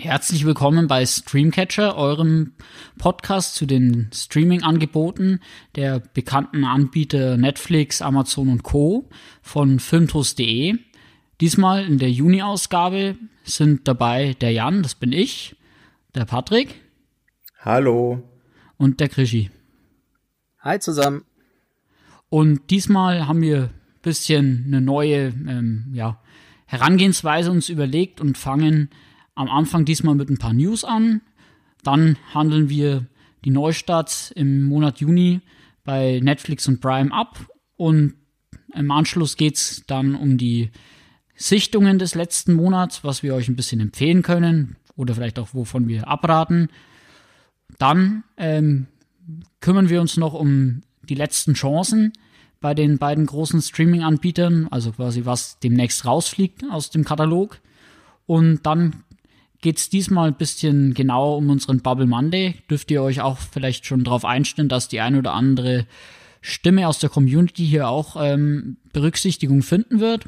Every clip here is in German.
Herzlich willkommen bei Streamcatcher, eurem Podcast zu den Streaming-Angeboten der bekannten Anbieter Netflix, Amazon und Co. von filmtos.de. Diesmal in der Juni-Ausgabe sind dabei der Jan, das bin ich, der Patrick. Hallo. Und der Krischi. Hi zusammen. Und diesmal haben wir ein bisschen eine neue ähm, ja, Herangehensweise uns überlegt und fangen am Anfang diesmal mit ein paar News an. Dann handeln wir die Neustart im Monat Juni bei Netflix und Prime ab. Und im Anschluss geht es dann um die Sichtungen des letzten Monats, was wir euch ein bisschen empfehlen können oder vielleicht auch wovon wir abraten. Dann ähm, kümmern wir uns noch um die letzten Chancen bei den beiden großen Streaming-Anbietern, also quasi was demnächst rausfliegt aus dem Katalog. Und dann geht es diesmal ein bisschen genauer um unseren Bubble Monday. Dürft ihr euch auch vielleicht schon darauf einstellen, dass die ein oder andere Stimme aus der Community hier auch ähm, Berücksichtigung finden wird.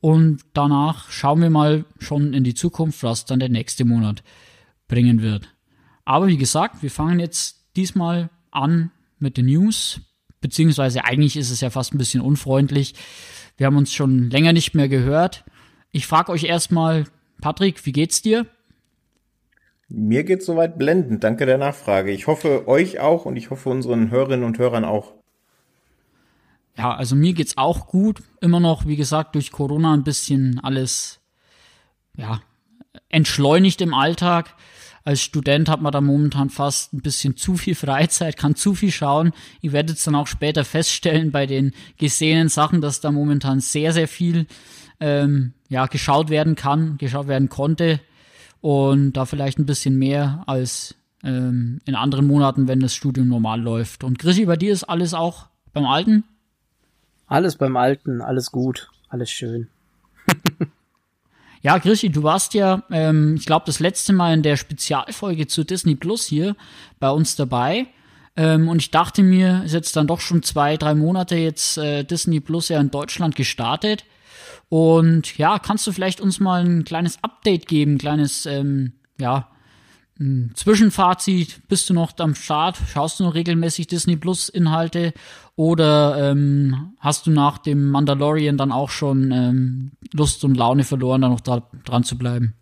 Und danach schauen wir mal schon in die Zukunft, was dann der nächste Monat bringen wird. Aber wie gesagt, wir fangen jetzt diesmal an mit den News. Beziehungsweise eigentlich ist es ja fast ein bisschen unfreundlich. Wir haben uns schon länger nicht mehr gehört. Ich frage euch erstmal, Patrick, wie geht's dir? Mir geht's soweit blendend. Danke der Nachfrage. Ich hoffe euch auch und ich hoffe unseren Hörerinnen und Hörern auch. Ja, also mir geht's auch gut. Immer noch, wie gesagt, durch Corona ein bisschen alles ja, entschleunigt im Alltag. Als Student hat man da momentan fast ein bisschen zu viel Freizeit, kann zu viel schauen. Ihr werdet es dann auch später feststellen bei den gesehenen Sachen, dass da momentan sehr, sehr viel ähm, ja, geschaut werden kann, geschaut werden konnte und da vielleicht ein bisschen mehr als ähm, in anderen Monaten, wenn das Studium normal läuft. Und Chrissy, bei dir ist alles auch beim Alten? Alles beim Alten, alles gut, alles schön. Ja, Christi, du warst ja, ähm, ich glaube, das letzte Mal in der Spezialfolge zu Disney Plus hier bei uns dabei. Ähm, und ich dachte mir, ist jetzt dann doch schon zwei, drei Monate jetzt äh, Disney Plus ja in Deutschland gestartet. Und ja, kannst du vielleicht uns mal ein kleines Update geben, kleines, ähm, ja, Zwischenfazit, bist du noch am Start? Schaust du noch regelmäßig Disney Plus Inhalte oder ähm, hast du nach dem Mandalorian dann auch schon ähm, Lust und Laune verloren, da noch dra dran zu bleiben?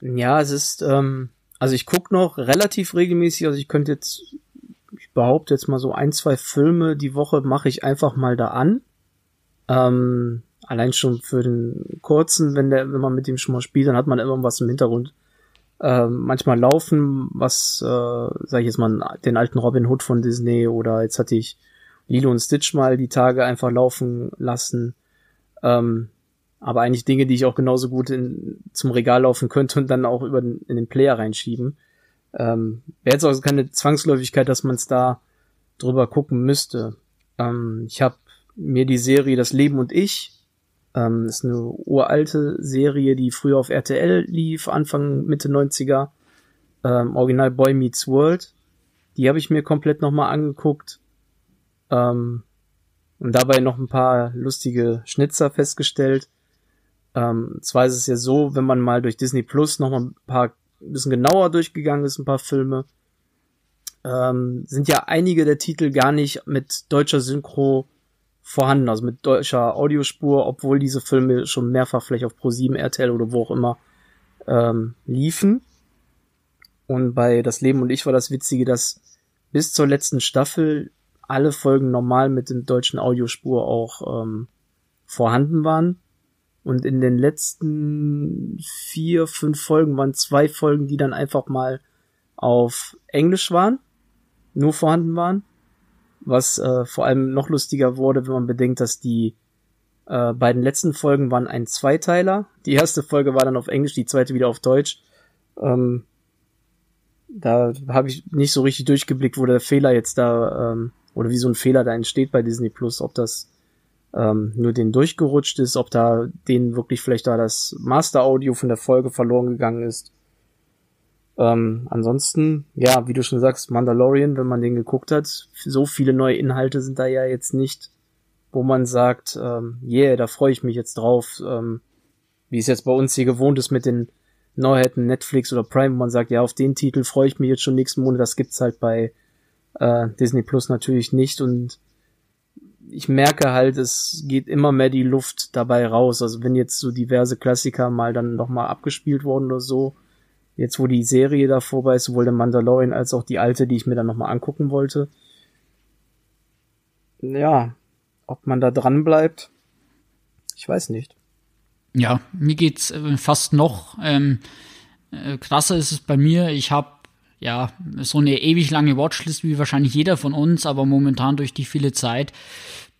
Ja, es ist, ähm, also ich gucke noch relativ regelmäßig, also ich könnte jetzt, ich behaupte jetzt mal so ein, zwei Filme die Woche mache ich einfach mal da an. Ähm, allein schon für den kurzen, wenn der, wenn man mit dem schon mal spielt, dann hat man immer was im Hintergrund. Äh, manchmal laufen, was, äh, sag ich jetzt mal, den alten Robin Hood von Disney oder jetzt hatte ich Lilo und Stitch mal die Tage einfach laufen lassen. Ähm, aber eigentlich Dinge, die ich auch genauso gut in, zum Regal laufen könnte und dann auch über den, in den Player reinschieben. Ähm, Wäre jetzt auch keine Zwangsläufigkeit, dass man es da drüber gucken müsste. Ähm, ich habe mir die Serie Das Leben und ich ähm, ist eine uralte Serie, die früher auf RTL lief, Anfang, Mitte 90er. Ähm, Original Boy Meets World. Die habe ich mir komplett nochmal angeguckt. Ähm, und dabei noch ein paar lustige Schnitzer festgestellt. Ähm, zwar ist es ja so, wenn man mal durch Disney Plus nochmal ein paar ein bisschen genauer durchgegangen ist, ein paar Filme, ähm, sind ja einige der Titel gar nicht mit deutscher Synchro vorhanden, also mit deutscher Audiospur, obwohl diese Filme schon mehrfach vielleicht auf Pro7, RTL oder wo auch immer ähm, liefen. Und bei Das Leben und ich war das Witzige, dass bis zur letzten Staffel alle Folgen normal mit dem deutschen Audiospur auch ähm, vorhanden waren. Und in den letzten vier, fünf Folgen waren zwei Folgen, die dann einfach mal auf Englisch waren, nur vorhanden waren was äh, vor allem noch lustiger wurde, wenn man bedenkt, dass die äh, beiden letzten Folgen waren ein Zweiteiler. Die erste Folge war dann auf Englisch, die zweite wieder auf Deutsch. Ähm, da habe ich nicht so richtig durchgeblickt, wo der Fehler jetzt da ähm, oder wie so ein Fehler da entsteht bei Disney Plus, ob das ähm, nur den durchgerutscht ist, ob da denen wirklich vielleicht da das Master Audio von der Folge verloren gegangen ist. Ähm, ansonsten, ja, wie du schon sagst, Mandalorian, wenn man den geguckt hat, so viele neue Inhalte sind da ja jetzt nicht, wo man sagt, ähm, yeah, da freue ich mich jetzt drauf, ähm, wie es jetzt bei uns hier gewohnt ist mit den Neuheiten Netflix oder Prime, wo man sagt, ja, auf den Titel freue ich mich jetzt schon nächsten Monat, das gibt's halt bei äh, Disney Plus natürlich nicht und ich merke halt, es geht immer mehr die Luft dabei raus. Also wenn jetzt so diverse Klassiker mal dann nochmal abgespielt wurden oder so, Jetzt, wo die Serie da vorbei ist, sowohl der Mandalorian als auch die alte, die ich mir dann nochmal angucken wollte. Ja, ob man da dran bleibt, ich weiß nicht. Ja, mir geht's äh, fast noch. Ähm, äh, krasser ist es bei mir. Ich habe ja, so eine ewig lange Watchlist wie wahrscheinlich jeder von uns, aber momentan durch die viele Zeit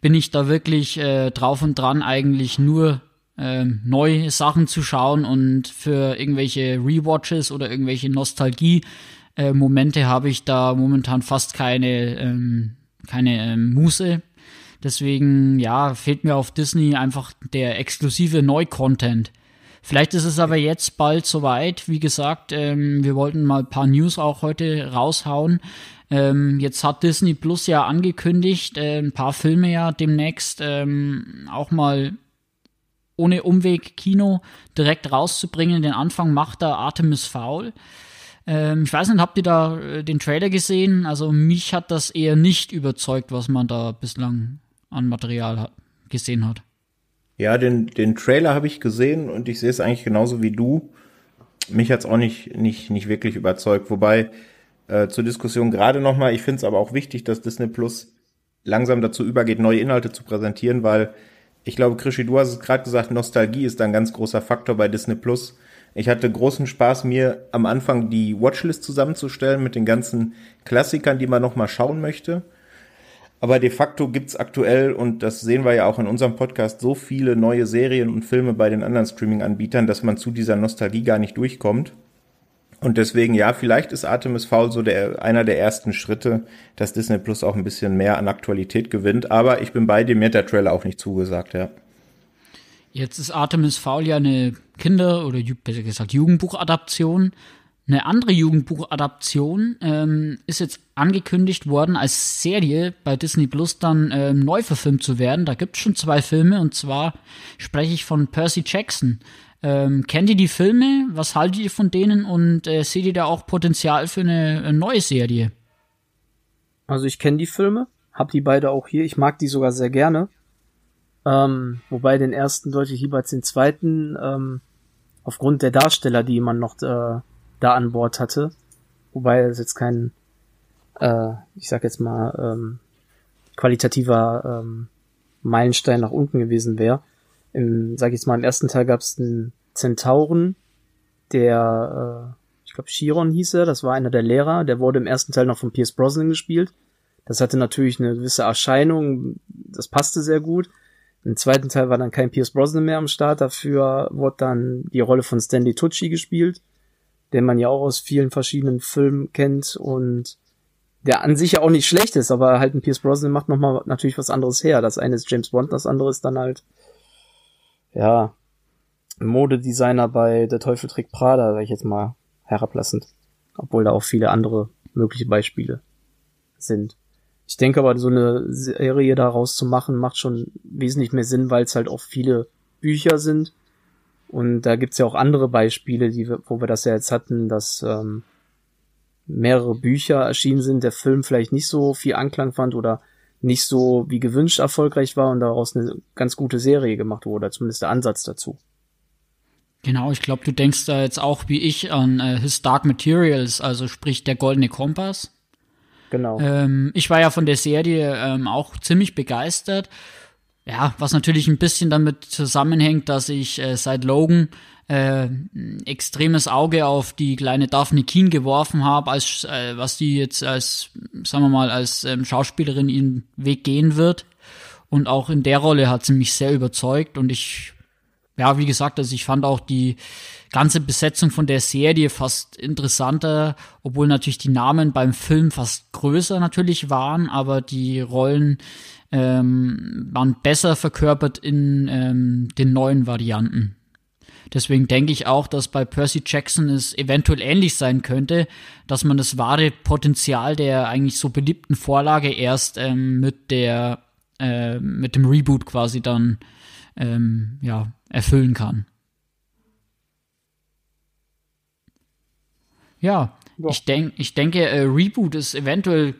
bin ich da wirklich äh, drauf und dran, eigentlich nur ähm, neue Sachen zu schauen und für irgendwelche Rewatches oder irgendwelche Nostalgie-Momente äh, habe ich da momentan fast keine, ähm, keine ähm, Muße. Deswegen, ja, fehlt mir auf Disney einfach der exklusive Neu-Content. Vielleicht ist es aber jetzt bald soweit. Wie gesagt, ähm, wir wollten mal ein paar News auch heute raushauen. Ähm, jetzt hat Disney Plus ja angekündigt, äh, ein paar Filme ja demnächst ähm, auch mal ohne Umweg Kino direkt rauszubringen. Den Anfang macht er Artemis faul. Ähm, ich weiß nicht, habt ihr da äh, den Trailer gesehen? Also mich hat das eher nicht überzeugt, was man da bislang an Material hat, gesehen hat. Ja, den, den Trailer habe ich gesehen und ich sehe es eigentlich genauso wie du. Mich hat es auch nicht, nicht, nicht wirklich überzeugt. Wobei äh, zur Diskussion gerade nochmal, ich finde es aber auch wichtig, dass Disney Plus langsam dazu übergeht, neue Inhalte zu präsentieren, weil ich glaube, Krischi, du hast es gerade gesagt, Nostalgie ist ein ganz großer Faktor bei Disney Plus. Ich hatte großen Spaß, mir am Anfang die Watchlist zusammenzustellen mit den ganzen Klassikern, die man nochmal schauen möchte. Aber de facto gibt's aktuell, und das sehen wir ja auch in unserem Podcast, so viele neue Serien und Filme bei den anderen Streaming-Anbietern, dass man zu dieser Nostalgie gar nicht durchkommt. Und deswegen, ja, vielleicht ist Artemis Foul so der, einer der ersten Schritte, dass Disney Plus auch ein bisschen mehr an Aktualität gewinnt. Aber ich bin bei dem, mir hat der Trailer auch nicht zugesagt, ja. Jetzt ist Artemis Foul ja eine Kinder- oder besser gesagt Jugendbuchadaption. Eine andere Jugendbuchadaption ähm, ist jetzt angekündigt worden, als Serie bei Disney Plus dann ähm, neu verfilmt zu werden. Da gibt es schon zwei Filme und zwar spreche ich von Percy Jackson. Ähm, kennt ihr die Filme? Was haltet ihr von denen? Und äh, seht ihr da auch Potenzial für eine, eine neue Serie? Also ich kenne die Filme, hab die beide auch hier. Ich mag die sogar sehr gerne. Ähm, wobei den ersten deutlich lieber als den zweiten, ähm, aufgrund der Darsteller, die man noch äh, da an Bord hatte. Wobei es jetzt kein, äh, ich sag jetzt mal, ähm, qualitativer ähm, Meilenstein nach unten gewesen wäre im, sag ich mal, im ersten Teil gab es einen Zentauren, der, äh, ich glaube, Chiron hieß er, das war einer der Lehrer, der wurde im ersten Teil noch von Pierce Brosnan gespielt. Das hatte natürlich eine gewisse Erscheinung, das passte sehr gut. Im zweiten Teil war dann kein Pierce Brosnan mehr am Start, dafür wurde dann die Rolle von Stanley Tucci gespielt, den man ja auch aus vielen verschiedenen Filmen kennt und der an sich ja auch nicht schlecht ist, aber halt ein Pierce Brosnan macht nochmal natürlich was anderes her. Das eine ist James Bond, das andere ist dann halt ja, Modedesigner bei Der Teufel trägt Prada, sag ich jetzt mal herablassend. Obwohl da auch viele andere mögliche Beispiele sind. Ich denke aber, so eine Serie daraus zu machen, macht schon wesentlich mehr Sinn, weil es halt auch viele Bücher sind. Und da gibt's ja auch andere Beispiele, die, wo wir das ja jetzt hatten, dass ähm, mehrere Bücher erschienen sind, der Film vielleicht nicht so viel Anklang fand oder nicht so wie gewünscht erfolgreich war und daraus eine ganz gute Serie gemacht wurde, zumindest der Ansatz dazu. Genau, ich glaube, du denkst da jetzt auch wie ich an äh, His Dark Materials, also sprich der Goldene Kompass. Genau. Ähm, ich war ja von der Serie ähm, auch ziemlich begeistert ja, was natürlich ein bisschen damit zusammenhängt, dass ich äh, seit Logan äh, ein extremes Auge auf die kleine Daphne Keen geworfen habe, als äh, was die jetzt als, sagen wir mal, als ähm, Schauspielerin ihren Weg gehen wird. Und auch in der Rolle hat sie mich sehr überzeugt und ich, ja, wie gesagt, also ich fand auch die ganze Besetzung von der Serie fast interessanter, obwohl natürlich die Namen beim Film fast größer natürlich waren, aber die Rollen ähm, waren besser verkörpert in ähm, den neuen Varianten. Deswegen denke ich auch, dass bei Percy Jackson es eventuell ähnlich sein könnte, dass man das wahre Potenzial der eigentlich so beliebten Vorlage erst ähm, mit der äh, mit dem Reboot quasi dann ähm, ja erfüllen kann. Ja, ja. ich denke, ich denke, äh, Reboot ist eventuell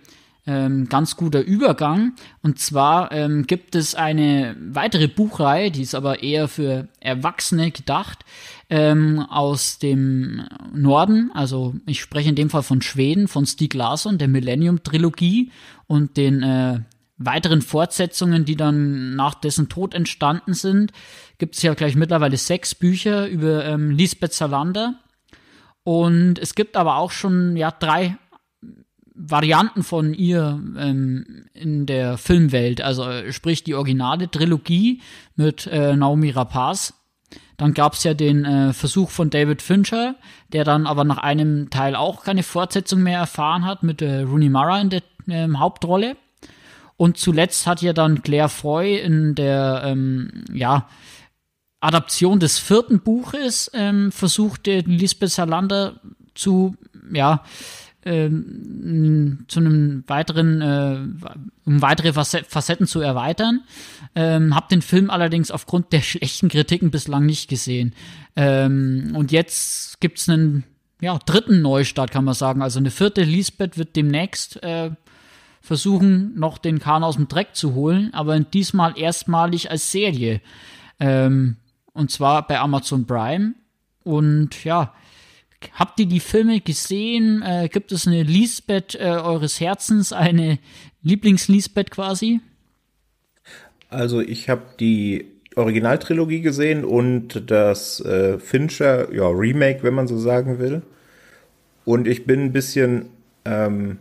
ähm, ganz guter Übergang. Und zwar ähm, gibt es eine weitere Buchreihe, die ist aber eher für Erwachsene gedacht, ähm, aus dem Norden. Also ich spreche in dem Fall von Schweden, von Stieg Larsson, der Millennium-Trilogie und den äh, weiteren Fortsetzungen, die dann nach dessen Tod entstanden sind. Gibt es ja gleich mittlerweile sechs Bücher über ähm, Lisbeth Salander. Und es gibt aber auch schon ja, drei Varianten von ihr ähm, in der Filmwelt. Also äh, sprich die originale Trilogie mit äh, Naomi Rapaz. Dann gab es ja den äh, Versuch von David Fincher, der dann aber nach einem Teil auch keine Fortsetzung mehr erfahren hat, mit äh, Rooney Mara in der ähm, Hauptrolle. Und zuletzt hat ja dann Claire Foy in der ähm, ja, Adaption des vierten Buches ähm, versucht, Lisbeth Salander zu ja, ähm, zu einem weiteren, äh, um weitere Facetten zu erweitern. Ähm, hab den Film allerdings aufgrund der schlechten Kritiken bislang nicht gesehen. Ähm, und jetzt gibt's einen ja, dritten Neustart, kann man sagen. Also eine vierte Lisbeth wird demnächst äh, versuchen, noch den Kahn aus dem Dreck zu holen, aber diesmal erstmalig als Serie. Ähm, und zwar bei Amazon Prime. Und ja, Habt ihr die Filme gesehen? Äh, gibt es eine Lisbeth äh, eures Herzens, eine Lieblings-Lisbeth quasi? Also ich habe die Originaltrilogie gesehen und das äh, Fincher ja, Remake, wenn man so sagen will. Und ich bin ein bisschen ähm,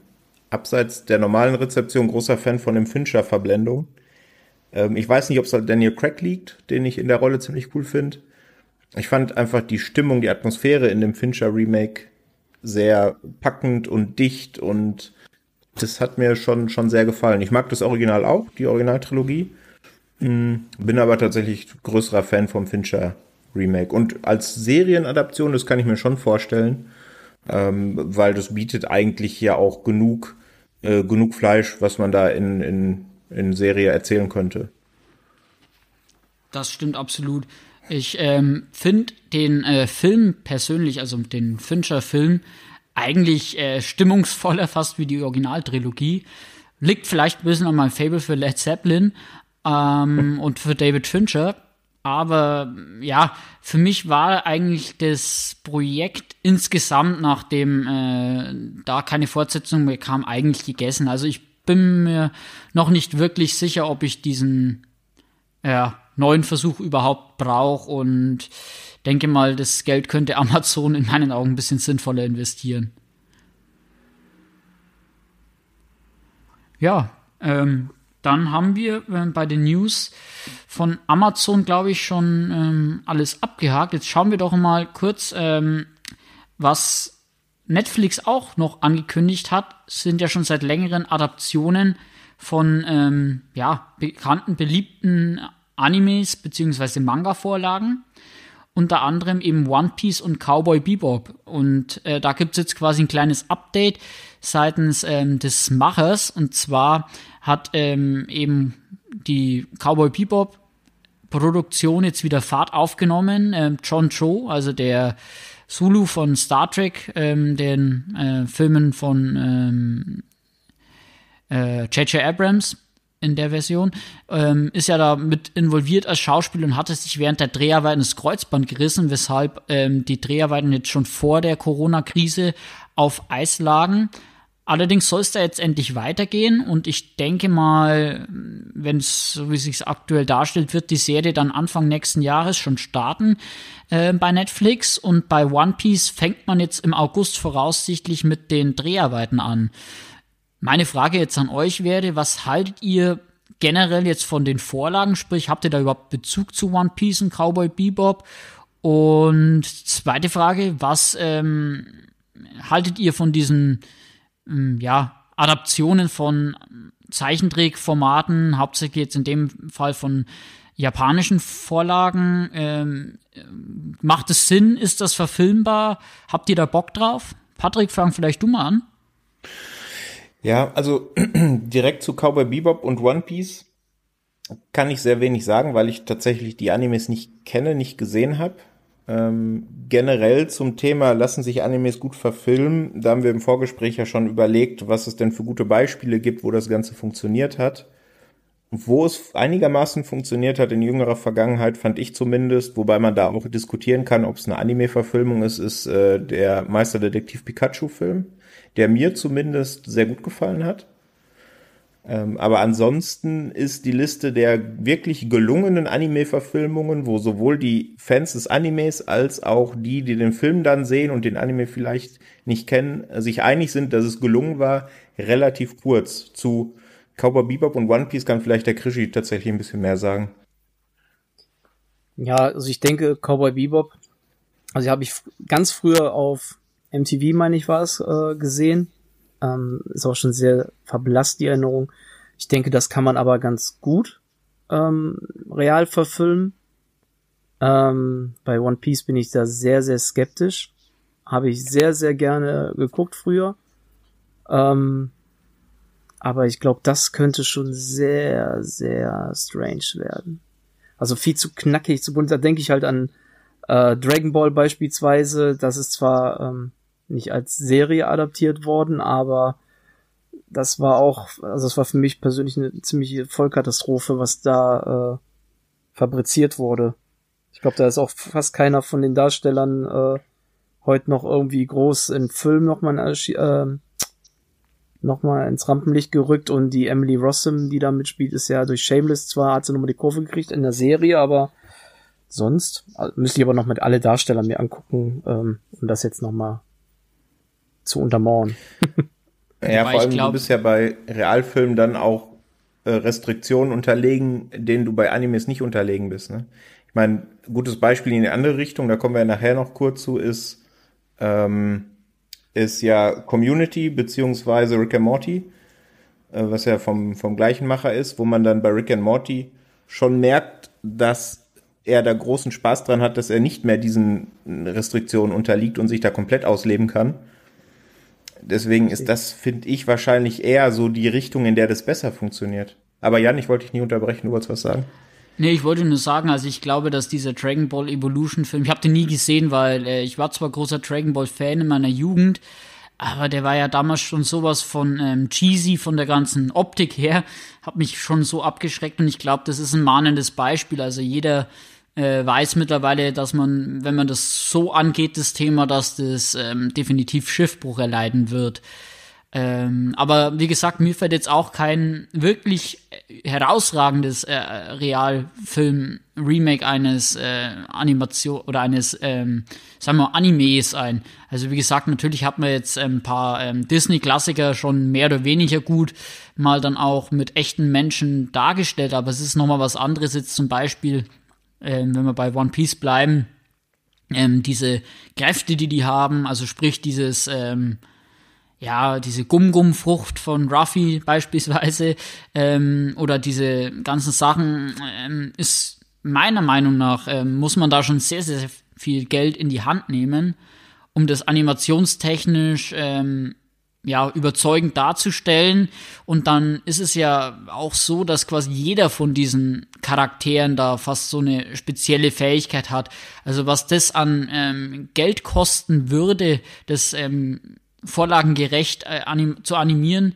abseits der normalen Rezeption großer Fan von dem Fincher-Verblendung. Ähm, ich weiß nicht, ob es an Daniel Craig liegt, den ich in der Rolle ziemlich cool finde. Ich fand einfach die Stimmung, die Atmosphäre in dem Fincher Remake sehr packend und dicht und das hat mir schon, schon sehr gefallen. Ich mag das Original auch, die Originaltrilogie. Mm, bin aber tatsächlich größerer Fan vom Fincher Remake. Und als Serienadaption, das kann ich mir schon vorstellen, ähm, weil das bietet eigentlich ja auch genug, äh, genug Fleisch, was man da in, in, in Serie erzählen könnte. Das stimmt absolut ich ähm, finde den äh, Film persönlich, also den Fincher-Film, eigentlich äh, stimmungsvoller fast wie die Originaltrilogie. Liegt vielleicht ein bisschen an meinem Fable für Led Zeppelin ähm, und für David Fincher. Aber ja, für mich war eigentlich das Projekt insgesamt, nachdem äh, da keine Fortsetzung mehr kam, eigentlich gegessen. Also ich bin mir noch nicht wirklich sicher, ob ich diesen ja, neuen Versuch überhaupt brauche und denke mal, das Geld könnte Amazon in meinen Augen ein bisschen sinnvoller investieren. Ja, ähm, dann haben wir ähm, bei den News von Amazon, glaube ich, schon ähm, alles abgehakt. Jetzt schauen wir doch mal kurz, ähm, was Netflix auch noch angekündigt hat, sind ja schon seit längeren Adaptionen von ähm, ja, bekannten, beliebten Animes bzw. Manga-Vorlagen. Unter anderem eben One Piece und Cowboy Bebop. Und äh, da gibt es jetzt quasi ein kleines Update seitens ähm, des Machers. Und zwar hat ähm, eben die Cowboy Bebop Produktion jetzt wieder Fahrt aufgenommen. Ähm, John Cho, also der Zulu von Star Trek, ähm, den äh, Filmen von J.J. Ähm, äh, Abrams, in der Version, ähm, ist ja da mit involviert als Schauspieler und hatte sich während der Dreharbeiten das Kreuzband gerissen, weshalb ähm, die Dreharbeiten jetzt schon vor der Corona-Krise auf Eis lagen. Allerdings soll es da jetzt endlich weitergehen und ich denke mal, wenn es so wie es sich aktuell darstellt, wird die Serie dann Anfang nächsten Jahres schon starten äh, bei Netflix und bei One Piece fängt man jetzt im August voraussichtlich mit den Dreharbeiten an. Meine Frage jetzt an euch wäre, was haltet ihr generell jetzt von den Vorlagen? Sprich, habt ihr da überhaupt Bezug zu One Piece und Cowboy Bebop? Und zweite Frage, was ähm, haltet ihr von diesen ähm, ja, Adaptionen von Zeichentrickformaten, hauptsächlich jetzt in dem Fall von japanischen Vorlagen? Ähm, äh, macht es Sinn? Ist das verfilmbar? Habt ihr da Bock drauf? Patrick, fang vielleicht du mal an. Ja, also direkt zu Cowboy Bebop und One Piece kann ich sehr wenig sagen, weil ich tatsächlich die Animes nicht kenne, nicht gesehen habe. Ähm, generell zum Thema lassen sich Animes gut verfilmen. Da haben wir im Vorgespräch ja schon überlegt, was es denn für gute Beispiele gibt, wo das Ganze funktioniert hat. Wo es einigermaßen funktioniert hat in jüngerer Vergangenheit, fand ich zumindest, wobei man da auch diskutieren kann, ob es eine Anime-Verfilmung ist, ist äh, der Meisterdetektiv Pikachu-Film der mir zumindest sehr gut gefallen hat. Ähm, aber ansonsten ist die Liste der wirklich gelungenen Anime-Verfilmungen, wo sowohl die Fans des Animes als auch die, die den Film dann sehen und den Anime vielleicht nicht kennen, sich einig sind, dass es gelungen war, relativ kurz. Zu Cowboy Bebop und One Piece kann vielleicht der Krischi tatsächlich ein bisschen mehr sagen. Ja, also ich denke, Cowboy Bebop, also habe ich ganz früher auf MTV, meine ich, war es, äh, gesehen. Ähm, ist auch schon sehr verblasst, die Erinnerung. Ich denke, das kann man aber ganz gut ähm, real verfilmen. Ähm, bei One Piece bin ich da sehr, sehr skeptisch. Habe ich sehr, sehr gerne geguckt früher. Ähm, aber ich glaube, das könnte schon sehr, sehr strange werden. Also viel zu knackig, zu bunt. Da denke ich halt an äh, Dragon Ball beispielsweise. Das ist zwar ähm, nicht als Serie adaptiert worden, aber das war auch, also das war für mich persönlich eine ziemliche Vollkatastrophe, was da äh, fabriziert wurde. Ich glaube, da ist auch fast keiner von den Darstellern äh, heute noch irgendwie groß in Film nochmal äh, noch ähm, ins Rampenlicht gerückt und die Emily Rossum, die da mitspielt, ist ja durch Shameless zwar, hat sie nochmal die Kurve gekriegt in der Serie, aber sonst also, müsste ich aber noch mit alle Darsteller mir angucken, ähm, um das jetzt nochmal zu untermauern. ja, Wobei vor allem glaub, du bist ja bei Realfilmen dann auch äh, Restriktionen unterlegen, denen du bei Animes nicht unterlegen bist. Ne? Ich meine, gutes Beispiel in die andere Richtung, da kommen wir ja nachher noch kurz zu, ist, ähm, ist ja Community beziehungsweise Rick and Morty, äh, was ja vom, vom gleichen Macher ist, wo man dann bei Rick and Morty schon merkt, dass er da großen Spaß dran hat, dass er nicht mehr diesen Restriktionen unterliegt und sich da komplett ausleben kann, Deswegen ist das, finde ich, wahrscheinlich eher so die Richtung, in der das besser funktioniert. Aber Jan, ich wollte dich nie unterbrechen, du wolltest was sagen. Nee, ich wollte nur sagen, also ich glaube, dass dieser Dragon Ball Evolution Film, ich habe den nie gesehen, weil äh, ich war zwar großer Dragon Ball Fan in meiner Jugend, aber der war ja damals schon sowas von ähm, cheesy von der ganzen Optik her, hat mich schon so abgeschreckt und ich glaube, das ist ein mahnendes Beispiel. Also jeder äh, weiß mittlerweile, dass man, wenn man das so angeht, das Thema, dass das ähm, definitiv Schiffbruch erleiden wird. Ähm, aber wie gesagt, mir fällt jetzt auch kein wirklich herausragendes äh, Realfilm-Remake eines äh, Animation oder eines, ähm, sagen wir, Animes ein. Also wie gesagt, natürlich hat man jetzt ein paar ähm, Disney-Klassiker schon mehr oder weniger gut mal dann auch mit echten Menschen dargestellt, aber es ist nochmal was anderes jetzt zum Beispiel ähm, wenn wir bei One Piece bleiben, ähm, diese Kräfte, die die haben, also sprich dieses, ähm, ja, diese Gum-Gum-Frucht von Ruffy beispielsweise ähm, oder diese ganzen Sachen, ähm, ist meiner Meinung nach, ähm, muss man da schon sehr, sehr viel Geld in die Hand nehmen, um das animationstechnisch ähm, ja, überzeugend darzustellen. Und dann ist es ja auch so, dass quasi jeder von diesen Charakteren da fast so eine spezielle Fähigkeit hat. Also was das an ähm, Geld kosten würde, das ähm, vorlagengerecht äh, anim zu animieren,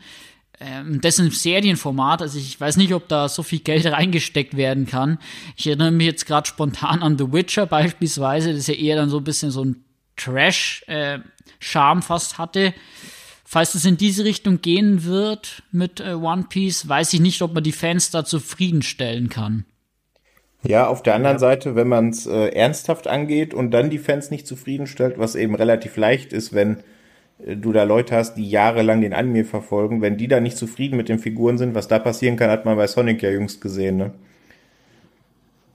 ähm, das ein Serienformat. Also ich weiß nicht, ob da so viel Geld reingesteckt werden kann. Ich erinnere mich jetzt gerade spontan an The Witcher beispielsweise, das ja eher dann so ein bisschen so ein Trash-Charme äh, fast hatte. Falls es in diese Richtung gehen wird mit äh, One Piece, weiß ich nicht, ob man die Fans da zufriedenstellen kann. Ja, auf der anderen ja. Seite, wenn man es äh, ernsthaft angeht und dann die Fans nicht zufriedenstellt, was eben relativ leicht ist, wenn äh, du da Leute hast, die jahrelang den Anime verfolgen, wenn die da nicht zufrieden mit den Figuren sind, was da passieren kann, hat man bei Sonic ja jüngst gesehen, ne?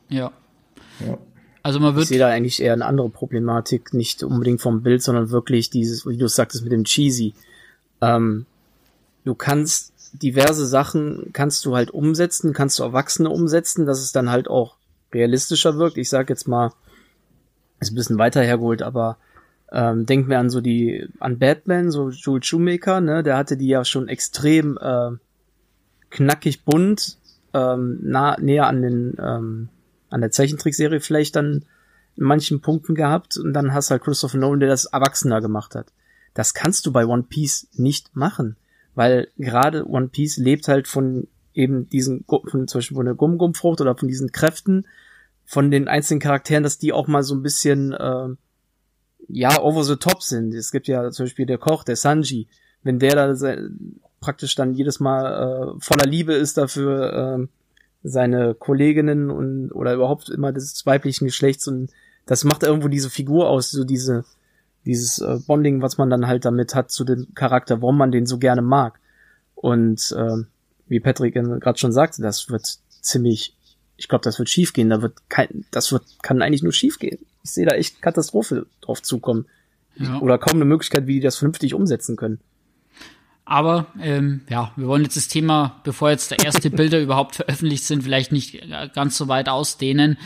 Ja. ja. Also man wird ich sehe da eigentlich eher eine andere Problematik, nicht unbedingt vom Bild, sondern wirklich dieses, wie du es sagtest, mit dem Cheesy. Ähm, du kannst diverse Sachen kannst du halt umsetzen, kannst du Erwachsene umsetzen, dass es dann halt auch realistischer wirkt. Ich sag jetzt mal, ist ein bisschen weiter hergeholt, aber ähm, denk mir an so die, an Batman, so Jules Shoemaker, ne, der hatte die ja schon extrem äh, knackig bunt, ähm, nah, näher an den, ähm, an der Zeichentrickserie vielleicht dann in manchen Punkten gehabt und dann hast du halt Christopher Nolan, der das erwachsener gemacht hat. Das kannst du bei One Piece nicht machen, weil gerade One Piece lebt halt von eben diesen, von, zum Beispiel von der Gum-Gum-Frucht oder von diesen Kräften, von den einzelnen Charakteren, dass die auch mal so ein bisschen, äh, ja, over the top sind. Es gibt ja zum Beispiel der Koch, der Sanji, wenn der da praktisch dann jedes Mal äh, voller Liebe ist dafür, äh, seine Kolleginnen und oder überhaupt immer des weiblichen Geschlechts und das macht irgendwo diese Figur aus, so diese dieses äh, Bonding, was man dann halt damit hat zu dem Charakter, warum man den so gerne mag. Und äh, wie Patrick gerade schon sagte, das wird ziemlich, ich glaube, das wird schiefgehen. Da wird kein, das wird kann eigentlich nur schiefgehen. Ich sehe da echt Katastrophe drauf zukommen ja. oder kaum eine Möglichkeit, wie die das vernünftig umsetzen können. Aber ähm, ja, wir wollen jetzt das Thema, bevor jetzt der erste Bilder überhaupt veröffentlicht sind, vielleicht nicht äh, ganz so weit ausdehnen.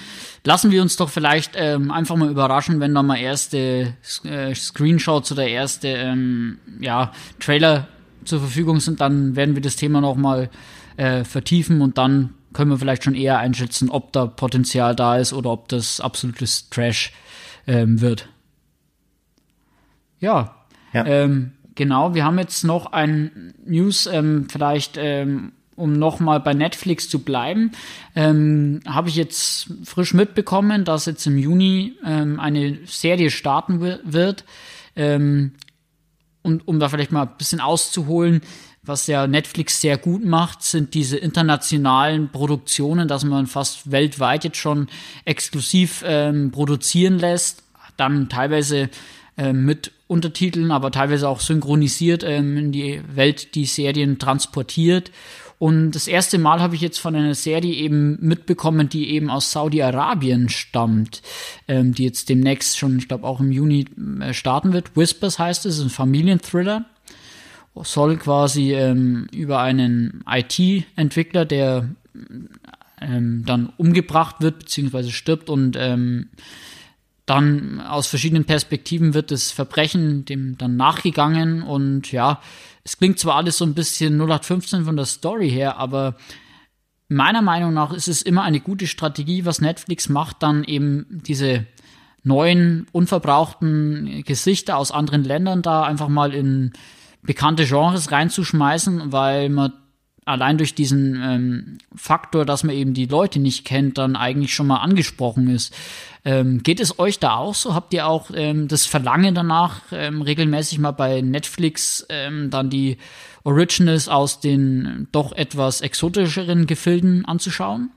Lassen wir uns doch vielleicht ähm, einfach mal überraschen, wenn da mal erste äh, Screenshots oder erste ähm, ja, Trailer zur Verfügung sind, dann werden wir das Thema nochmal äh, vertiefen und dann können wir vielleicht schon eher einschätzen, ob da Potenzial da ist oder ob das absolutes Trash ähm, wird. Ja. ja. Ähm, Genau, wir haben jetzt noch ein News, ähm, vielleicht ähm, um nochmal bei Netflix zu bleiben, ähm, habe ich jetzt frisch mitbekommen, dass jetzt im Juni ähm, eine Serie starten wird. Ähm, und um da vielleicht mal ein bisschen auszuholen, was ja Netflix sehr gut macht, sind diese internationalen Produktionen, dass man fast weltweit jetzt schon exklusiv ähm, produzieren lässt, dann teilweise ähm, mit Untertiteln, aber teilweise auch synchronisiert ähm, in die Welt die Serien transportiert. Und das erste Mal habe ich jetzt von einer Serie eben mitbekommen, die eben aus Saudi-Arabien stammt, ähm, die jetzt demnächst schon, ich glaube, auch im Juni äh, starten wird. Whispers heißt es, ist ein Familienthriller. Soll quasi ähm, über einen IT-Entwickler, der ähm, dann umgebracht wird, beziehungsweise stirbt und ähm, dann aus verschiedenen Perspektiven wird das Verbrechen dem dann nachgegangen und ja, es klingt zwar alles so ein bisschen 0815 von der Story her, aber meiner Meinung nach ist es immer eine gute Strategie, was Netflix macht, dann eben diese neuen, unverbrauchten Gesichter aus anderen Ländern da einfach mal in bekannte Genres reinzuschmeißen, weil man allein durch diesen ähm, Faktor, dass man eben die Leute nicht kennt, dann eigentlich schon mal angesprochen ist. Ähm, geht es euch da auch so? Habt ihr auch ähm, das Verlangen danach, ähm, regelmäßig mal bei Netflix ähm, dann die Originals aus den doch etwas exotischeren Gefilden anzuschauen?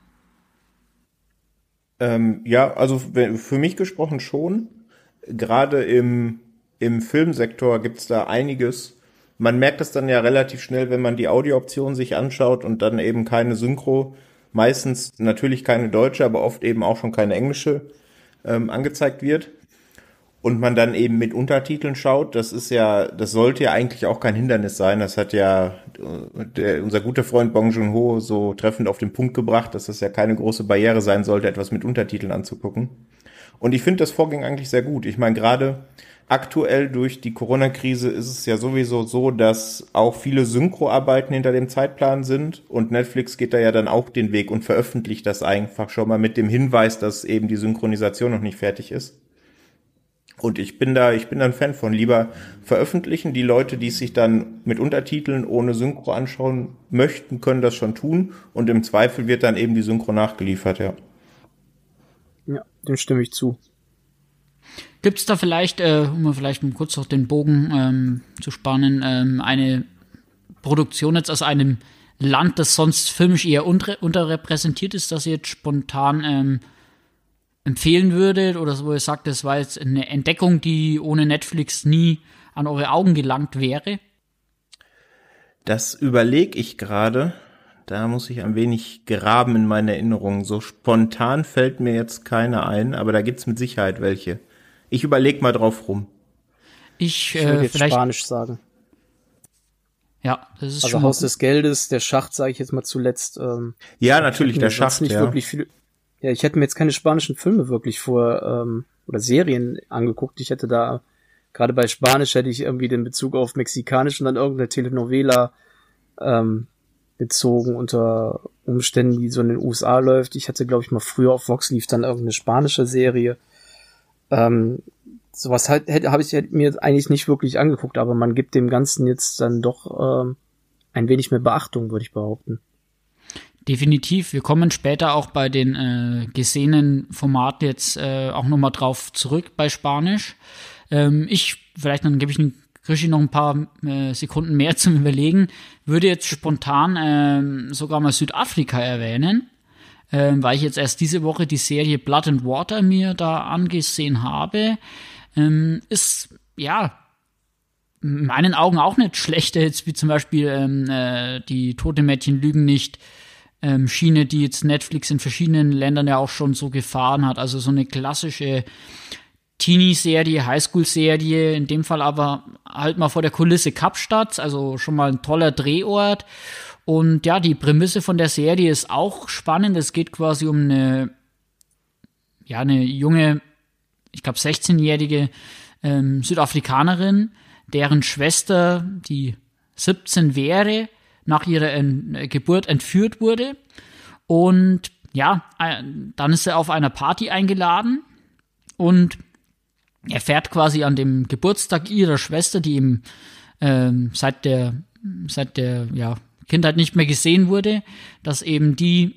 Ähm, ja, also für mich gesprochen schon. Gerade im, im Filmsektor gibt's da einiges, man merkt es dann ja relativ schnell, wenn man die Audiooption sich anschaut und dann eben keine Synchro, meistens natürlich keine deutsche, aber oft eben auch schon keine englische ähm, angezeigt wird. Und man dann eben mit Untertiteln schaut, das ist ja, das sollte ja eigentlich auch kein Hindernis sein. Das hat ja der, unser guter Freund Bong Joon-ho so treffend auf den Punkt gebracht, dass das ja keine große Barriere sein sollte, etwas mit Untertiteln anzugucken. Und ich finde, das Vorgehen eigentlich sehr gut. Ich meine, gerade Aktuell durch die Corona-Krise ist es ja sowieso so, dass auch viele Synchroarbeiten hinter dem Zeitplan sind und Netflix geht da ja dann auch den Weg und veröffentlicht das einfach schon mal mit dem Hinweis, dass eben die Synchronisation noch nicht fertig ist. Und ich bin da, ich bin da ein Fan von. Lieber veröffentlichen. Die Leute, die es sich dann mit Untertiteln ohne Synchro anschauen möchten, können das schon tun. Und im Zweifel wird dann eben die Synchro nachgeliefert, ja. Ja, dem stimme ich zu. Gibt es da vielleicht, äh, um vielleicht kurz noch den Bogen ähm, zu spannen, ähm, eine Produktion jetzt aus einem Land, das sonst filmisch eher unterrepräsentiert ist, das ihr jetzt spontan ähm, empfehlen würdet oder wo ihr sagt, das war jetzt eine Entdeckung, die ohne Netflix nie an eure Augen gelangt wäre? Das überlege ich gerade. Da muss ich ein wenig graben in meine Erinnerungen. So spontan fällt mir jetzt keine ein, aber da gibt es mit Sicherheit welche. Ich überlege mal drauf rum. Ich, ich würde äh, jetzt Spanisch sagen. Ja, das ist also Haus des Geldes, der Schacht, sage ich jetzt mal zuletzt. Ähm, ja, natürlich der Schacht. Nicht ja. Wirklich viel, ja, ich hätte mir jetzt keine spanischen Filme wirklich vor ähm, oder Serien angeguckt. Ich hätte da gerade bei Spanisch hätte ich irgendwie den Bezug auf mexikanisch und dann irgendeine Telenovela ähm, bezogen unter Umständen, die so in den USA läuft. Ich hatte, glaube ich, mal früher auf Vox lief dann irgendeine spanische Serie. Ähm, sowas halt, hätte habe ich hätte mir eigentlich nicht wirklich angeguckt, aber man gibt dem Ganzen jetzt dann doch ähm, ein wenig mehr Beachtung, würde ich behaupten. Definitiv. Wir kommen später auch bei den äh, gesehenen Formaten jetzt äh, auch nochmal drauf zurück bei Spanisch. Ähm, ich, vielleicht dann gebe ich den Krischi noch ein paar äh, Sekunden mehr zum Überlegen, würde jetzt spontan äh, sogar mal Südafrika erwähnen ähm, weil ich jetzt erst diese Woche die Serie Blood and Water mir da angesehen habe. Ähm, ist, ja, in meinen Augen auch nicht schlechter, jetzt wie zum Beispiel ähm, äh, die Tote Mädchen lügen nicht. Ähm, Schiene, die jetzt Netflix in verschiedenen Ländern ja auch schon so gefahren hat. Also so eine klassische Teenie-Serie, Highschool-Serie, in dem Fall aber halt mal vor der Kulisse Kapstadt, also schon mal ein toller Drehort. Und ja, die Prämisse von der Serie ist auch spannend. Es geht quasi um eine, ja, eine junge, ich glaube 16-jährige ähm, Südafrikanerin, deren Schwester, die 17 wäre, nach ihrer Ent Geburt entführt wurde. Und ja, äh, dann ist er auf einer Party eingeladen und erfährt quasi an dem Geburtstag ihrer Schwester, die ihm ähm, seit der, seit der, ja, Kindheit nicht mehr gesehen wurde, dass eben die,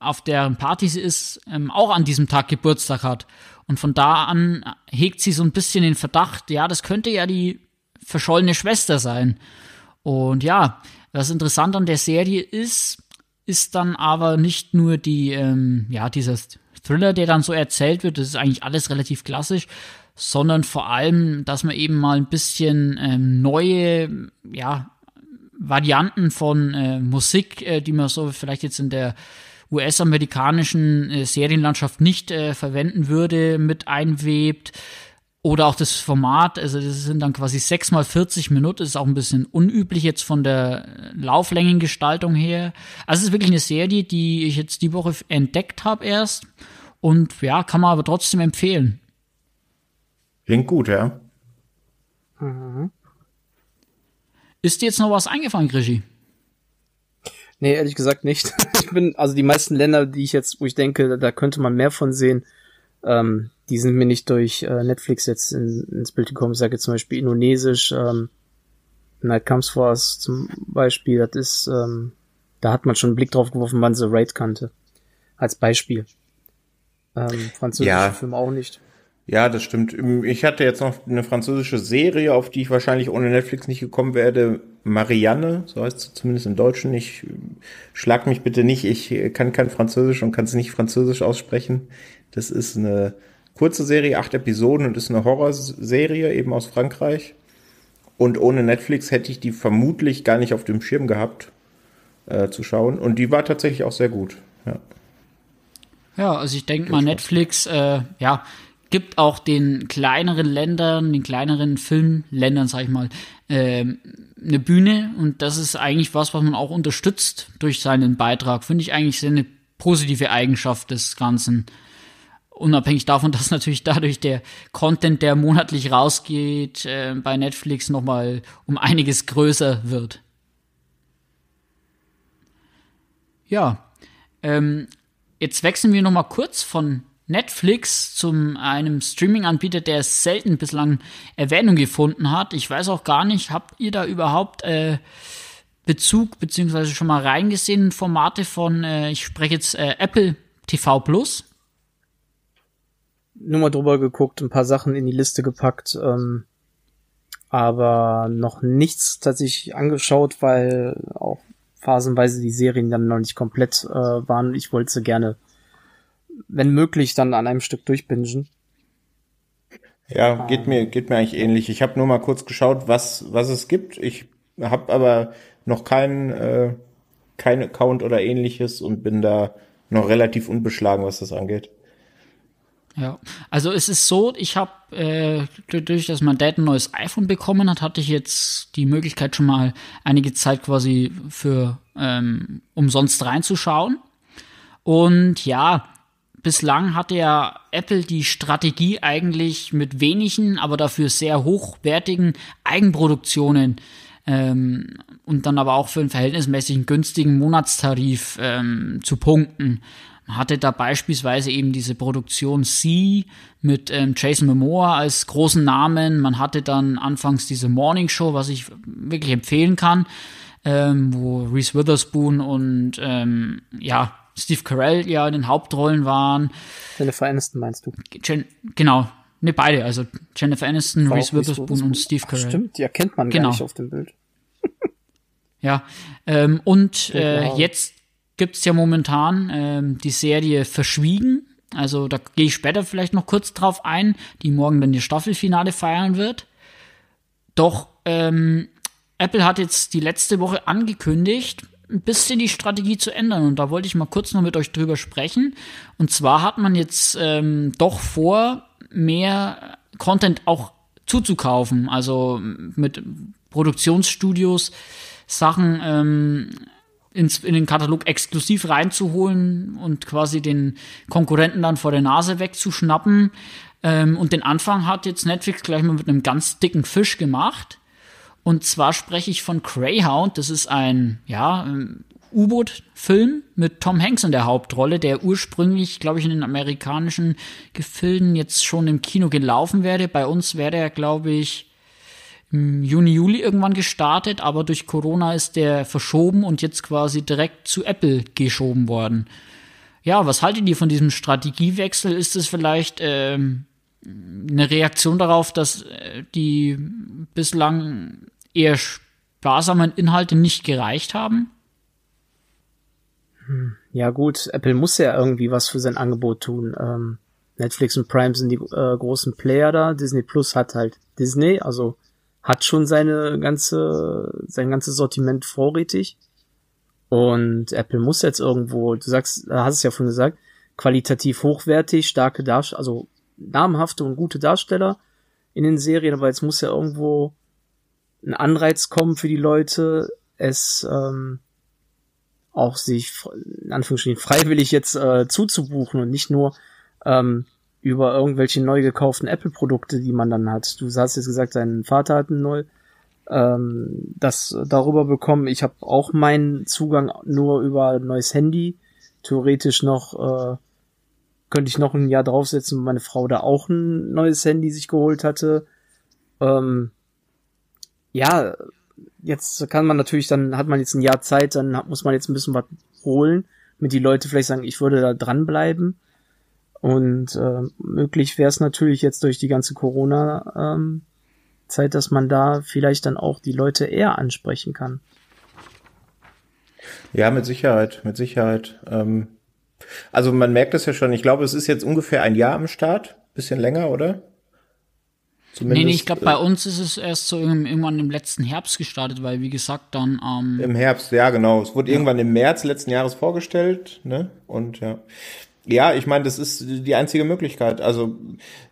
auf deren Party sie ist, ähm, auch an diesem Tag Geburtstag hat. Und von da an hegt sie so ein bisschen den Verdacht, ja, das könnte ja die verschollene Schwester sein. Und ja, was interessant an der Serie ist, ist dann aber nicht nur die, ähm, ja, dieser Thriller, der dann so erzählt wird, das ist eigentlich alles relativ klassisch, sondern vor allem, dass man eben mal ein bisschen ähm, neue, ja, Varianten von äh, Musik, äh, die man so vielleicht jetzt in der US-amerikanischen äh, Serienlandschaft nicht äh, verwenden würde, mit einwebt. Oder auch das Format, also das sind dann quasi 6 mal 40 Minuten, das ist auch ein bisschen unüblich jetzt von der äh, Lauflängengestaltung her. Also es ist wirklich eine Serie, die ich jetzt die Woche entdeckt habe erst. Und ja, kann man aber trotzdem empfehlen. Klingt gut, ja. Mhm. Ist dir jetzt noch was eingefallen, Grischi? Nee, ehrlich gesagt nicht. Ich bin, also die meisten Länder, die ich jetzt, wo ich denke, da könnte man mehr von sehen, ähm, die sind mir nicht durch äh, Netflix jetzt in, ins Bild gekommen. Ich sage jetzt zum Beispiel Indonesisch, ähm, Night Comes For Us zum Beispiel, das ist, ähm, da hat man schon einen Blick drauf geworfen, wann sie Raid kannte. Als Beispiel. Ähm, französischen ja. Film auch nicht. Ja, das stimmt. Ähm, ich hatte jetzt noch eine französische Serie, auf die ich wahrscheinlich ohne Netflix nicht gekommen werde. Marianne, so heißt es zumindest im Deutschen. Ich äh, schlag mich bitte nicht. Ich äh, kann kein Französisch und kann es nicht Französisch aussprechen. Das ist eine kurze Serie, acht Episoden und ist eine Horrorserie eben aus Frankreich. Und ohne Netflix hätte ich die vermutlich gar nicht auf dem Schirm gehabt äh, zu schauen. Und die war tatsächlich auch sehr gut. Ja. Ja, also ich denke mal, Netflix, äh, ja, gibt auch den kleineren Ländern, den kleineren Filmländern, sag ich mal, äh, eine Bühne und das ist eigentlich was, was man auch unterstützt durch seinen Beitrag. Finde ich eigentlich sehr eine positive Eigenschaft des Ganzen. Unabhängig davon, dass natürlich dadurch der Content, der monatlich rausgeht, äh, bei Netflix nochmal um einiges größer wird. Ja, ähm, jetzt wechseln wir nochmal kurz von Netflix zum einem Streaming-Anbieter, der selten bislang Erwähnung gefunden hat. Ich weiß auch gar nicht, habt ihr da überhaupt äh, Bezug beziehungsweise schon mal reingesehen Formate von, äh, ich spreche jetzt äh, Apple TV Plus? Nur mal drüber geguckt, ein paar Sachen in die Liste gepackt, ähm, aber noch nichts tatsächlich angeschaut, weil auch phasenweise die Serien dann noch nicht komplett äh, waren. Ich wollte sie gerne wenn möglich, dann an einem Stück durchbingen. Ja, ähm. geht mir, geht mir eigentlich ähnlich. Ich habe nur mal kurz geschaut, was, was es gibt. Ich habe aber noch keinen äh, kein Account oder ähnliches und bin da noch relativ unbeschlagen, was das angeht. Ja, also es ist so, ich habe äh, dadurch, dass mein Dad ein neues iPhone bekommen hat, hatte ich jetzt die Möglichkeit schon mal einige Zeit quasi für ähm, umsonst reinzuschauen. Und ja, bislang hatte ja Apple die Strategie eigentlich mit wenigen, aber dafür sehr hochwertigen Eigenproduktionen ähm, und dann aber auch für einen verhältnismäßigen günstigen Monatstarif ähm, zu punkten. Man hatte da beispielsweise eben diese Produktion C mit ähm, Jason Momoa als großen Namen. Man hatte dann anfangs diese Morning Show, was ich wirklich empfehlen kann, ähm, wo Reese Witherspoon und ähm, ja Steve Carell ja in den Hauptrollen waren. Jennifer Aniston meinst du? Gen genau, ne beide, also Jennifer Aniston, Reese Witherspoon und Steve Carell. Ach, stimmt, die erkennt man genau. gar nicht auf dem Bild. ja, ähm, und äh, wow. jetzt gibt's ja momentan ähm, die Serie Verschwiegen. Also da gehe ich später vielleicht noch kurz drauf ein, die morgen dann die Staffelfinale feiern wird. Doch ähm, Apple hat jetzt die letzte Woche angekündigt, ein bisschen die Strategie zu ändern. Und da wollte ich mal kurz noch mit euch drüber sprechen. Und zwar hat man jetzt ähm, doch vor, mehr Content auch zuzukaufen. Also mit Produktionsstudios Sachen ähm, ins, in den Katalog exklusiv reinzuholen und quasi den Konkurrenten dann vor der Nase wegzuschnappen. Ähm, und den Anfang hat jetzt Netflix gleich mal mit einem ganz dicken Fisch gemacht und zwar spreche ich von Greyhound. Das ist ein, ja, U-Boot-Film mit Tom Hanks in der Hauptrolle, der ursprünglich, glaube ich, in den amerikanischen Gefilden jetzt schon im Kino gelaufen werde. Bei uns wäre er, glaube ich, im Juni, Juli irgendwann gestartet, aber durch Corona ist der verschoben und jetzt quasi direkt zu Apple geschoben worden. Ja, was haltet ihr von diesem Strategiewechsel? Ist es vielleicht ähm, eine Reaktion darauf, dass äh, die bislang eher sparsamen Inhalte nicht gereicht haben? Hm, ja gut, Apple muss ja irgendwie was für sein Angebot tun. Ähm, Netflix und Prime sind die äh, großen Player da. Disney Plus hat halt Disney, also hat schon seine ganze, sein ganzes Sortiment vorrätig. Und Apple muss jetzt irgendwo, du sagst, äh, hast es ja vorhin gesagt, qualitativ hochwertig, starke Darsteller, also namhafte und gute Darsteller in den Serien, aber jetzt muss ja irgendwo ein Anreiz kommen für die Leute, es ähm, auch sich in Anführungsstrichen freiwillig jetzt äh, zuzubuchen und nicht nur ähm, über irgendwelche neu gekauften Apple-Produkte, die man dann hat. Du hast jetzt gesagt, dein Vater hat einen neu ähm, das darüber bekommen. Ich habe auch meinen Zugang nur über ein neues Handy. Theoretisch noch äh, könnte ich noch ein Jahr draufsetzen, weil meine Frau da auch ein neues Handy sich geholt hatte. Ähm, ja, jetzt kann man natürlich, dann hat man jetzt ein Jahr Zeit, dann hat, muss man jetzt ein bisschen was holen, mit die Leute vielleicht sagen, ich würde da dranbleiben. Und äh, möglich wäre es natürlich jetzt durch die ganze Corona-Zeit, ähm, dass man da vielleicht dann auch die Leute eher ansprechen kann. Ja, mit Sicherheit, mit Sicherheit. Ähm, also man merkt es ja schon, ich glaube, es ist jetzt ungefähr ein Jahr am Start, bisschen länger, oder? Zumindest, nee, nee, ich glaube, bei äh, uns ist es erst so irgendwann im letzten Herbst gestartet, weil wie gesagt dann ähm, im Herbst, ja genau. Es wurde ja. irgendwann im März letzten Jahres vorgestellt, ne? Und ja. Ja, ich meine, das ist die einzige Möglichkeit. Also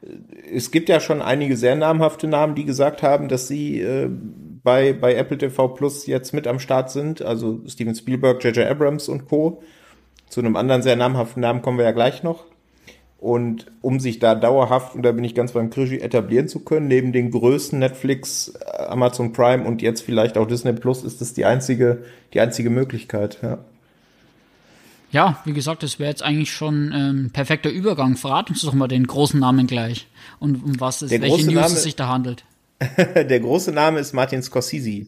äh, es gibt ja schon einige sehr namhafte Namen, die gesagt haben, dass sie äh, bei, bei Apple TV Plus jetzt mit am Start sind. Also Steven Spielberg, J.J. Abrams und Co. Zu einem anderen sehr namhaften Namen kommen wir ja gleich noch. Und um sich da dauerhaft, und da bin ich ganz beim Krischi, etablieren zu können, neben den größten Netflix, äh, Amazon Prime und jetzt vielleicht auch Disney Plus, ist das die einzige, die einzige Möglichkeit. Ja, ja wie gesagt, das wäre jetzt eigentlich schon ähm, perfekter Übergang. Verrat uns doch mal den großen Namen gleich und um was es, welche News Name, es sich da handelt. der große Name ist Martin Scorsese.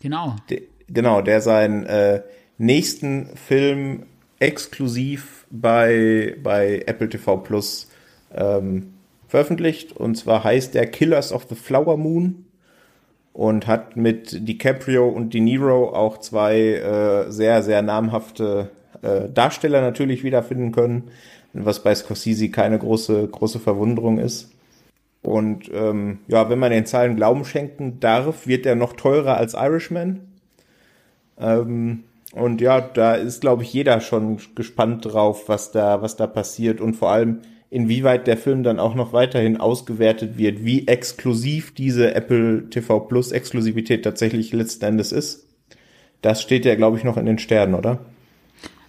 Genau. De, genau, der seinen äh, nächsten Film exklusiv bei, bei Apple TV Plus ähm, veröffentlicht. Und zwar heißt der Killers of the Flower Moon und hat mit DiCaprio und De Niro auch zwei äh, sehr, sehr namhafte äh, Darsteller natürlich wiederfinden können, was bei Scorsese keine große, große Verwunderung ist. Und ähm, ja, wenn man den Zahlen Glauben schenken darf, wird er noch teurer als Irishman. Ähm, und ja, da ist, glaube ich, jeder schon gespannt drauf, was da, was da passiert und vor allem, inwieweit der Film dann auch noch weiterhin ausgewertet wird, wie exklusiv diese Apple TV Plus Exklusivität tatsächlich letzten Endes ist. Das steht ja, glaube ich, noch in den Sternen, oder?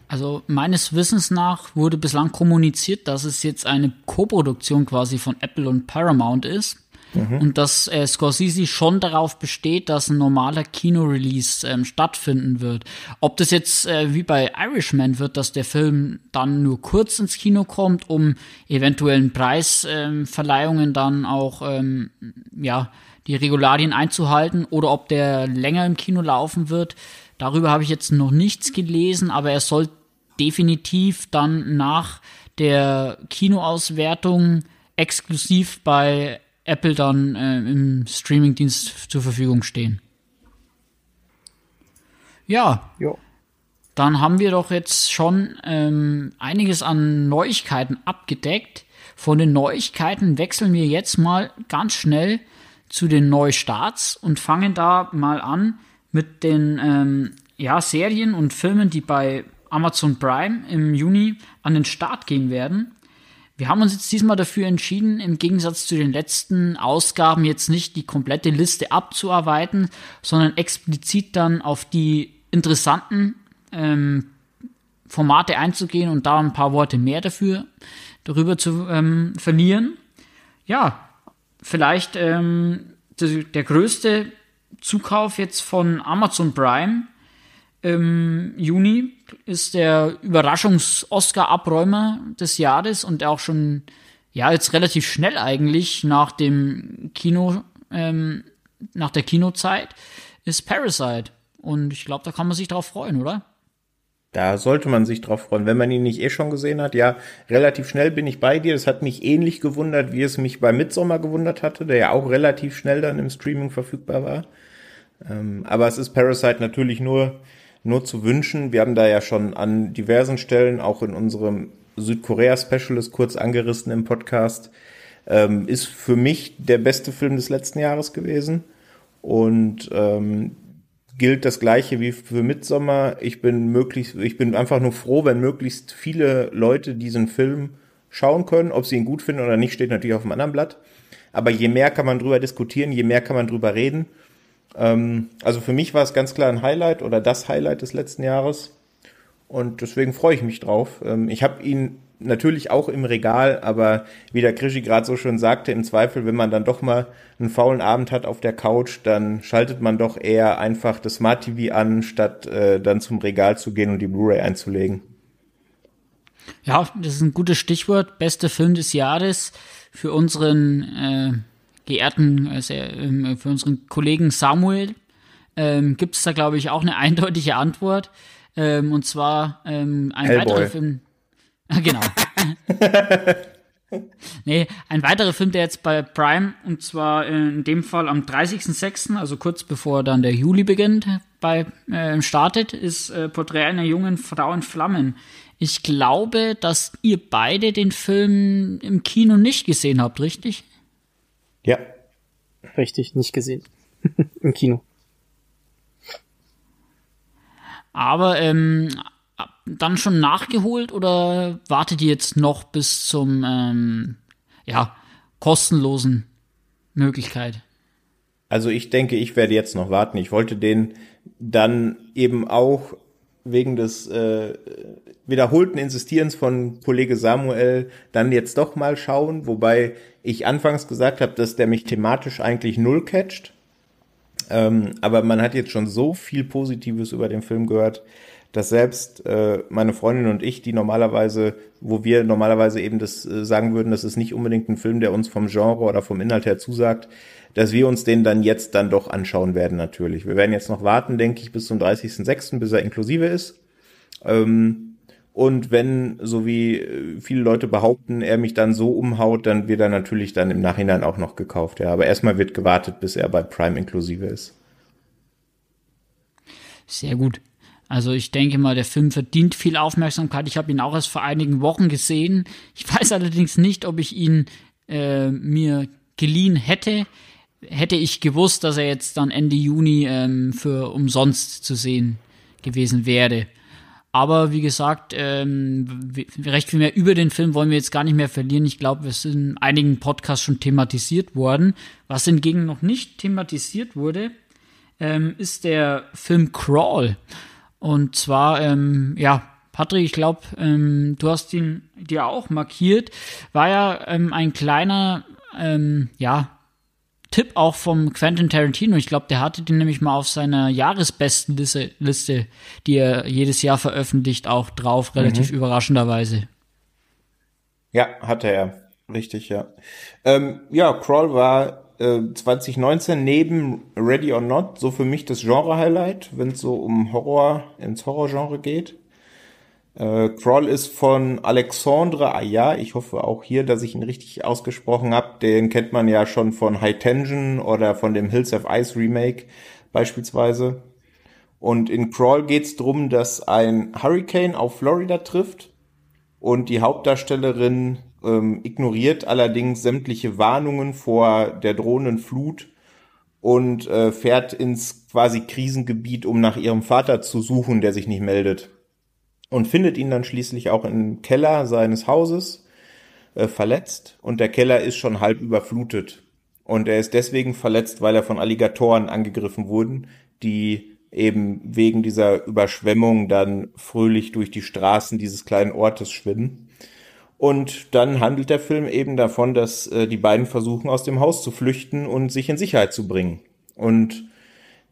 Also meines Wissens nach wurde bislang kommuniziert, dass es jetzt eine Koproduktion quasi von Apple und Paramount ist. Mhm. Und dass äh, Scorsese schon darauf besteht, dass ein normaler Kinorelease ähm, stattfinden wird. Ob das jetzt äh, wie bei Irishman wird, dass der Film dann nur kurz ins Kino kommt, um eventuellen Preisverleihungen ähm, dann auch ähm, ja die Regularien einzuhalten, oder ob der länger im Kino laufen wird. Darüber habe ich jetzt noch nichts gelesen, aber er soll definitiv dann nach der Kinoauswertung exklusiv bei Apple dann äh, im Streamingdienst zur Verfügung stehen. Ja. Jo. Dann haben wir doch jetzt schon ähm, einiges an Neuigkeiten abgedeckt. Von den Neuigkeiten wechseln wir jetzt mal ganz schnell zu den Neustarts und fangen da mal an mit den ähm, ja, Serien und Filmen, die bei Amazon Prime im Juni an den Start gehen werden. Wir haben uns jetzt diesmal dafür entschieden, im Gegensatz zu den letzten Ausgaben jetzt nicht die komplette Liste abzuarbeiten, sondern explizit dann auf die interessanten ähm, Formate einzugehen und da ein paar Worte mehr dafür darüber zu ähm, verlieren. Ja, vielleicht ähm, der größte Zukauf jetzt von Amazon Prime im Juni ist der Überraschungs-Oscar-Abräumer des Jahres und auch schon, ja, jetzt relativ schnell eigentlich nach dem Kino, ähm, nach der Kinozeit, ist Parasite. Und ich glaube, da kann man sich drauf freuen, oder? Da sollte man sich drauf freuen, wenn man ihn nicht eh schon gesehen hat. Ja, relativ schnell bin ich bei dir. Das hat mich ähnlich gewundert, wie es mich bei Midsommer gewundert hatte, der ja auch relativ schnell dann im Streaming verfügbar war. Ähm, aber es ist Parasite natürlich nur nur zu wünschen. Wir haben da ja schon an diversen Stellen, auch in unserem Südkorea-Specialist kurz angerissen im Podcast, ähm, ist für mich der beste Film des letzten Jahres gewesen. Und ähm, gilt das gleiche wie für Midsommer. Ich bin möglichst, ich bin einfach nur froh, wenn möglichst viele Leute diesen Film schauen können. Ob sie ihn gut finden oder nicht, steht natürlich auf dem anderen Blatt. Aber je mehr kann man drüber diskutieren, je mehr kann man drüber reden. Ähm, also für mich war es ganz klar ein Highlight oder das Highlight des letzten Jahres. Und deswegen freue ich mich drauf. Ähm, ich habe ihn natürlich auch im Regal, aber wie der Krischi gerade so schön sagte, im Zweifel, wenn man dann doch mal einen faulen Abend hat auf der Couch, dann schaltet man doch eher einfach das Smart TV an, statt äh, dann zum Regal zu gehen und die Blu-ray einzulegen. Ja, das ist ein gutes Stichwort. Beste Film des Jahres für unseren äh, geehrten, mhm. sehr, also, ähm, für unseren Kollegen Samuel, ähm, gibt es da, glaube ich, auch eine eindeutige Antwort. Ähm, und zwar ähm, ein Hellboy. weiterer Film. Äh, genau. nee, ein weiterer Film, der jetzt bei Prime, und zwar äh, in dem Fall am 30.06., also kurz bevor dann der Juli beginnt, bei, äh, startet, ist äh, Porträt einer jungen Frau in Flammen. Ich glaube, dass ihr beide den Film im Kino nicht gesehen habt, richtig? Ja. Richtig, nicht gesehen. Im Kino. Aber ähm, dann schon nachgeholt oder wartet ihr jetzt noch bis zum ähm, ja, kostenlosen Möglichkeit? Also ich denke, ich werde jetzt noch warten. Ich wollte den dann eben auch wegen des äh, wiederholten Insistierens von Kollege Samuel dann jetzt doch mal schauen, wobei ich anfangs gesagt habe, dass der mich thematisch eigentlich null catcht. Ähm, aber man hat jetzt schon so viel Positives über den Film gehört, dass selbst äh, meine Freundin und ich, die normalerweise, wo wir normalerweise eben das äh, sagen würden, das ist nicht unbedingt ein Film, der uns vom Genre oder vom Inhalt her zusagt, dass wir uns den dann jetzt dann doch anschauen werden natürlich. Wir werden jetzt noch warten, denke ich, bis zum 30.06., bis er inklusive ist. Ähm, und wenn, so wie äh, viele Leute behaupten, er mich dann so umhaut, dann wird er natürlich dann im Nachhinein auch noch gekauft. Ja, aber erstmal wird gewartet, bis er bei Prime inklusive ist. Sehr gut. Also ich denke mal, der Film verdient viel Aufmerksamkeit. Ich habe ihn auch erst vor einigen Wochen gesehen. Ich weiß allerdings nicht, ob ich ihn äh, mir geliehen hätte hätte ich gewusst, dass er jetzt dann Ende Juni ähm, für umsonst zu sehen gewesen wäre. Aber wie gesagt, ähm, recht viel mehr über den Film wollen wir jetzt gar nicht mehr verlieren. Ich glaube, wir sind in einigen Podcasts schon thematisiert worden. Was hingegen noch nicht thematisiert wurde, ähm, ist der Film Crawl. Und zwar, ähm, ja, Patrick, ich glaube, ähm, du hast ihn dir auch markiert. War ja ähm, ein kleiner, ähm, ja, Tipp auch vom Quentin Tarantino. Ich glaube, der hatte den nämlich mal auf seiner Jahresbestenliste, die er jedes Jahr veröffentlicht, auch drauf, mhm. relativ mhm. überraschenderweise. Ja, hatte er. Richtig, ja. Ähm, ja, Crawl war äh, 2019 neben Ready or Not so für mich das Genre-Highlight, wenn es so um Horror, ins Horrorgenre geht. Äh, Kroll ist von Alexandre Aya. Ich hoffe auch hier, dass ich ihn richtig ausgesprochen habe. Den kennt man ja schon von High Tension oder von dem Hills of Ice Remake beispielsweise. Und in Crawl geht's drum, dass ein Hurricane auf Florida trifft und die Hauptdarstellerin ähm, ignoriert allerdings sämtliche Warnungen vor der drohenden Flut und äh, fährt ins quasi Krisengebiet, um nach ihrem Vater zu suchen, der sich nicht meldet und findet ihn dann schließlich auch im Keller seines Hauses äh, verletzt und der Keller ist schon halb überflutet. Und er ist deswegen verletzt, weil er von Alligatoren angegriffen wurden, die eben wegen dieser Überschwemmung dann fröhlich durch die Straßen dieses kleinen Ortes schwimmen. Und dann handelt der Film eben davon, dass äh, die beiden versuchen, aus dem Haus zu flüchten und sich in Sicherheit zu bringen. Und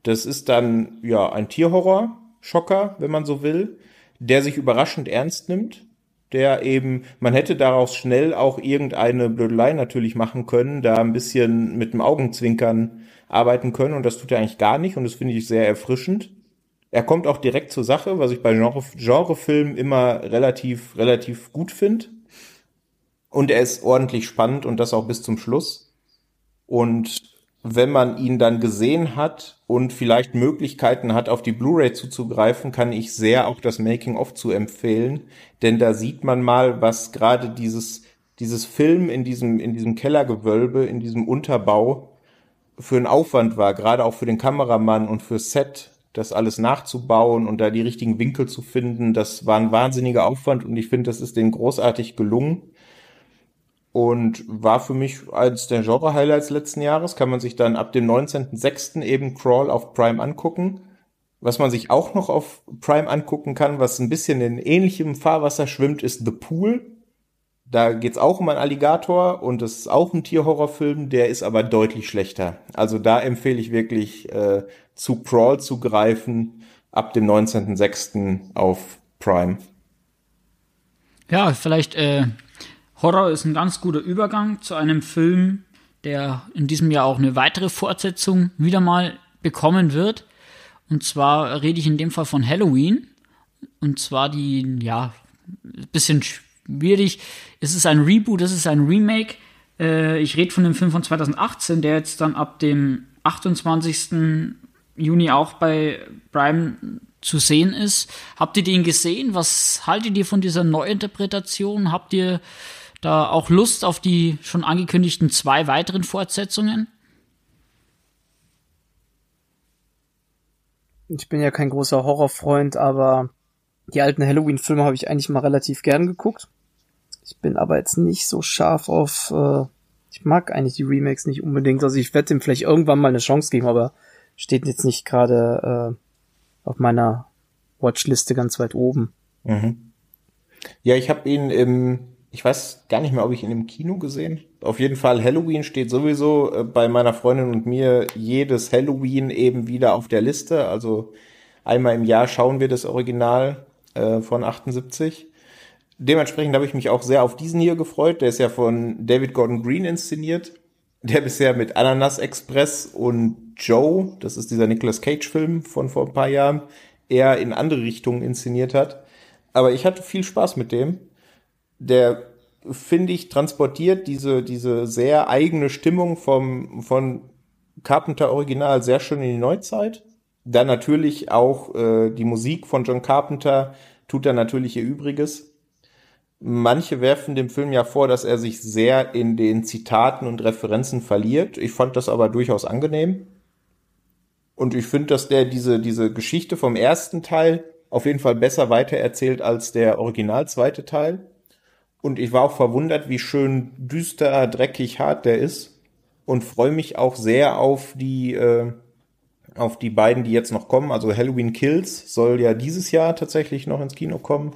das ist dann ja ein Tierhorror, Schocker, wenn man so will, der sich überraschend ernst nimmt, der eben, man hätte daraus schnell auch irgendeine Blödelei natürlich machen können, da ein bisschen mit dem Augenzwinkern arbeiten können und das tut er eigentlich gar nicht und das finde ich sehr erfrischend. Er kommt auch direkt zur Sache, was ich bei Genre, Genrefilmen immer relativ, relativ gut finde. Und er ist ordentlich spannend und das auch bis zum Schluss. Und wenn man ihn dann gesehen hat und vielleicht Möglichkeiten hat, auf die Blu-ray zuzugreifen, kann ich sehr auch das Making-of zu empfehlen, denn da sieht man mal, was gerade dieses, dieses Film in diesem, in diesem Kellergewölbe, in diesem Unterbau für einen Aufwand war, gerade auch für den Kameramann und fürs Set, das alles nachzubauen und da die richtigen Winkel zu finden, das war ein wahnsinniger Aufwand und ich finde, das ist denen großartig gelungen und war für mich eines der Genre-Highlights letzten Jahres. Kann man sich dann ab dem 19.06. eben Crawl auf Prime angucken. Was man sich auch noch auf Prime angucken kann, was ein bisschen in ähnlichem Fahrwasser schwimmt, ist The Pool. Da geht's auch um einen Alligator und es ist auch ein Tierhorrorfilm, der ist aber deutlich schlechter. Also da empfehle ich wirklich äh, zu Crawl zu greifen ab dem 19.06. auf Prime. Ja, vielleicht äh, Horror ist ein ganz guter Übergang zu einem Film, der in diesem Jahr auch eine weitere Fortsetzung wieder mal bekommen wird. Und zwar rede ich in dem Fall von Halloween. Und zwar die, ja, bisschen schwierig. Es ist ein Reboot, es ist ein Remake. Äh, ich rede von dem Film von 2018, der jetzt dann ab dem 28. Juni auch bei Prime zu sehen ist. Habt ihr den gesehen? Was haltet ihr von dieser Neuinterpretation? Habt ihr da auch Lust auf die schon angekündigten zwei weiteren Fortsetzungen? Ich bin ja kein großer Horrorfreund, aber die alten Halloween-Filme habe ich eigentlich mal relativ gern geguckt. Ich bin aber jetzt nicht so scharf auf. Äh, ich mag eigentlich die Remakes nicht unbedingt. Also ich werde dem vielleicht irgendwann mal eine Chance geben, aber steht jetzt nicht gerade äh, auf meiner Watchliste ganz weit oben. Mhm. Ja, ich habe ihn im ich weiß gar nicht mehr, ob ich ihn im Kino gesehen. Auf jeden Fall Halloween steht sowieso äh, bei meiner Freundin und mir jedes Halloween eben wieder auf der Liste. Also einmal im Jahr schauen wir das Original äh, von 78. Dementsprechend habe ich mich auch sehr auf diesen hier gefreut. Der ist ja von David Gordon Green inszeniert, der bisher mit Ananas Express und Joe, das ist dieser Nicolas Cage-Film von vor ein paar Jahren, eher in andere Richtungen inszeniert hat. Aber ich hatte viel Spaß mit dem der finde ich transportiert diese diese sehr eigene Stimmung vom von Carpenter Original sehr schön in die Neuzeit. Dann natürlich auch äh, die Musik von John Carpenter tut da natürlich ihr Übriges. Manche werfen dem Film ja vor, dass er sich sehr in den Zitaten und Referenzen verliert. Ich fand das aber durchaus angenehm. Und ich finde, dass der diese, diese Geschichte vom ersten Teil auf jeden Fall besser weitererzählt als der original zweite Teil. Und ich war auch verwundert, wie schön düster, dreckig, hart der ist. Und freue mich auch sehr auf die, äh, auf die beiden, die jetzt noch kommen. Also Halloween Kills soll ja dieses Jahr tatsächlich noch ins Kino kommen.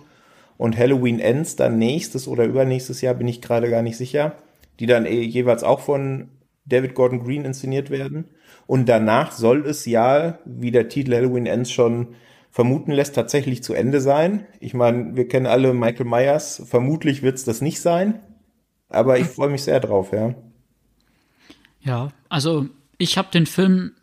Und Halloween Ends dann nächstes oder übernächstes Jahr, bin ich gerade gar nicht sicher. Die dann eh jeweils auch von David Gordon Green inszeniert werden. Und danach soll es ja, wie der Titel Halloween Ends schon vermuten lässt, tatsächlich zu Ende sein. Ich meine, wir kennen alle Michael Myers. Vermutlich wird es das nicht sein. Aber ich freue mich sehr drauf, ja. Ja, also ich habe den Film,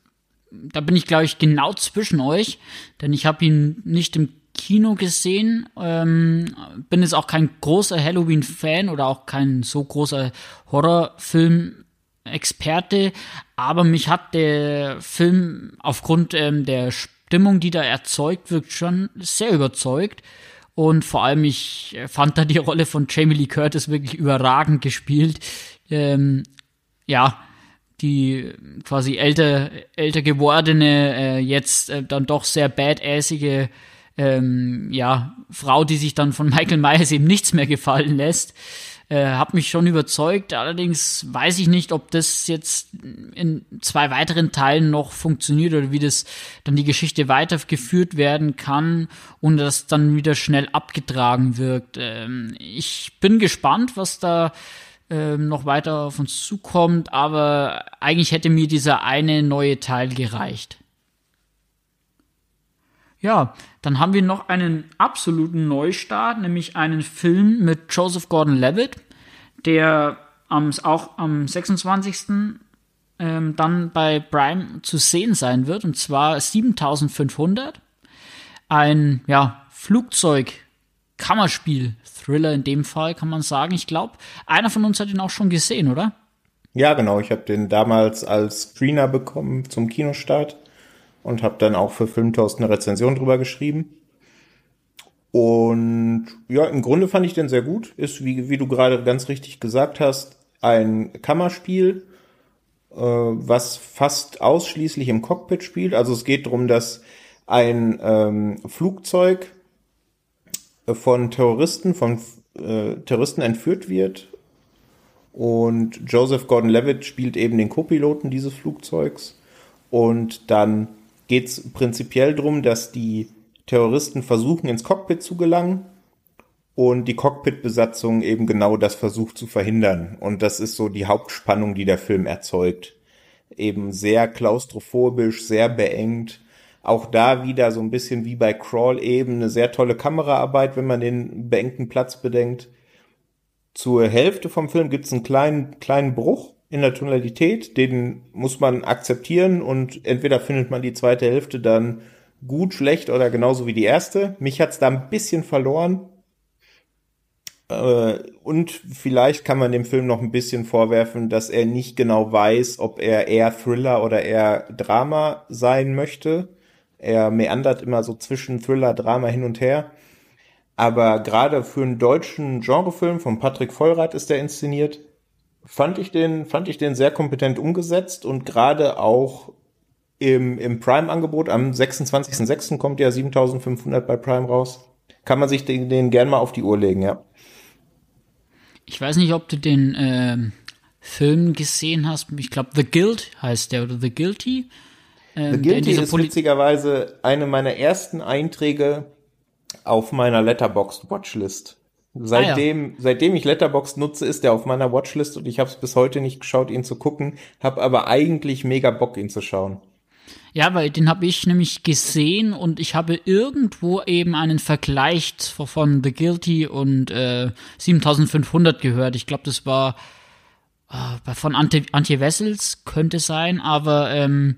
da bin ich, glaube ich, genau zwischen euch, denn ich habe ihn nicht im Kino gesehen. Ähm, bin jetzt auch kein großer Halloween-Fan oder auch kein so großer Horrorfilm. Experte, aber mich hat der Film aufgrund ähm, der Stimmung, die da erzeugt, wirkt schon sehr überzeugt. Und vor allem, ich fand da die Rolle von Jamie Lee Curtis wirklich überragend gespielt. Ähm, ja, die quasi älter, älter gewordene, äh, jetzt äh, dann doch sehr badassige ähm, ja, Frau, die sich dann von Michael Myers eben nichts mehr gefallen lässt. Äh, hat mich schon überzeugt. Allerdings weiß ich nicht, ob das jetzt in zwei weiteren Teilen noch funktioniert oder wie das dann die Geschichte weitergeführt werden kann und das dann wieder schnell abgetragen wirkt. Ähm, ich bin gespannt, was da ähm, noch weiter auf uns zukommt, aber eigentlich hätte mir dieser eine neue Teil gereicht. Ja, dann haben wir noch einen absoluten Neustart, nämlich einen Film mit Joseph Gordon-Levitt, der am, auch am 26. Ähm, dann bei Prime zu sehen sein wird, und zwar 7500. Ein ja, Flugzeug-Kammerspiel-Thriller in dem Fall, kann man sagen. Ich glaube, einer von uns hat ihn auch schon gesehen, oder? Ja, genau. Ich habe den damals als Screener bekommen zum Kinostart und habe dann auch für Filmtoast eine Rezension drüber geschrieben. Und ja, im Grunde fand ich den sehr gut. Ist, wie, wie du gerade ganz richtig gesagt hast, ein Kammerspiel, äh, was fast ausschließlich im Cockpit spielt. Also es geht darum, dass ein ähm, Flugzeug äh, von Terroristen, von äh, Terroristen entführt wird. Und Joseph Gordon-Levitt spielt eben den Co-Piloten dieses Flugzeugs. Und dann geht es prinzipiell darum, dass die Terroristen versuchen, ins Cockpit zu gelangen und die Cockpit-Besatzung eben genau das versucht zu verhindern. Und das ist so die Hauptspannung, die der Film erzeugt. Eben sehr klaustrophobisch, sehr beengt. Auch da wieder so ein bisschen wie bei Crawl eben eine sehr tolle Kameraarbeit, wenn man den beengten Platz bedenkt. Zur Hälfte vom Film gibt es einen kleinen, kleinen Bruch in der Tonalität, den muss man akzeptieren und entweder findet man die zweite Hälfte dann gut, schlecht oder genauso wie die erste. Mich hat's da ein bisschen verloren. Äh, und vielleicht kann man dem Film noch ein bisschen vorwerfen, dass er nicht genau weiß, ob er eher Thriller oder eher Drama sein möchte. Er meandert immer so zwischen Thriller, Drama hin und her. Aber gerade für einen deutschen Genrefilm von Patrick Vollrath ist er inszeniert fand ich den, fand ich den sehr kompetent umgesetzt und gerade auch im, im Prime-Angebot am 26.06. kommt ja 7500 bei Prime raus. Kann man sich den, den gern mal auf die Uhr legen, ja. Ich weiß nicht, ob du den äh, Film gesehen hast. Ich glaube, The Guild heißt der oder The Guilty. Ähm, The Guilty ist Poli witzigerweise eine meiner ersten Einträge auf meiner Letterboxd-Watchlist. Seitdem, ah, ja. seitdem ich Letterbox nutze, ist er auf meiner Watchlist und ich habe es bis heute nicht geschaut, ihn zu gucken, habe aber eigentlich mega Bock, ihn zu schauen. Ja, weil den habe ich nämlich gesehen und ich habe irgendwo eben einen Vergleich von The Guilty und äh, 7500 gehört. Ich glaube, das war äh, von Antje, Antje Wessels, könnte sein, aber ähm,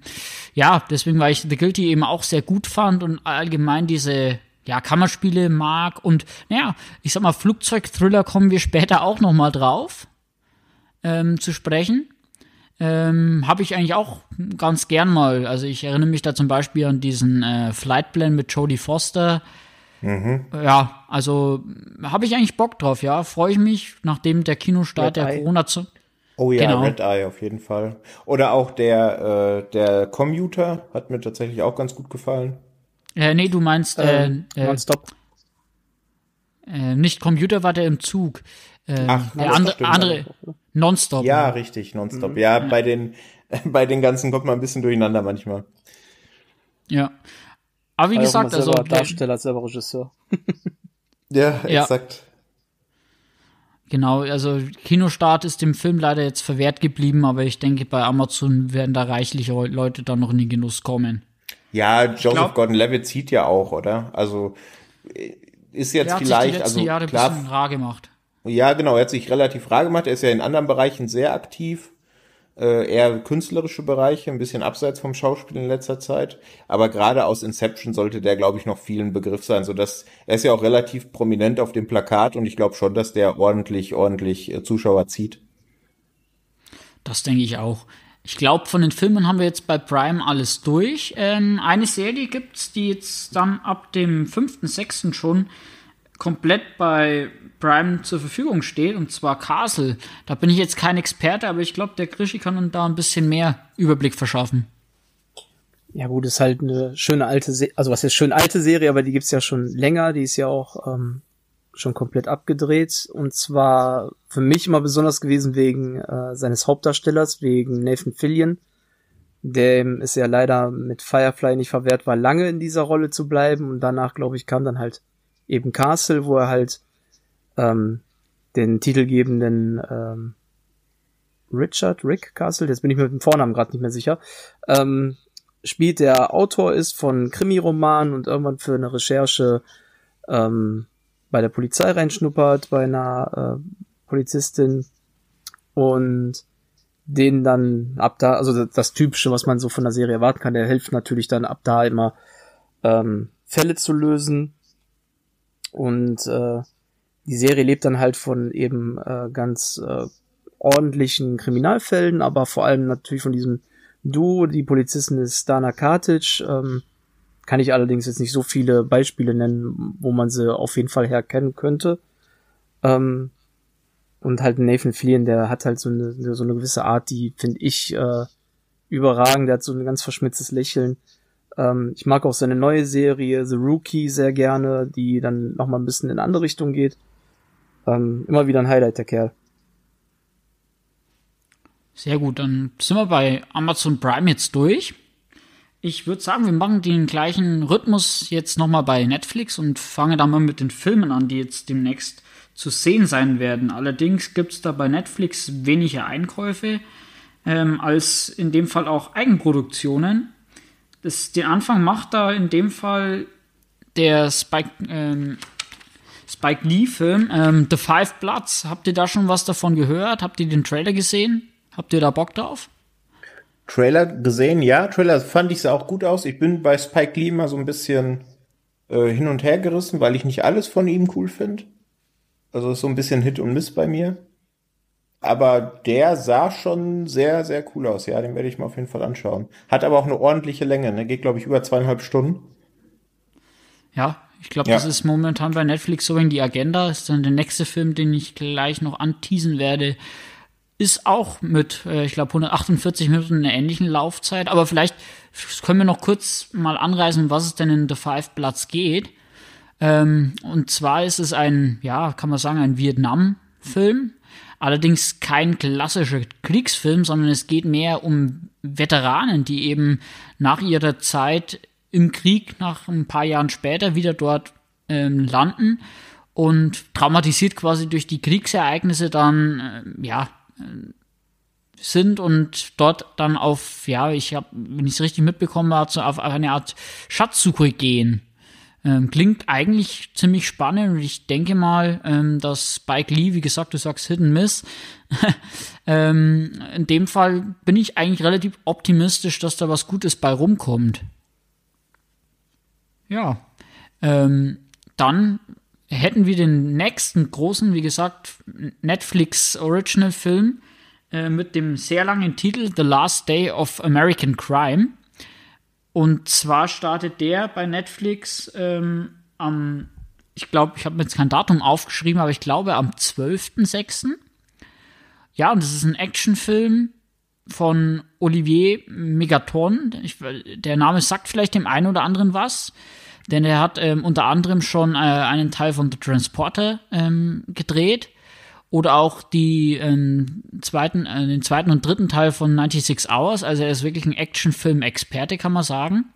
ja, deswegen, weil ich The Guilty eben auch sehr gut fand und allgemein diese ja, Kammerspiele mag und naja, ich sag mal, Flugzeugthriller kommen wir später auch nochmal drauf ähm, zu sprechen. Ähm, Habe ich eigentlich auch ganz gern mal. Also ich erinnere mich da zum Beispiel an diesen äh, Flightplan mit Jodie Foster. Mhm. Ja, also habe ich eigentlich Bock drauf, ja. Freue ich mich, nachdem der Kinostart Red der Eye. corona zu Oh ja, genau. Red Eye auf jeden Fall. Oder auch der, äh, der Commuter hat mir tatsächlich auch ganz gut gefallen. Äh, nee, du meinst ähm, äh, äh Stop. Äh, nicht Computer war der im Zug. Äh, Ach, der andere, stimmt. andere Nonstop. Ja, ne? richtig, Nonstop. Mhm. Ja, ja, bei den bei den ganzen kommt man ein bisschen durcheinander manchmal. Ja. Aber wie also gesagt, also Darsteller, selber Regisseur. ja, ja, exakt. Genau, also Kinostart ist dem Film leider jetzt verwehrt geblieben, aber ich denke, bei Amazon werden da reichlich Leute dann noch in den Genuss kommen. Ja, Joseph Gordon-Levitt zieht ja auch, oder? Also äh, ist jetzt vielleicht also Jahre bisschen rar gemacht. Ja, genau, er hat sich relativ rar gemacht. Er ist ja in anderen Bereichen sehr aktiv, äh, eher künstlerische Bereiche, ein bisschen abseits vom Schauspiel in letzter Zeit. Aber gerade aus Inception sollte der, glaube ich, noch vielen Begriff sein, Sodass, er ist ja auch relativ prominent auf dem Plakat und ich glaube schon, dass der ordentlich, ordentlich äh, Zuschauer zieht. Das denke ich auch. Ich glaube, von den Filmen haben wir jetzt bei Prime alles durch. Ähm, eine Serie gibt es, die jetzt dann ab dem 5.6. schon komplett bei Prime zur Verfügung steht, und zwar Castle. Da bin ich jetzt kein Experte, aber ich glaube, der Grischi kann uns da ein bisschen mehr Überblick verschaffen. Ja gut, ist halt eine schöne alte, Se also was ist schön alte Serie, aber die gibt's ja schon länger. Die ist ja auch ähm, schon komplett abgedreht. Und zwar für mich immer besonders gewesen wegen äh, seines Hauptdarstellers, wegen Nathan Fillion. Dem ist ja leider mit Firefly nicht verwehrt war, lange in dieser Rolle zu bleiben. Und danach, glaube ich, kam dann halt eben Castle, wo er halt ähm, den titelgebenden ähm, Richard, Rick Castle, jetzt bin ich mir mit dem Vornamen gerade nicht mehr sicher, ähm, spielt, der Autor ist von Krimiromanen und irgendwann für eine Recherche ähm, bei der Polizei reinschnuppert, bei einer äh, Polizistin und den dann ab da, also das, Typische, was man so von der Serie erwarten kann, der hilft natürlich dann ab da immer ähm, Fälle zu lösen. Und äh, die Serie lebt dann halt von eben äh, ganz äh, ordentlichen Kriminalfällen, aber vor allem natürlich von diesem Duo. Die Polizistin ist Dana Kartic, ähm, kann ich allerdings jetzt nicht so viele Beispiele nennen, wo man sie auf jeden Fall herkennen könnte. Ähm, und halt Nathan Fillion, der hat halt so eine, so eine gewisse Art, die finde ich äh, überragend. Der hat so ein ganz verschmitztes Lächeln. Ähm, ich mag auch seine neue Serie The Rookie sehr gerne, die dann noch mal ein bisschen in andere Richtung geht. Ähm, immer wieder ein Highlight der Kerl. Sehr gut, dann sind wir bei Amazon Prime jetzt durch. Ich würde sagen, wir machen den gleichen Rhythmus jetzt nochmal bei Netflix und fangen da mal mit den Filmen an, die jetzt demnächst zu sehen sein werden. Allerdings gibt es da bei Netflix weniger Einkäufe ähm, als in dem Fall auch Eigenproduktionen. Das, den Anfang macht da in dem Fall der Spike, ähm, Spike Lee-Film ähm, The Five Bloods. Habt ihr da schon was davon gehört? Habt ihr den Trailer gesehen? Habt ihr da Bock drauf? Trailer gesehen, ja, Trailer fand ich sah auch gut aus. Ich bin bei Spike Lee immer so ein bisschen äh, hin und her gerissen, weil ich nicht alles von ihm cool finde. Also ist so ein bisschen Hit und Miss bei mir. Aber der sah schon sehr, sehr cool aus. Ja, den werde ich mir auf jeden Fall anschauen. Hat aber auch eine ordentliche Länge. Ne? Geht, glaube ich, über zweieinhalb Stunden. Ja, ich glaube, ja. das ist momentan bei Netflix so in die Agenda. Ist dann der nächste Film, den ich gleich noch anteasen werde, ist auch mit, äh, ich glaube, 148 Minuten einer ähnlichen Laufzeit. Aber vielleicht können wir noch kurz mal anreißen, was es denn in The Five Platz geht. Ähm, und zwar ist es ein, ja, kann man sagen, ein Vietnam-Film. Allerdings kein klassischer Kriegsfilm, sondern es geht mehr um Veteranen, die eben nach ihrer Zeit im Krieg nach ein paar Jahren später wieder dort ähm, landen und traumatisiert quasi durch die Kriegsereignisse dann, äh, ja, äh, sind und dort dann auf, ja, ich habe, wenn ich es richtig mitbekommen habe, so auf eine Art Schatzsuche gehen. Ähm, klingt eigentlich ziemlich spannend und ich denke mal, ähm, dass Spike Lee, wie gesagt, du sagst Hidden Miss, ähm, in dem Fall bin ich eigentlich relativ optimistisch, dass da was Gutes bei rumkommt. Ja, ähm, dann hätten wir den nächsten großen, wie gesagt, Netflix Original Film äh, mit dem sehr langen Titel The Last Day of American Crime. Und zwar startet der bei Netflix ähm, am, ich glaube, ich habe mir jetzt kein Datum aufgeschrieben, aber ich glaube am 12.06. Ja, und es ist ein Actionfilm von Olivier Megaton. Ich, der Name sagt vielleicht dem einen oder anderen was denn er hat ähm, unter anderem schon äh, einen Teil von The Transporter ähm, gedreht oder auch die, ähm, zweiten, äh, den zweiten und dritten Teil von 96 Hours. Also er ist wirklich ein Actionfilm-Experte, kann man sagen.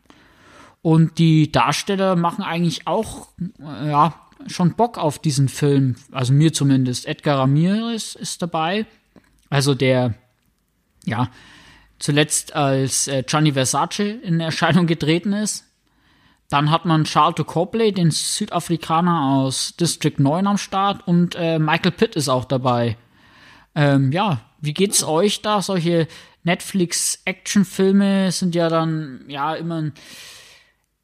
Und die Darsteller machen eigentlich auch äh, ja, schon Bock auf diesen Film. Also mir zumindest. Edgar Ramirez ist dabei. Also der, ja, zuletzt als äh, Johnny Versace in Erscheinung getreten ist. Dann hat man Charlotte Copley, den Südafrikaner aus District 9 am Start und äh, Michael Pitt ist auch dabei. Ähm, ja, wie geht's euch da? Solche Netflix-Actionfilme sind ja dann ja immer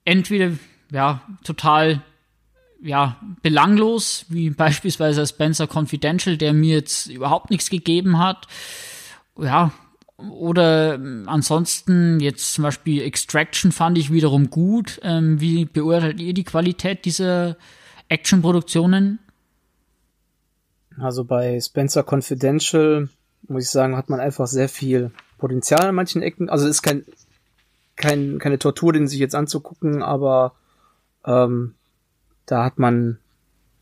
entweder ja total ja belanglos, wie beispielsweise Spencer Confidential, der mir jetzt überhaupt nichts gegeben hat. Ja, oder ähm, ansonsten jetzt zum Beispiel Extraction fand ich wiederum gut. Ähm, wie beurteilt ihr die Qualität dieser Action-Produktionen? Also bei Spencer Confidential muss ich sagen, hat man einfach sehr viel Potenzial an manchen Ecken. Also ist kein, kein keine Tortur, den sich jetzt anzugucken, aber ähm, da hat man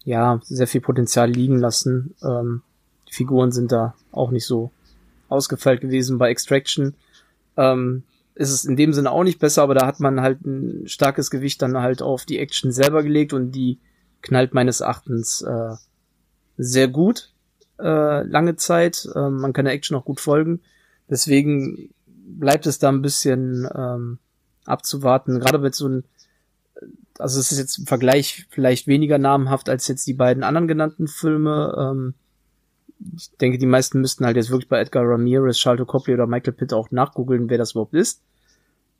ja sehr viel Potenzial liegen lassen. Ähm, die Figuren sind da auch nicht so ausgefeilt gewesen. Bei Extraction ähm, ist es in dem Sinne auch nicht besser, aber da hat man halt ein starkes Gewicht dann halt auf die Action selber gelegt und die knallt meines Erachtens äh, sehr gut äh, lange Zeit. Äh, man kann der Action auch gut folgen. Deswegen bleibt es da ein bisschen ähm, abzuwarten. Gerade mit so einem, also es ist jetzt im Vergleich vielleicht weniger namhaft als jetzt die beiden anderen genannten Filme. Ähm, ich denke, die meisten müssten halt jetzt wirklich bei Edgar Ramirez, Charlton Copley oder Michael Pitt auch nachgoogeln, wer das überhaupt ist.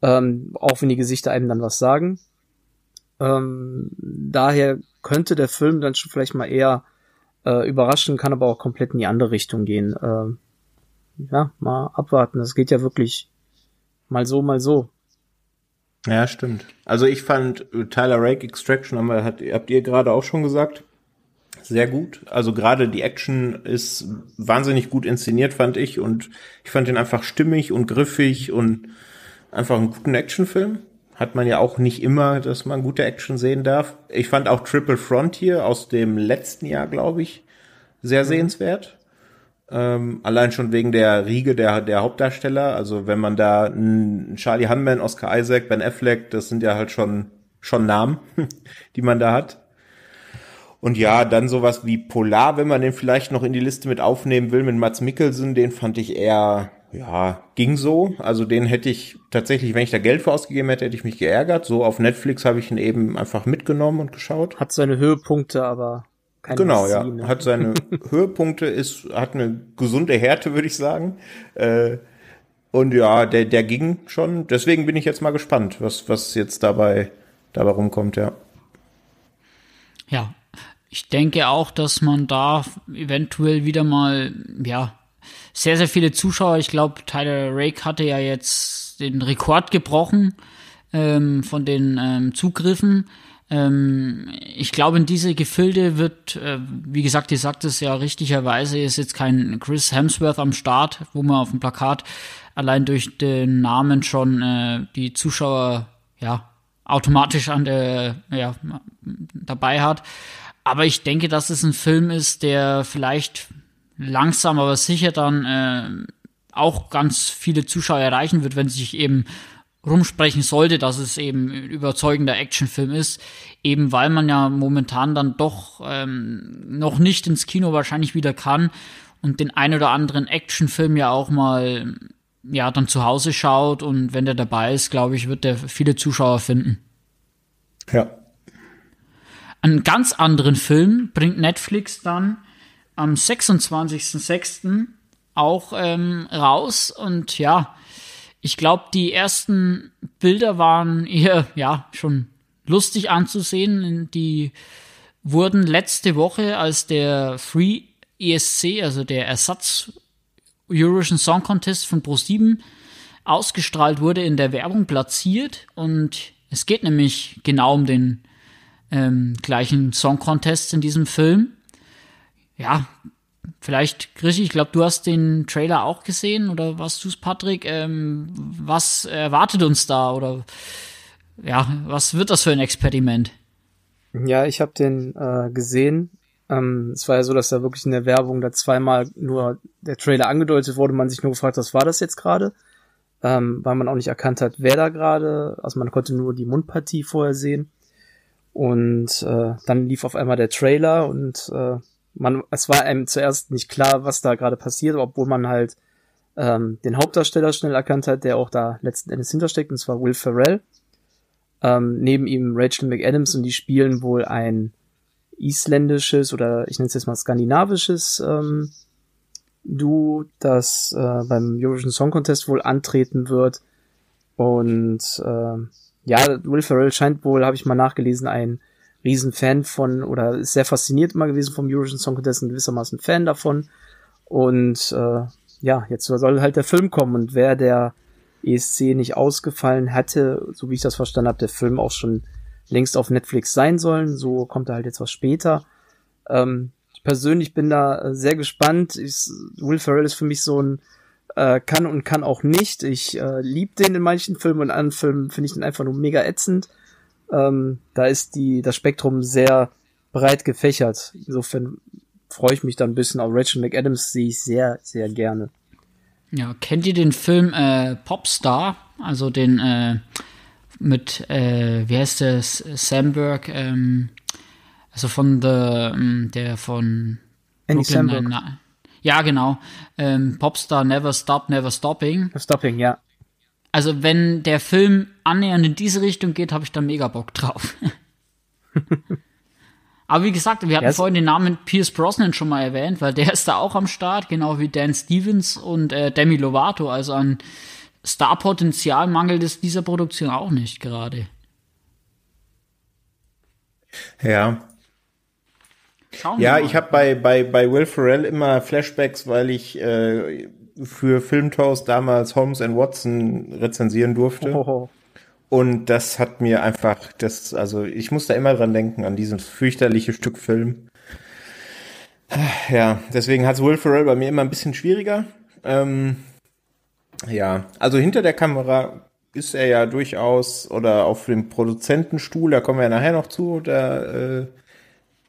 Ähm, auch wenn die Gesichter einem dann was sagen. Ähm, daher könnte der Film dann schon vielleicht mal eher äh, überraschen, kann aber auch komplett in die andere Richtung gehen. Ähm, ja, mal abwarten. Das geht ja wirklich mal so, mal so. Ja, stimmt. Also ich fand Tyler Rake Extraction, haben wir, hat, habt ihr gerade auch schon gesagt, sehr gut. Also gerade die Action ist wahnsinnig gut inszeniert, fand ich. Und ich fand ihn einfach stimmig und griffig und einfach einen guten Actionfilm. Hat man ja auch nicht immer, dass man gute Action sehen darf. Ich fand auch Triple Frontier aus dem letzten Jahr, glaube ich, sehr mhm. sehenswert. Ähm, allein schon wegen der Riege der, der Hauptdarsteller. Also wenn man da n, Charlie Hunman, Oscar Isaac, Ben Affleck, das sind ja halt schon, schon Namen, die man da hat. Und ja, dann sowas wie Polar, wenn man den vielleicht noch in die Liste mit aufnehmen will, mit Mats Mikkelsen, den fand ich eher, ja, ging so. Also den hätte ich tatsächlich, wenn ich da Geld für ausgegeben hätte, hätte ich mich geärgert. So auf Netflix habe ich ihn eben einfach mitgenommen und geschaut. Hat seine Höhepunkte, aber keine Genau, Szene. ja. Hat seine Höhepunkte, ist, hat eine gesunde Härte, würde ich sagen. Äh, und ja, der, der ging schon. Deswegen bin ich jetzt mal gespannt, was, was jetzt dabei, dabei rumkommt, ja. Ja, ich denke auch, dass man da eventuell wieder mal, ja, sehr, sehr viele Zuschauer. Ich glaube, Tyler Rake hatte ja jetzt den Rekord gebrochen ähm, von den ähm, Zugriffen. Ähm, ich glaube, in diese Gefilde wird, äh, wie gesagt, ihr sagt es ja richtigerweise, ist jetzt kein Chris Hemsworth am Start, wo man auf dem Plakat allein durch den Namen schon äh, die Zuschauer ja automatisch an der ja dabei hat. Aber ich denke, dass es ein Film ist, der vielleicht langsam, aber sicher dann äh, auch ganz viele Zuschauer erreichen wird, wenn sich eben rumsprechen sollte, dass es eben ein überzeugender Actionfilm ist, eben weil man ja momentan dann doch ähm, noch nicht ins Kino wahrscheinlich wieder kann und den ein oder anderen Actionfilm ja auch mal ja dann zu Hause schaut und wenn der dabei ist, glaube ich, wird der viele Zuschauer finden. Ja, einen ganz anderen Film bringt Netflix dann am 26.06. auch ähm, raus. Und ja, ich glaube, die ersten Bilder waren eher, ja, schon lustig anzusehen. Die wurden letzte Woche als der Free ESC, also der Ersatz Eurovision Song Contest von Pro7 ausgestrahlt wurde, in der Werbung platziert. Und es geht nämlich genau um den ähm, gleichen Song Contests in diesem Film. Ja, vielleicht, Grischi, ich glaube, du hast den Trailer auch gesehen oder warst du es, Patrick? Ähm, was erwartet uns da oder ja, was wird das für ein Experiment? Ja, ich habe den äh, gesehen. Ähm, es war ja so, dass da wirklich in der Werbung da zweimal nur der Trailer angedeutet wurde, man sich nur gefragt, was war das jetzt gerade? Ähm, weil man auch nicht erkannt hat, wer da gerade, also man konnte nur die Mundpartie vorher sehen. Und äh, dann lief auf einmal der Trailer und äh, man, es war einem zuerst nicht klar, was da gerade passiert, obwohl man halt ähm, den Hauptdarsteller schnell erkannt hat, der auch da letzten Endes hintersteckt, und zwar Will Ferrell. Ähm, neben ihm Rachel McAdams und die spielen wohl ein isländisches oder ich nenne es jetzt mal skandinavisches ähm, Duo, das äh, beim Eurovision Song Contest wohl antreten wird. Und äh, ja, Will Ferrell scheint wohl, habe ich mal nachgelesen, ein Riesenfan von oder ist sehr fasziniert mal gewesen vom Eurovision Song Contest, ein gewissermaßen Fan davon. Und äh, ja, jetzt soll halt der Film kommen und wer der ESC nicht ausgefallen hätte, so wie ich das verstanden habe, der Film auch schon längst auf Netflix sein sollen. So kommt er halt jetzt was später. Ähm, ich persönlich bin da äh, sehr gespannt. Ich, Will Ferrell ist für mich so ein äh, kann und kann auch nicht. Ich äh, liebe den in manchen Filmen und in anderen Filmen finde ich den einfach nur mega ätzend. Ähm, da ist die, das Spektrum sehr breit gefächert. Insofern freue ich mich da ein bisschen auf Rachel McAdams, sehe ich sehr, sehr gerne. Ja, kennt ihr den Film äh, Popstar? Also den äh, mit, äh, wie heißt der, Samberg, ähm, also von The, ähm, der von Andy Brooklyn Samberg. Nine, ja, genau. Ähm, Popstar Never Stop, Never Stopping. Stopping, ja. Also wenn der Film annähernd in diese Richtung geht, habe ich da mega Bock drauf. Aber wie gesagt, wir hatten yes. vorhin den Namen Pierce Brosnan schon mal erwähnt, weil der ist da auch am Start, genau wie Dan Stevens und äh, Demi Lovato. Also an Starpotenzial mangelt es dieser Produktion auch nicht gerade. Ja, Schauen ja, ich habe bei, bei, bei Will Ferrell immer Flashbacks, weil ich äh, für Filmtoast damals Holmes and Watson rezensieren durfte. Ohoho. Und das hat mir einfach, das, also ich muss da immer dran denken, an dieses fürchterliche Stück Film. Ja, deswegen hat Will Ferrell bei mir immer ein bisschen schwieriger. Ähm, ja, also hinter der Kamera ist er ja durchaus, oder auf dem Produzentenstuhl, da kommen wir ja nachher noch zu, da äh,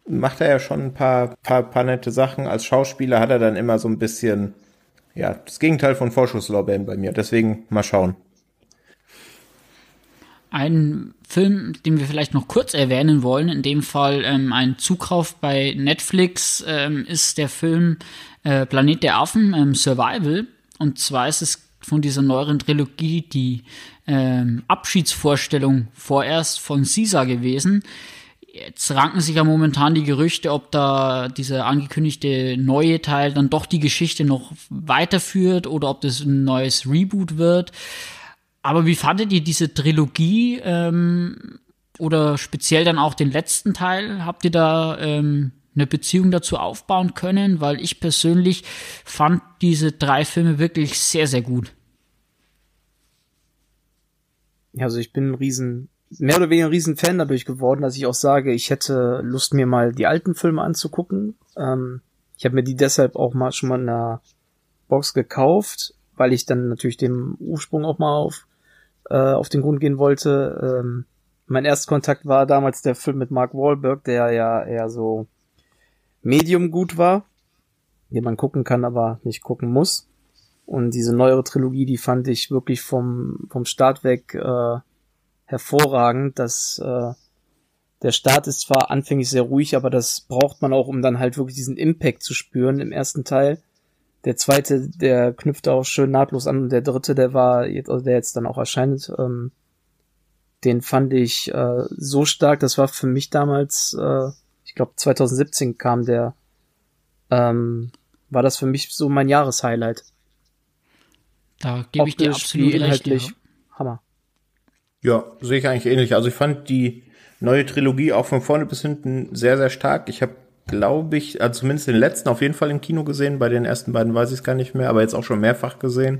macht er ja schon ein paar, paar, paar nette Sachen. Als Schauspieler hat er dann immer so ein bisschen, ja, das Gegenteil von Vorschusslorbeeren bei mir. Deswegen mal schauen. Ein Film, den wir vielleicht noch kurz erwähnen wollen, in dem Fall ähm, ein Zukauf bei Netflix, ähm, ist der Film äh, Planet der Affen, ähm, Survival. Und zwar ist es von dieser neueren Trilogie die ähm, Abschiedsvorstellung vorerst von Caesar gewesen. Jetzt ranken sich ja momentan die Gerüchte, ob da dieser angekündigte neue Teil dann doch die Geschichte noch weiterführt oder ob das ein neues Reboot wird. Aber wie fandet ihr diese Trilogie ähm, oder speziell dann auch den letzten Teil? Habt ihr da ähm, eine Beziehung dazu aufbauen können? Weil ich persönlich fand diese drei Filme wirklich sehr, sehr gut. Also ich bin ein riesen mehr oder weniger ein Riesenfan dadurch geworden, dass ich auch sage, ich hätte Lust, mir mal die alten Filme anzugucken. Ähm, ich habe mir die deshalb auch mal schon mal in einer Box gekauft, weil ich dann natürlich dem Ursprung auch mal auf, äh, auf den Grund gehen wollte. Ähm, mein Erstkontakt war damals der Film mit Mark Wahlberg, der ja eher so medium gut war, den man gucken kann, aber nicht gucken muss. Und diese neuere Trilogie, die fand ich wirklich vom, vom Start weg äh, hervorragend, dass äh, der Start ist zwar anfänglich sehr ruhig, aber das braucht man auch, um dann halt wirklich diesen Impact zu spüren im ersten Teil. Der zweite, der knüpft auch schön nahtlos an und der dritte, der war, also der jetzt dann auch erscheint, ähm, den fand ich äh, so stark. Das war für mich damals, äh, ich glaube 2017 kam der, ähm, war das für mich so mein Jahreshighlight. Da gebe ich dir absolut recht. Inhaltlich ja. Hammer. Ja, sehe ich eigentlich ähnlich. Also ich fand die neue Trilogie auch von vorne bis hinten sehr, sehr stark. Ich habe, glaube ich, also zumindest den letzten auf jeden Fall im Kino gesehen. Bei den ersten beiden weiß ich es gar nicht mehr, aber jetzt auch schon mehrfach gesehen.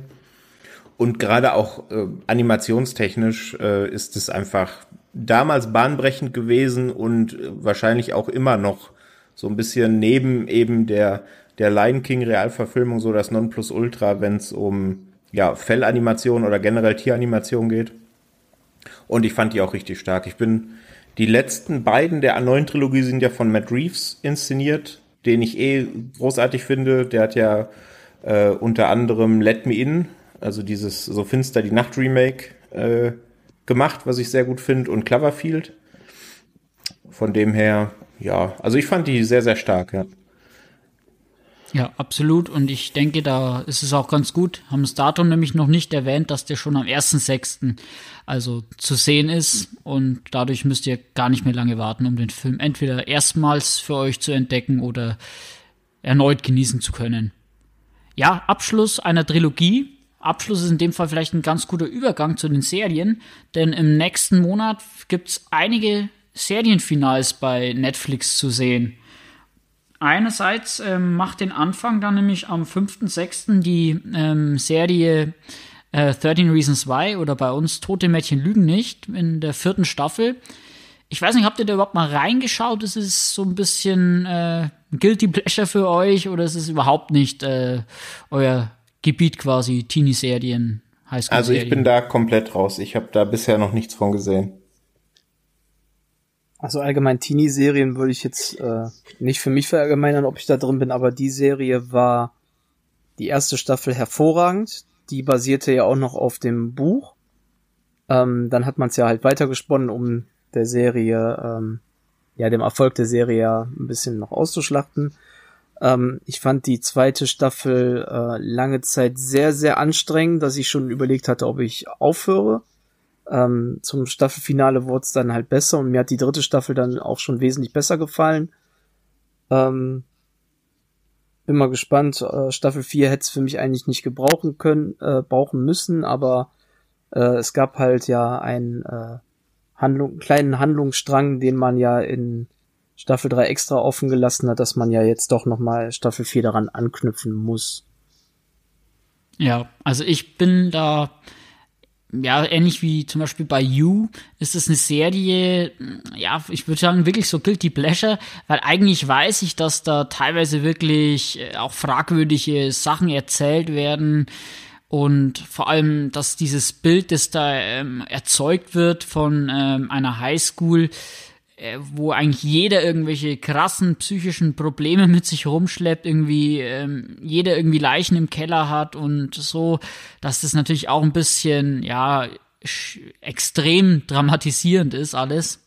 Und gerade auch äh, animationstechnisch äh, ist es einfach damals bahnbrechend gewesen und äh, wahrscheinlich auch immer noch so ein bisschen neben eben der, der Lion King Realverfilmung so das Nonplusultra, wenn es um ja, Fellanimation oder generell Tieranimation geht. Und ich fand die auch richtig stark. Ich bin, die letzten beiden der neuen Trilogie sind ja von Matt Reeves inszeniert, den ich eh großartig finde. Der hat ja äh, unter anderem Let Me In, also dieses so finster die Nacht Remake äh, gemacht, was ich sehr gut finde, und Cloverfield. Von dem her, ja, also ich fand die sehr, sehr stark, ja. Ja, absolut. Und ich denke, da ist es auch ganz gut. Haben das Datum nämlich noch nicht erwähnt, dass der schon am 1.6. also zu sehen ist. Und dadurch müsst ihr gar nicht mehr lange warten, um den Film entweder erstmals für euch zu entdecken oder erneut genießen zu können. Ja, Abschluss einer Trilogie. Abschluss ist in dem Fall vielleicht ein ganz guter Übergang zu den Serien, denn im nächsten Monat gibt's einige Serienfinals bei Netflix zu sehen. Einerseits ähm, macht den Anfang dann nämlich am 5.6. die ähm, Serie äh, 13 Reasons Why oder bei uns Tote Mädchen lügen nicht in der vierten Staffel. Ich weiß nicht, habt ihr da überhaupt mal reingeschaut? Ist es so ein bisschen äh, Guilty Pleasure für euch oder ist es überhaupt nicht äh, euer Gebiet quasi, Teenie-Serien, Highschool-Serien? Also ich bin da komplett raus. Ich habe da bisher noch nichts von gesehen. Also allgemein Teenie-Serien würde ich jetzt äh, nicht für mich verallgemeinern, ob ich da drin bin, aber die Serie war die erste Staffel hervorragend. Die basierte ja auch noch auf dem Buch. Ähm, dann hat man es ja halt weitergesponnen, um der Serie, ähm, ja, dem Erfolg der Serie ja ein bisschen noch auszuschlachten. Ähm, ich fand die zweite Staffel äh, lange Zeit sehr, sehr anstrengend, dass ich schon überlegt hatte, ob ich aufhöre. Ähm, zum Staffelfinale wurde es dann halt besser und mir hat die dritte Staffel dann auch schon wesentlich besser gefallen. Ähm, bin mal gespannt. Äh, Staffel 4 hätte es für mich eigentlich nicht gebrauchen können, äh, brauchen müssen, aber äh, es gab halt ja einen äh, Handlung, kleinen Handlungsstrang, den man ja in Staffel 3 extra offen gelassen hat, dass man ja jetzt doch nochmal Staffel 4 daran anknüpfen muss. Ja, also ich bin da ja, ähnlich wie zum Beispiel bei You ist es eine Serie, ja, ich würde sagen, wirklich so Guilty Pleasure, weil eigentlich weiß ich, dass da teilweise wirklich äh, auch fragwürdige Sachen erzählt werden und vor allem, dass dieses Bild, das da ähm, erzeugt wird von ähm, einer Highschool, äh, wo eigentlich jeder irgendwelche krassen psychischen Probleme mit sich rumschleppt, irgendwie ähm, jeder irgendwie Leichen im Keller hat und so, dass das natürlich auch ein bisschen, ja, extrem dramatisierend ist alles.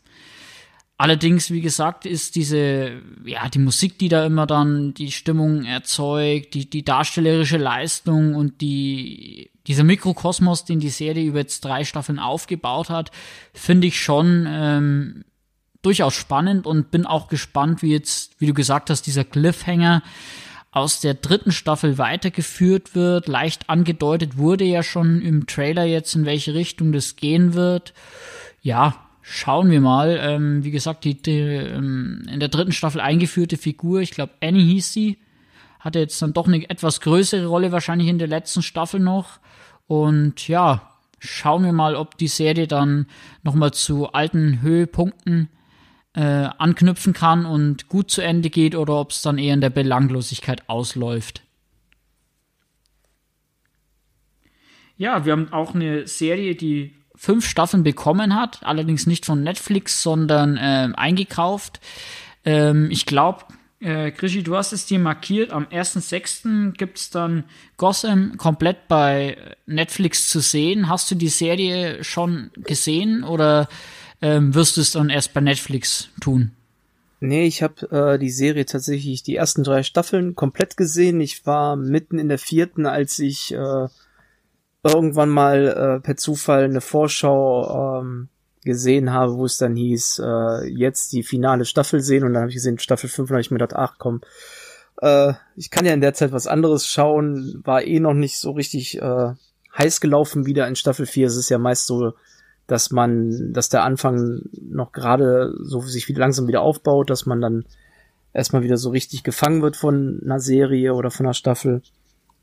Allerdings, wie gesagt, ist diese, ja, die Musik, die da immer dann die Stimmung erzeugt, die, die darstellerische Leistung und die, dieser Mikrokosmos, den die Serie über jetzt drei Staffeln aufgebaut hat, finde ich schon ähm, durchaus spannend und bin auch gespannt, wie jetzt, wie du gesagt hast, dieser Cliffhanger aus der dritten Staffel weitergeführt wird. Leicht angedeutet wurde ja schon im Trailer jetzt, in welche Richtung das gehen wird. Ja, schauen wir mal. Ähm, wie gesagt, die, die ähm, in der dritten Staffel eingeführte Figur, ich glaube Annie hieß sie, hatte jetzt dann doch eine etwas größere Rolle wahrscheinlich in der letzten Staffel noch. Und ja, schauen wir mal, ob die Serie dann nochmal zu alten Höhepunkten äh, anknüpfen kann und gut zu Ende geht oder ob es dann eher in der Belanglosigkeit ausläuft. Ja, wir haben auch eine Serie, die fünf Staffeln bekommen hat, allerdings nicht von Netflix, sondern äh, eingekauft. Ähm, ich glaube, äh, Krischi, du hast es dir markiert, am 1.6. gibt es dann Gossam komplett bei Netflix zu sehen. Hast du die Serie schon gesehen oder ähm, wirst du es dann erst bei Netflix tun? Nee, ich habe äh, die Serie tatsächlich die ersten drei Staffeln komplett gesehen. Ich war mitten in der vierten, als ich äh, irgendwann mal äh, per Zufall eine Vorschau ähm, gesehen habe, wo es dann hieß, äh, jetzt die finale Staffel sehen. Und dann habe ich gesehen, Staffel 5, und habe ich mir gedacht, ach komm, äh, ich kann ja in der Zeit was anderes schauen. War eh noch nicht so richtig äh, heiß gelaufen wieder in Staffel 4. Es ist ja meist so dass man, dass der Anfang noch gerade so sich wieder langsam wieder aufbaut, dass man dann erstmal wieder so richtig gefangen wird von einer Serie oder von einer Staffel.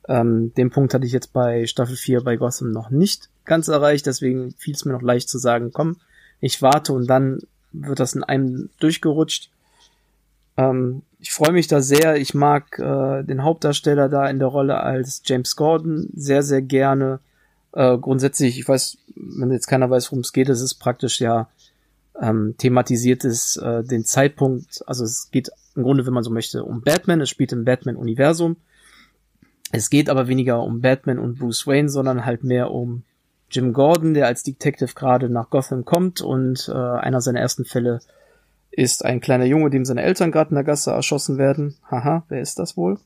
Ähm, den Punkt hatte ich jetzt bei Staffel 4 bei Gotham noch nicht ganz erreicht, deswegen fiel es mir noch leicht zu sagen, komm, ich warte und dann wird das in einem durchgerutscht. Ähm, ich freue mich da sehr. Ich mag äh, den Hauptdarsteller da in der Rolle als James Gordon sehr, sehr gerne. Äh, grundsätzlich, ich weiß, wenn jetzt keiner weiß, worum es geht, es ist praktisch ja ähm, thematisiert ist äh, den Zeitpunkt, also es geht im Grunde, wenn man so möchte, um Batman, es spielt im Batman-Universum. Es geht aber weniger um Batman und Bruce Wayne, sondern halt mehr um Jim Gordon, der als Detective gerade nach Gotham kommt und äh, einer seiner ersten Fälle ist ein kleiner Junge, dem seine Eltern gerade in der Gasse erschossen werden. Haha, wer ist das wohl?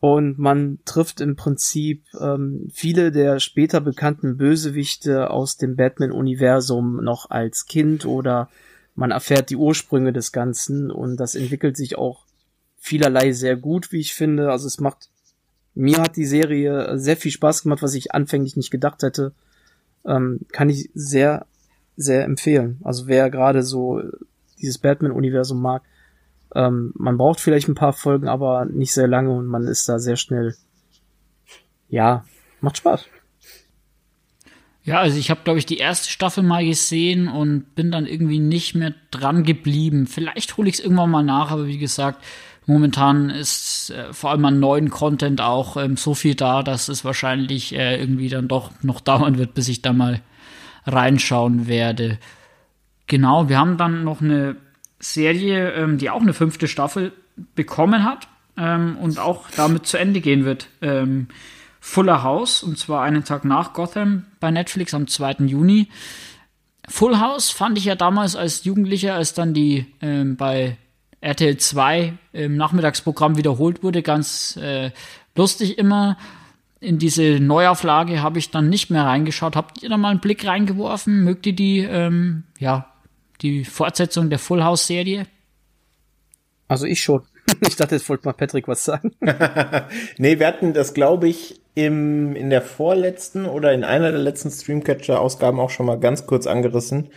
Und man trifft im Prinzip ähm, viele der später bekannten Bösewichte aus dem Batman-Universum noch als Kind oder man erfährt die Ursprünge des Ganzen und das entwickelt sich auch vielerlei sehr gut, wie ich finde. Also es macht, mir hat die Serie sehr viel Spaß gemacht, was ich anfänglich nicht gedacht hätte. Ähm, kann ich sehr, sehr empfehlen. Also wer gerade so dieses Batman-Universum mag, ähm, man braucht vielleicht ein paar Folgen, aber nicht sehr lange und man ist da sehr schnell. Ja, macht Spaß. Ja, also ich habe, glaube ich, die erste Staffel mal gesehen und bin dann irgendwie nicht mehr dran geblieben. Vielleicht hole ich es irgendwann mal nach, aber wie gesagt, momentan ist äh, vor allem an neuen Content auch ähm, so viel da, dass es wahrscheinlich äh, irgendwie dann doch noch dauern wird, bis ich da mal reinschauen werde. Genau, wir haben dann noch eine Serie, ähm, die auch eine fünfte Staffel bekommen hat ähm, und auch damit zu Ende gehen wird. Ähm, Fuller House, und zwar einen Tag nach Gotham bei Netflix am 2. Juni. Full House fand ich ja damals als Jugendlicher, als dann die ähm, bei RTL 2 im Nachmittagsprogramm wiederholt wurde, ganz äh, lustig immer. In diese Neuauflage habe ich dann nicht mehr reingeschaut. Habt ihr da mal einen Blick reingeworfen? Mögt ihr die? Ähm, ja, die Fortsetzung der Full House Serie? Also ich schon. Ich dachte, jetzt wollte mal Patrick was sagen. nee, wir hatten das, glaube ich, im, in der vorletzten oder in einer der letzten Streamcatcher-Ausgaben auch schon mal ganz kurz angerissen.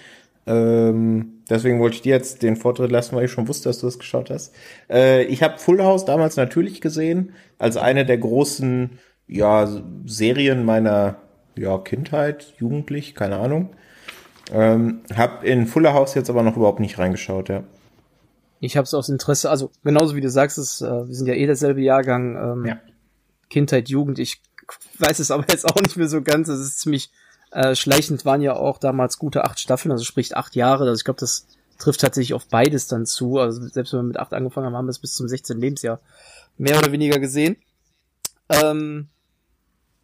Ähm, deswegen wollte ich dir jetzt den Vortritt lassen, weil ich schon wusste, dass du das geschaut hast. Äh, ich habe Full House damals natürlich gesehen, als eine der großen ja, Serien meiner ja, Kindheit, Jugendlich, keine Ahnung. Ähm, hab in Fuller House jetzt aber noch überhaupt nicht reingeschaut, ja. Ich habe es aus Interesse, also genauso wie du sagst, es, äh, wir sind ja eh derselbe Jahrgang, ähm, ja. Kindheit, Jugend, ich weiß es aber jetzt auch nicht mehr so ganz, es ist ziemlich äh, schleichend, waren ja auch damals gute acht Staffeln, also spricht acht Jahre, also ich glaube, das trifft tatsächlich auf beides dann zu, also selbst wenn wir mit acht angefangen haben, haben wir es bis zum 16. Lebensjahr mehr oder weniger gesehen. Ähm,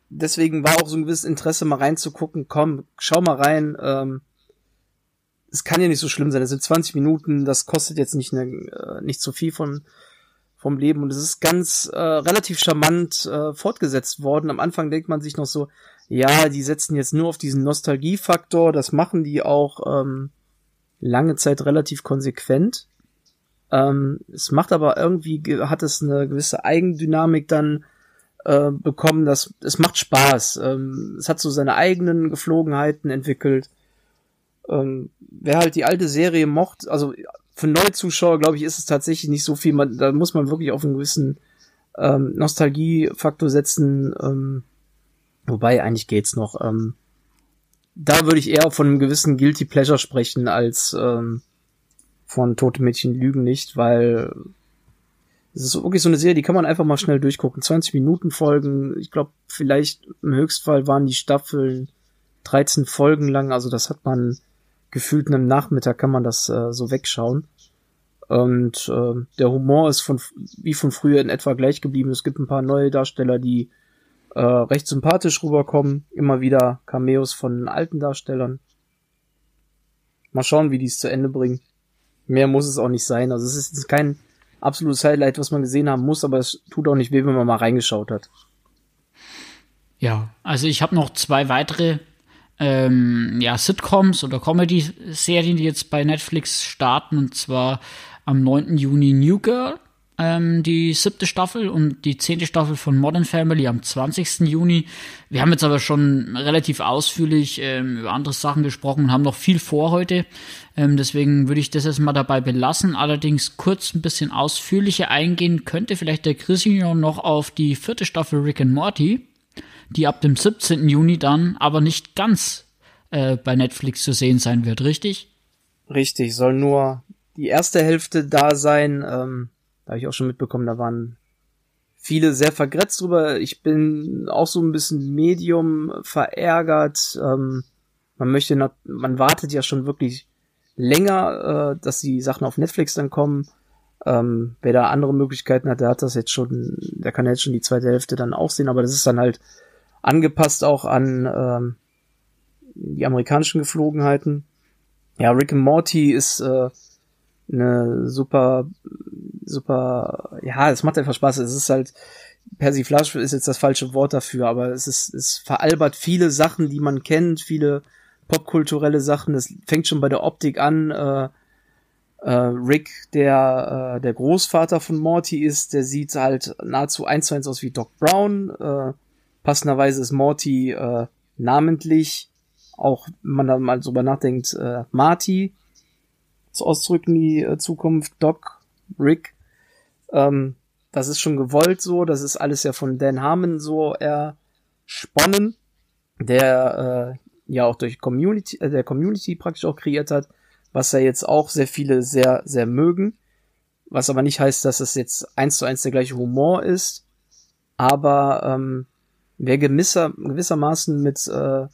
deswegen war auch so ein gewisses Interesse, mal reinzugucken, komm, schau mal rein, ähm, es kann ja nicht so schlimm sein. Das sind 20 Minuten, das kostet jetzt nicht, eine, äh, nicht so viel von, vom Leben. Und es ist ganz äh, relativ charmant äh, fortgesetzt worden. Am Anfang denkt man sich noch so, ja, die setzen jetzt nur auf diesen Nostalgiefaktor, das machen die auch ähm, lange Zeit relativ konsequent. Ähm, es macht aber irgendwie, hat es eine gewisse Eigendynamik dann äh, bekommen, das, es macht Spaß. Ähm, es hat so seine eigenen Geflogenheiten entwickelt. Ähm, wer halt die alte Serie mocht, also für neue Zuschauer, glaube ich, ist es tatsächlich nicht so viel. Man, da muss man wirklich auf einen gewissen ähm, Nostalgiefaktor setzen. Ähm, wobei, eigentlich geht's noch. Ähm, da würde ich eher von einem gewissen Guilty Pleasure sprechen, als ähm, von Tote Mädchen lügen nicht, weil es ist wirklich so eine Serie, die kann man einfach mal schnell durchgucken. 20 Minuten Folgen, ich glaube, vielleicht im Höchstfall waren die Staffeln 13 Folgen lang, also das hat man gefühlt einem Nachmittag kann man das äh, so wegschauen. Und äh, der Humor ist von wie von früher in etwa gleich geblieben. Es gibt ein paar neue Darsteller, die äh, recht sympathisch rüberkommen. Immer wieder Cameos von alten Darstellern. Mal schauen, wie die es zu Ende bringen. Mehr muss es auch nicht sein. Also es ist kein absolutes Highlight, was man gesehen haben muss, aber es tut auch nicht weh, wenn man mal reingeschaut hat. Ja, also ich habe noch zwei weitere ähm, ja, Sitcoms oder Comedy-Serien, die jetzt bei Netflix starten. Und zwar am 9. Juni New Girl, ähm, die siebte Staffel und die zehnte Staffel von Modern Family am 20. Juni. Wir haben jetzt aber schon relativ ausführlich ähm, über andere Sachen gesprochen und haben noch viel vor heute. Ähm, deswegen würde ich das erstmal dabei belassen. Allerdings kurz ein bisschen ausführlicher eingehen könnte vielleicht der Christian noch auf die vierte Staffel Rick and Morty die ab dem 17. Juni dann aber nicht ganz äh, bei Netflix zu sehen sein wird, richtig? Richtig, soll nur die erste Hälfte da sein. Ähm, da habe ich auch schon mitbekommen, da waren viele sehr vergrätzt drüber. Ich bin auch so ein bisschen medium verärgert. Ähm, man möchte, noch, man wartet ja schon wirklich länger, äh, dass die Sachen auf Netflix dann kommen. Ähm, wer da andere Möglichkeiten hat, der hat das jetzt schon, der kann jetzt schon die zweite Hälfte dann auch sehen, aber das ist dann halt angepasst auch an ähm, die amerikanischen Geflogenheiten. Ja, Rick and Morty ist äh, eine super, super, ja, es macht einfach Spaß. Es ist halt, Persiflage ist jetzt das falsche Wort dafür, aber es ist, es veralbert viele Sachen, die man kennt, viele popkulturelle Sachen. Es fängt schon bei der Optik an. Äh, äh, Rick, der äh, der Großvater von Morty ist, der sieht halt nahezu eins zu eins aus wie Doc Brown. Äh, Passenderweise ist Morty äh, namentlich, auch wenn man da mal drüber nachdenkt, äh, Marty zu ausdrücken die äh, Zukunft, Doc, Rick. Ähm, das ist schon gewollt so, das ist alles ja von Dan Harmon so ersponnen, der äh, ja auch durch Community, äh, der Community praktisch auch kreiert hat, was ja jetzt auch sehr viele sehr, sehr mögen. Was aber nicht heißt, dass es das jetzt eins zu eins der gleiche Humor ist. Aber ähm, wer gewisser, gewissermaßen mit äh,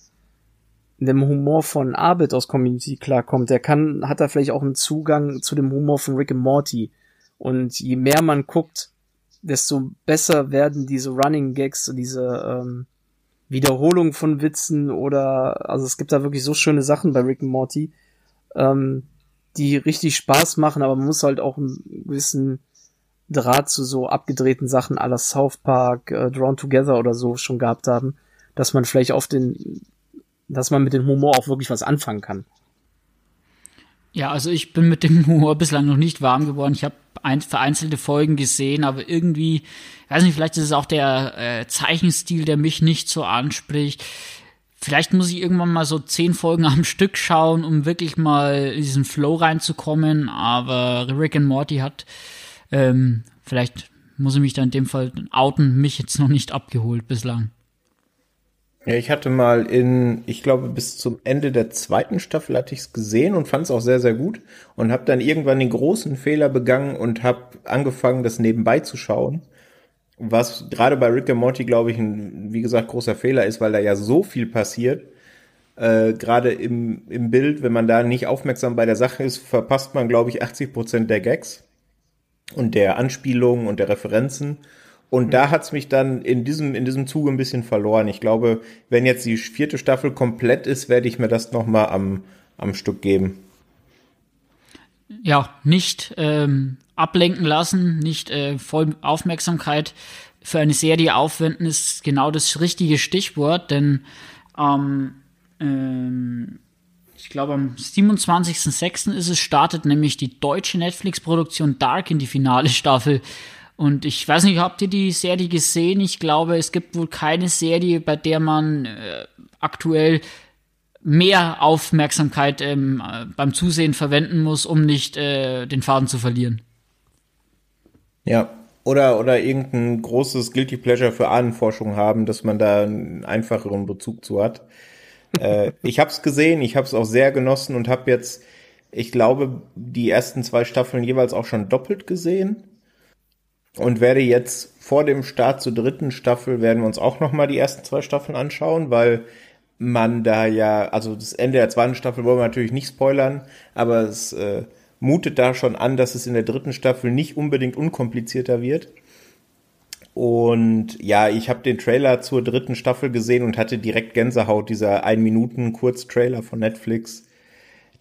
dem Humor von Abed aus Community klarkommt, der kann, hat da vielleicht auch einen Zugang zu dem Humor von Rick and Morty. Und je mehr man guckt, desto besser werden diese Running Gags, diese ähm, Wiederholung von Witzen oder also es gibt da wirklich so schöne Sachen bei Rick and Morty, ähm, die richtig Spaß machen, aber man muss halt auch einen gewissen Draht zu so abgedrehten Sachen aller South Park, äh, Drawn Together oder so schon gehabt haben, dass man vielleicht auf den, dass man mit dem Humor auch wirklich was anfangen kann. Ja, also ich bin mit dem Humor bislang noch nicht warm geworden. Ich habe vereinzelte Folgen gesehen, aber irgendwie, weiß nicht, vielleicht ist es auch der äh, Zeichenstil, der mich nicht so anspricht. Vielleicht muss ich irgendwann mal so zehn Folgen am Stück schauen, um wirklich mal in diesen Flow reinzukommen. Aber Rick and Morty hat ähm, vielleicht muss ich mich da in dem Fall outen, mich jetzt noch nicht abgeholt bislang. Ja, ich hatte mal in, ich glaube, bis zum Ende der zweiten Staffel hatte ich es gesehen und fand es auch sehr, sehr gut und habe dann irgendwann den großen Fehler begangen und habe angefangen, das nebenbei zu schauen. Was gerade bei Rick and Morty, glaube ich, ein, wie gesagt, großer Fehler ist, weil da ja so viel passiert. Äh, gerade im, im Bild, wenn man da nicht aufmerksam bei der Sache ist, verpasst man, glaube ich, 80 Prozent der Gags und der Anspielungen und der Referenzen. Und da mhm. hat's mich dann in diesem, in diesem Zuge ein bisschen verloren. Ich glaube, wenn jetzt die vierte Staffel komplett ist, werde ich mir das nochmal am, am Stück geben. Ja, nicht ähm, ablenken lassen, nicht äh, voll Aufmerksamkeit für eine Serie aufwenden, ist genau das richtige Stichwort, denn ähm, ähm, ich glaube am 27.06. ist es startet nämlich die deutsche Netflix-Produktion Dark in die finale Staffel. Und ich weiß nicht, habt ihr die Serie gesehen? Ich glaube, es gibt wohl keine Serie, bei der man äh, aktuell mehr Aufmerksamkeit ähm, äh, beim Zusehen verwenden muss, um nicht äh, den Faden zu verlieren. Ja, oder, oder irgendein großes Guilty Pleasure für Ahnenforschung haben, dass man da einen einfacheren Bezug zu hat äh, ich habe es gesehen, ich habe es auch sehr genossen und habe jetzt, ich glaube, die ersten zwei Staffeln jeweils auch schon doppelt gesehen und werde jetzt vor dem Start zur dritten Staffel werden wir uns auch noch mal die ersten zwei Staffeln anschauen, weil man da ja, also das Ende der zweiten Staffel wollen wir natürlich nicht spoilern, aber es äh, mutet da schon an, dass es in der dritten Staffel nicht unbedingt unkomplizierter wird. Und ja, ich habe den Trailer zur dritten Staffel gesehen und hatte direkt Gänsehaut, dieser ein Minuten Kurztrailer von Netflix.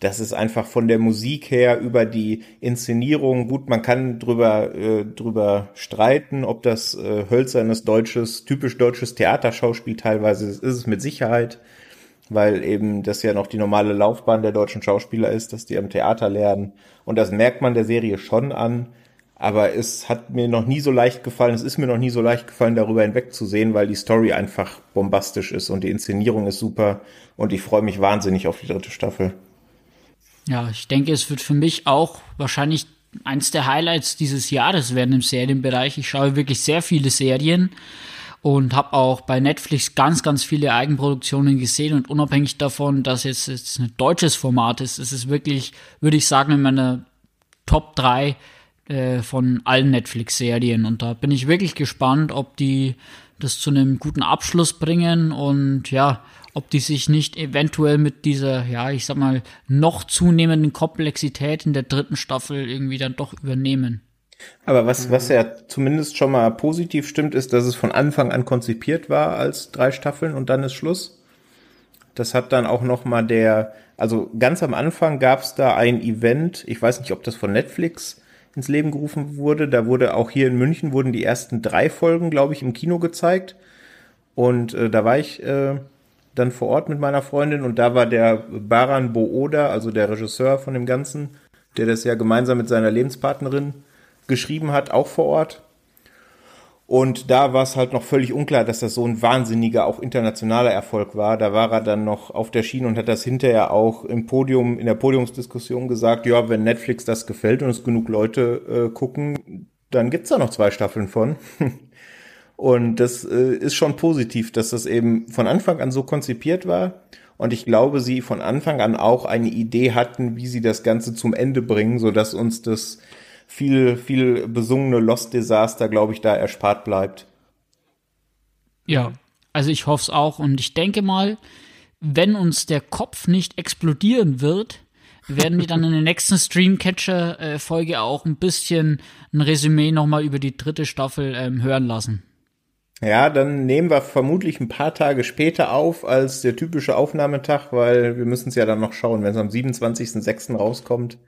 Das ist einfach von der Musik her über die Inszenierung gut. Man kann drüber äh, drüber streiten, ob das äh, hölzernes deutsches typisch deutsches Theaterschauspiel teilweise ist, ist es mit Sicherheit, weil eben das ja noch die normale Laufbahn der deutschen Schauspieler ist, dass die am Theater lernen und das merkt man der Serie schon an aber es hat mir noch nie so leicht gefallen, es ist mir noch nie so leicht gefallen, darüber hinwegzusehen, weil die Story einfach bombastisch ist und die Inszenierung ist super und ich freue mich wahnsinnig auf die dritte Staffel. Ja, ich denke, es wird für mich auch wahrscheinlich eins der Highlights dieses Jahres werden im Serienbereich. Ich schaue wirklich sehr viele Serien und habe auch bei Netflix ganz, ganz viele Eigenproduktionen gesehen und unabhängig davon, dass es jetzt ein deutsches Format ist, ist es wirklich, würde ich sagen, in meiner Top 3 äh, von allen Netflix-Serien. Und da bin ich wirklich gespannt, ob die das zu einem guten Abschluss bringen und ja, ob die sich nicht eventuell mit dieser, ja, ich sag mal, noch zunehmenden Komplexität in der dritten Staffel irgendwie dann doch übernehmen. Aber was, mhm. was ja zumindest schon mal positiv stimmt, ist, dass es von Anfang an konzipiert war als drei Staffeln und dann ist Schluss. Das hat dann auch noch mal der, also ganz am Anfang gab es da ein Event, ich weiß nicht, ob das von Netflix ins Leben gerufen wurde. Da wurde auch hier in München wurden die ersten drei Folgen, glaube ich, im Kino gezeigt. Und äh, da war ich äh, dann vor Ort mit meiner Freundin und da war der Baran Booda, also der Regisseur von dem Ganzen, der das ja gemeinsam mit seiner Lebenspartnerin geschrieben hat, auch vor Ort. Und da war es halt noch völlig unklar, dass das so ein wahnsinniger, auch internationaler Erfolg war. Da war er dann noch auf der Schiene und hat das hinterher auch im Podium, in der Podiumsdiskussion gesagt, ja, wenn Netflix das gefällt und es genug Leute äh, gucken, dann gibt's da noch zwei Staffeln von. und das äh, ist schon positiv, dass das eben von Anfang an so konzipiert war. Und ich glaube, sie von Anfang an auch eine Idee hatten, wie sie das Ganze zum Ende bringen, sodass uns das viel, viel besungene Lost Desaster, glaube ich, da erspart bleibt. Ja, also ich hoffe es auch und ich denke mal, wenn uns der Kopf nicht explodieren wird, werden wir dann in der nächsten Streamcatcher-Folge auch ein bisschen ein Resümee nochmal über die dritte Staffel ähm, hören lassen. Ja, dann nehmen wir vermutlich ein paar Tage später auf als der typische Aufnahmetag, weil wir müssen es ja dann noch schauen, wenn es am 27.06. rauskommt.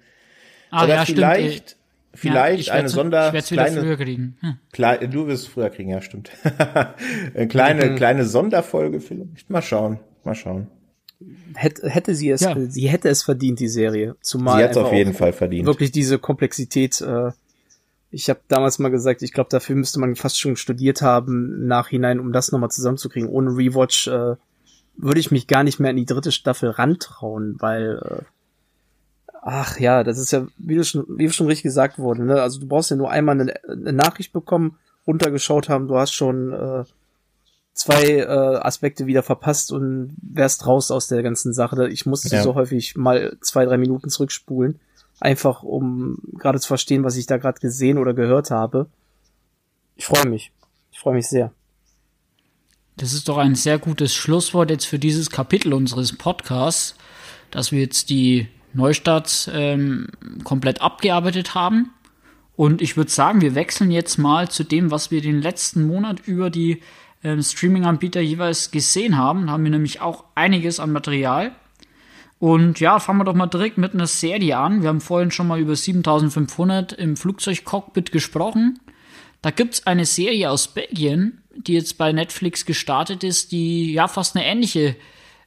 Ah, Oder ja, äh, vielleicht, stimmt vielleicht ja, eine Sonder. Ich werde früher kriegen. Hm. Klein, du wirst es früher kriegen, ja, stimmt. eine kleine, mhm. kleine Sonderfolge vielleicht. Mal schauen. Mal schauen. Hätte, hätte sie es, ja. sie hätte es verdient, die Serie. Zumal sie hat es auf jeden Fall verdient. Wirklich diese Komplexität. Äh, ich habe damals mal gesagt, ich glaube, dafür müsste man fast schon studiert haben, nachhinein, um das nochmal zusammenzukriegen. Ohne Rewatch äh, würde ich mich gar nicht mehr in die dritte Staffel rantrauen, weil äh, ach ja, das ist ja, wie, schon, wie schon richtig gesagt wurde, ne? also du brauchst ja nur einmal eine, eine Nachricht bekommen, runtergeschaut haben, du hast schon äh, zwei äh, Aspekte wieder verpasst und wärst raus aus der ganzen Sache. Ich musste ja. so häufig mal zwei, drei Minuten zurückspulen, einfach um gerade zu verstehen, was ich da gerade gesehen oder gehört habe. Ich freue mich. Ich freue mich sehr. Das ist doch ein sehr gutes Schlusswort jetzt für dieses Kapitel unseres Podcasts, dass wir jetzt die Neustart ähm, komplett abgearbeitet haben. Und ich würde sagen, wir wechseln jetzt mal zu dem, was wir den letzten Monat über die ähm, Streaming-Anbieter jeweils gesehen haben. Da haben wir nämlich auch einiges an Material. Und ja, fangen wir doch mal direkt mit einer Serie an. Wir haben vorhin schon mal über 7500 im Flugzeugcockpit gesprochen. Da gibt es eine Serie aus Belgien, die jetzt bei Netflix gestartet ist, die ja fast eine ähnliche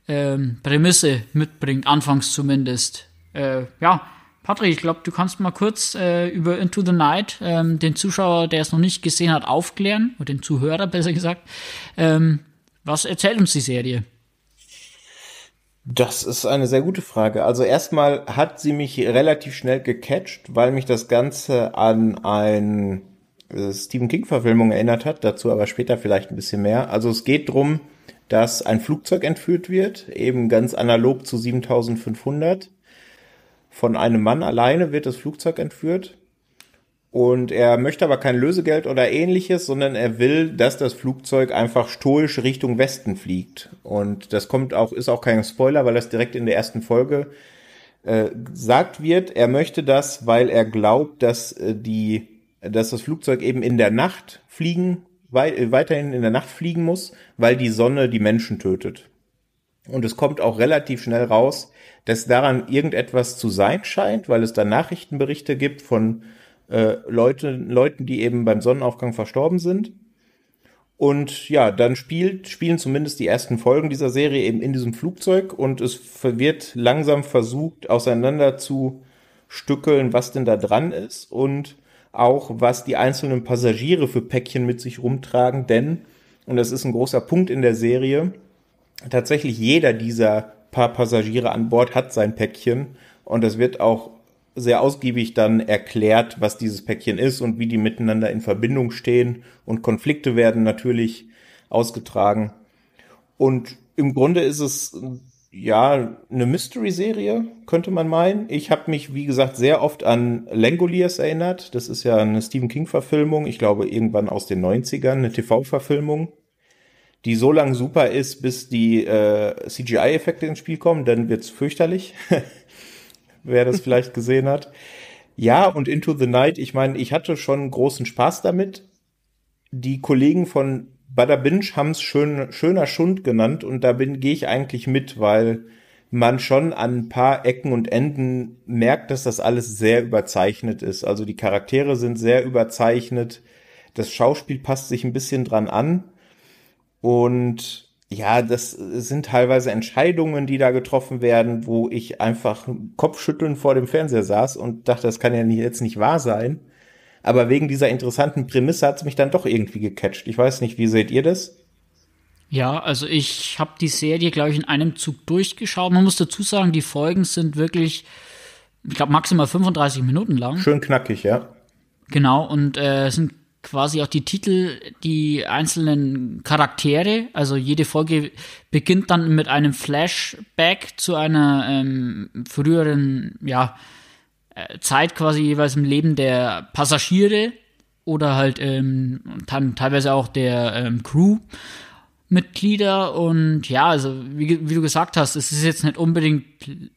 ähm, Prämisse mitbringt, anfangs zumindest. Äh, ja, Patrick, ich glaube, du kannst mal kurz äh, über Into the Night ähm, den Zuschauer, der es noch nicht gesehen hat, aufklären, oder den Zuhörer besser gesagt. Ähm, was erzählt uns die Serie? Das ist eine sehr gute Frage. Also erstmal hat sie mich relativ schnell gecatcht, weil mich das Ganze an ein äh, Stephen King-Verfilmung erinnert hat, dazu aber später vielleicht ein bisschen mehr. Also es geht drum, dass ein Flugzeug entführt wird, eben ganz analog zu 7500 von einem Mann alleine wird das Flugzeug entführt. Und er möchte aber kein Lösegeld oder ähnliches, sondern er will, dass das Flugzeug einfach stoisch Richtung Westen fliegt. Und das kommt auch, ist auch kein Spoiler, weil das direkt in der ersten Folge äh, gesagt wird. Er möchte das, weil er glaubt, dass äh, die, dass das Flugzeug eben in der Nacht fliegen, wei äh, weiterhin in der Nacht fliegen muss, weil die Sonne die Menschen tötet. Und es kommt auch relativ schnell raus, dass daran irgendetwas zu sein scheint, weil es da Nachrichtenberichte gibt von äh, Leuten, Leuten, die eben beim Sonnenaufgang verstorben sind. Und ja, dann spielt, spielen zumindest die ersten Folgen dieser Serie eben in diesem Flugzeug und es wird langsam versucht, auseinander zu stückeln, was denn da dran ist und auch was die einzelnen Passagiere für Päckchen mit sich rumtragen, denn, und das ist ein großer Punkt in der Serie, tatsächlich jeder dieser paar Passagiere an Bord hat sein Päckchen und es wird auch sehr ausgiebig dann erklärt, was dieses Päckchen ist und wie die miteinander in Verbindung stehen und Konflikte werden natürlich ausgetragen. Und im Grunde ist es ja eine Mystery-Serie, könnte man meinen. Ich habe mich, wie gesagt, sehr oft an Langoliers erinnert. Das ist ja eine Stephen King-Verfilmung, ich glaube irgendwann aus den 90ern, eine TV-Verfilmung die so lang super ist, bis die äh, CGI-Effekte ins Spiel kommen, dann wird's fürchterlich. Wer das vielleicht gesehen hat. Ja, und Into the Night, ich meine, ich hatte schon großen Spaß damit. Die Kollegen von Bada Binge haben es schön, schöner Schund genannt und da bin gehe ich eigentlich mit, weil man schon an ein paar Ecken und Enden merkt, dass das alles sehr überzeichnet ist. Also die Charaktere sind sehr überzeichnet. Das Schauspiel passt sich ein bisschen dran an und ja, das sind teilweise Entscheidungen, die da getroffen werden, wo ich einfach kopfschütteln vor dem Fernseher saß und dachte, das kann ja jetzt nicht wahr sein. Aber wegen dieser interessanten Prämisse hat es mich dann doch irgendwie gecatcht. Ich weiß nicht, wie seht ihr das? Ja, also ich habe die Serie, glaube ich, in einem Zug durchgeschaut. Man muss dazu sagen, die Folgen sind wirklich, ich glaube, maximal 35 Minuten lang. Schön knackig, ja. Genau, und äh, sind quasi auch die Titel, die einzelnen Charaktere. Also jede Folge beginnt dann mit einem Flashback zu einer ähm, früheren ja, äh, Zeit quasi jeweils im Leben der Passagiere oder halt ähm, teilweise auch der ähm, Crew. Mitglieder und ja, also wie, wie, du gesagt hast, es ist jetzt nicht unbedingt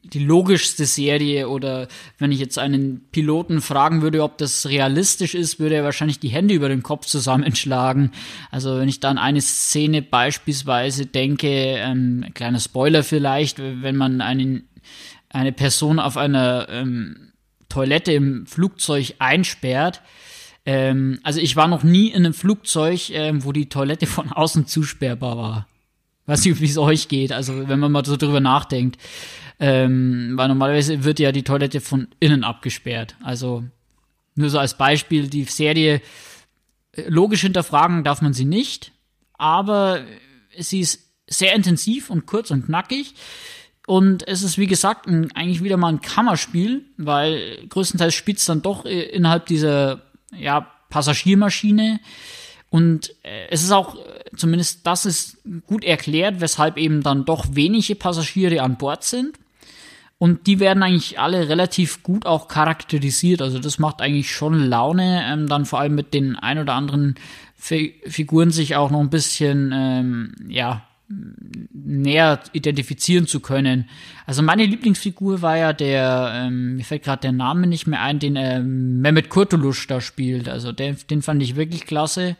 die logischste Serie oder wenn ich jetzt einen Piloten fragen würde, ob das realistisch ist, würde er wahrscheinlich die Hände über den Kopf zusammenschlagen. Also wenn ich dann eine Szene beispielsweise denke, ähm, kleiner Spoiler vielleicht, wenn man einen, eine Person auf einer ähm, Toilette im Flugzeug einsperrt, ähm, also ich war noch nie in einem Flugzeug, ähm, wo die Toilette von außen zusperrbar war. Weiß nicht, wie es euch geht, also wenn man mal so drüber nachdenkt. Ähm, weil normalerweise wird ja die Toilette von innen abgesperrt. Also nur so als Beispiel, die Serie, äh, logisch hinterfragen darf man sie nicht, aber sie ist sehr intensiv und kurz und knackig. Und es ist, wie gesagt, ein, eigentlich wieder mal ein Kammerspiel, weil größtenteils spielt es dann doch äh, innerhalb dieser ja, Passagiermaschine. Und äh, es ist auch, äh, zumindest das ist gut erklärt, weshalb eben dann doch wenige Passagiere an Bord sind. Und die werden eigentlich alle relativ gut auch charakterisiert. Also das macht eigentlich schon Laune, ähm, dann vor allem mit den ein oder anderen Fi Figuren sich auch noch ein bisschen ähm, ja, näher identifizieren zu können. Also meine Lieblingsfigur war ja der, ähm, mir fällt gerade der Name nicht mehr ein, den ähm, Mehmet Kurtulusch da spielt. Also den, den fand ich wirklich klasse.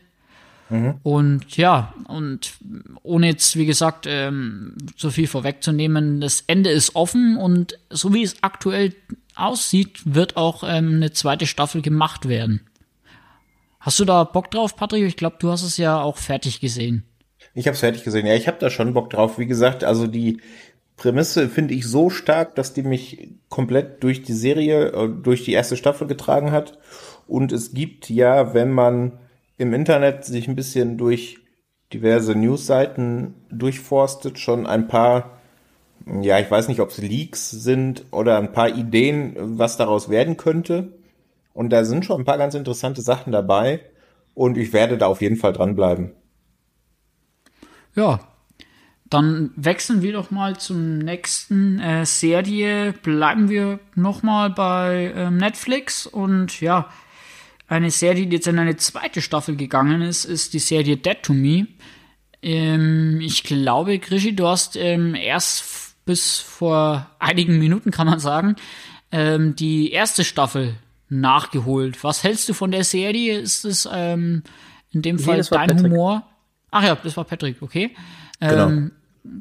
Mhm. Und ja, und ohne jetzt, wie gesagt, ähm, so viel vorwegzunehmen, das Ende ist offen und so wie es aktuell aussieht, wird auch ähm, eine zweite Staffel gemacht werden. Hast du da Bock drauf, Patrick? Ich glaube, du hast es ja auch fertig gesehen. Ich habe es fertig gesehen. Ja, ich habe da schon Bock drauf. Wie gesagt, also die Prämisse finde ich so stark, dass die mich komplett durch die Serie, äh, durch die erste Staffel getragen hat. Und es gibt ja, wenn man im Internet sich ein bisschen durch diverse Newsseiten durchforstet, schon ein paar, ja, ich weiß nicht, ob es Leaks sind oder ein paar Ideen, was daraus werden könnte. Und da sind schon ein paar ganz interessante Sachen dabei. Und ich werde da auf jeden Fall dranbleiben. Ja, dann wechseln wir doch mal zum nächsten äh, Serie. Bleiben wir nochmal bei ähm, Netflix und ja, eine Serie, die jetzt in eine zweite Staffel gegangen ist, ist die Serie Dead to Me. Ähm, ich glaube, Grischi, du hast ähm, erst bis vor einigen Minuten, kann man sagen, ähm, die erste Staffel nachgeholt. Was hältst du von der Serie? Ist es ähm, in dem Fall dein Patrick. Humor? Ach ja, das war Patrick, okay. Genau. Ähm,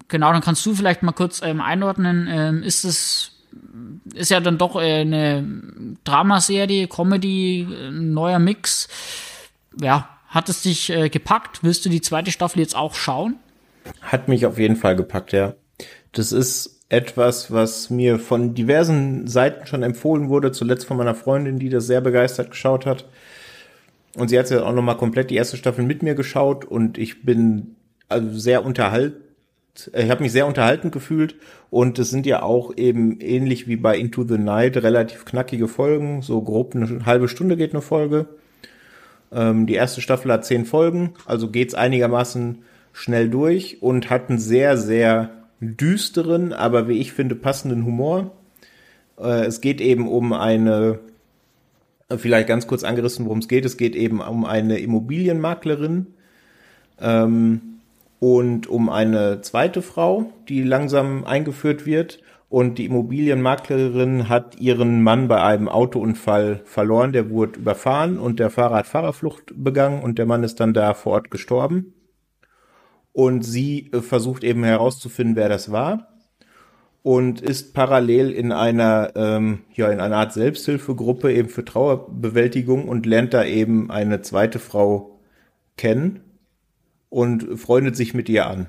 genau, dann kannst du vielleicht mal kurz ähm, einordnen. Ähm, ist es ist ja dann doch äh, eine Dramaserie, Comedy, äh, neuer Mix. Ja, hat es dich äh, gepackt? Willst du die zweite Staffel jetzt auch schauen? Hat mich auf jeden Fall gepackt, ja. Das ist etwas, was mir von diversen Seiten schon empfohlen wurde, zuletzt von meiner Freundin, die das sehr begeistert geschaut hat. Und sie hat jetzt auch nochmal komplett die erste Staffel mit mir geschaut und ich bin also sehr unterhalt, äh, Ich habe mich sehr unterhalten gefühlt und es sind ja auch eben ähnlich wie bei Into the Night relativ knackige Folgen. So grob eine halbe Stunde geht eine Folge. Ähm, die erste Staffel hat zehn Folgen, also geht's einigermaßen schnell durch und hat einen sehr, sehr düsteren, aber wie ich finde, passenden Humor. Äh, es geht eben um eine vielleicht ganz kurz angerissen, worum es geht. Es geht eben um eine Immobilienmaklerin ähm, und um eine zweite Frau, die langsam eingeführt wird. Und die Immobilienmaklerin hat ihren Mann bei einem Autounfall verloren. Der wurde überfahren und der Fahrer hat Fahrerflucht begangen und der Mann ist dann da vor Ort gestorben. Und sie äh, versucht eben herauszufinden, wer das war und ist parallel in einer, ähm, ja, in einer Art Selbsthilfegruppe eben für Trauerbewältigung und lernt da eben eine zweite Frau kennen und freundet sich mit ihr an.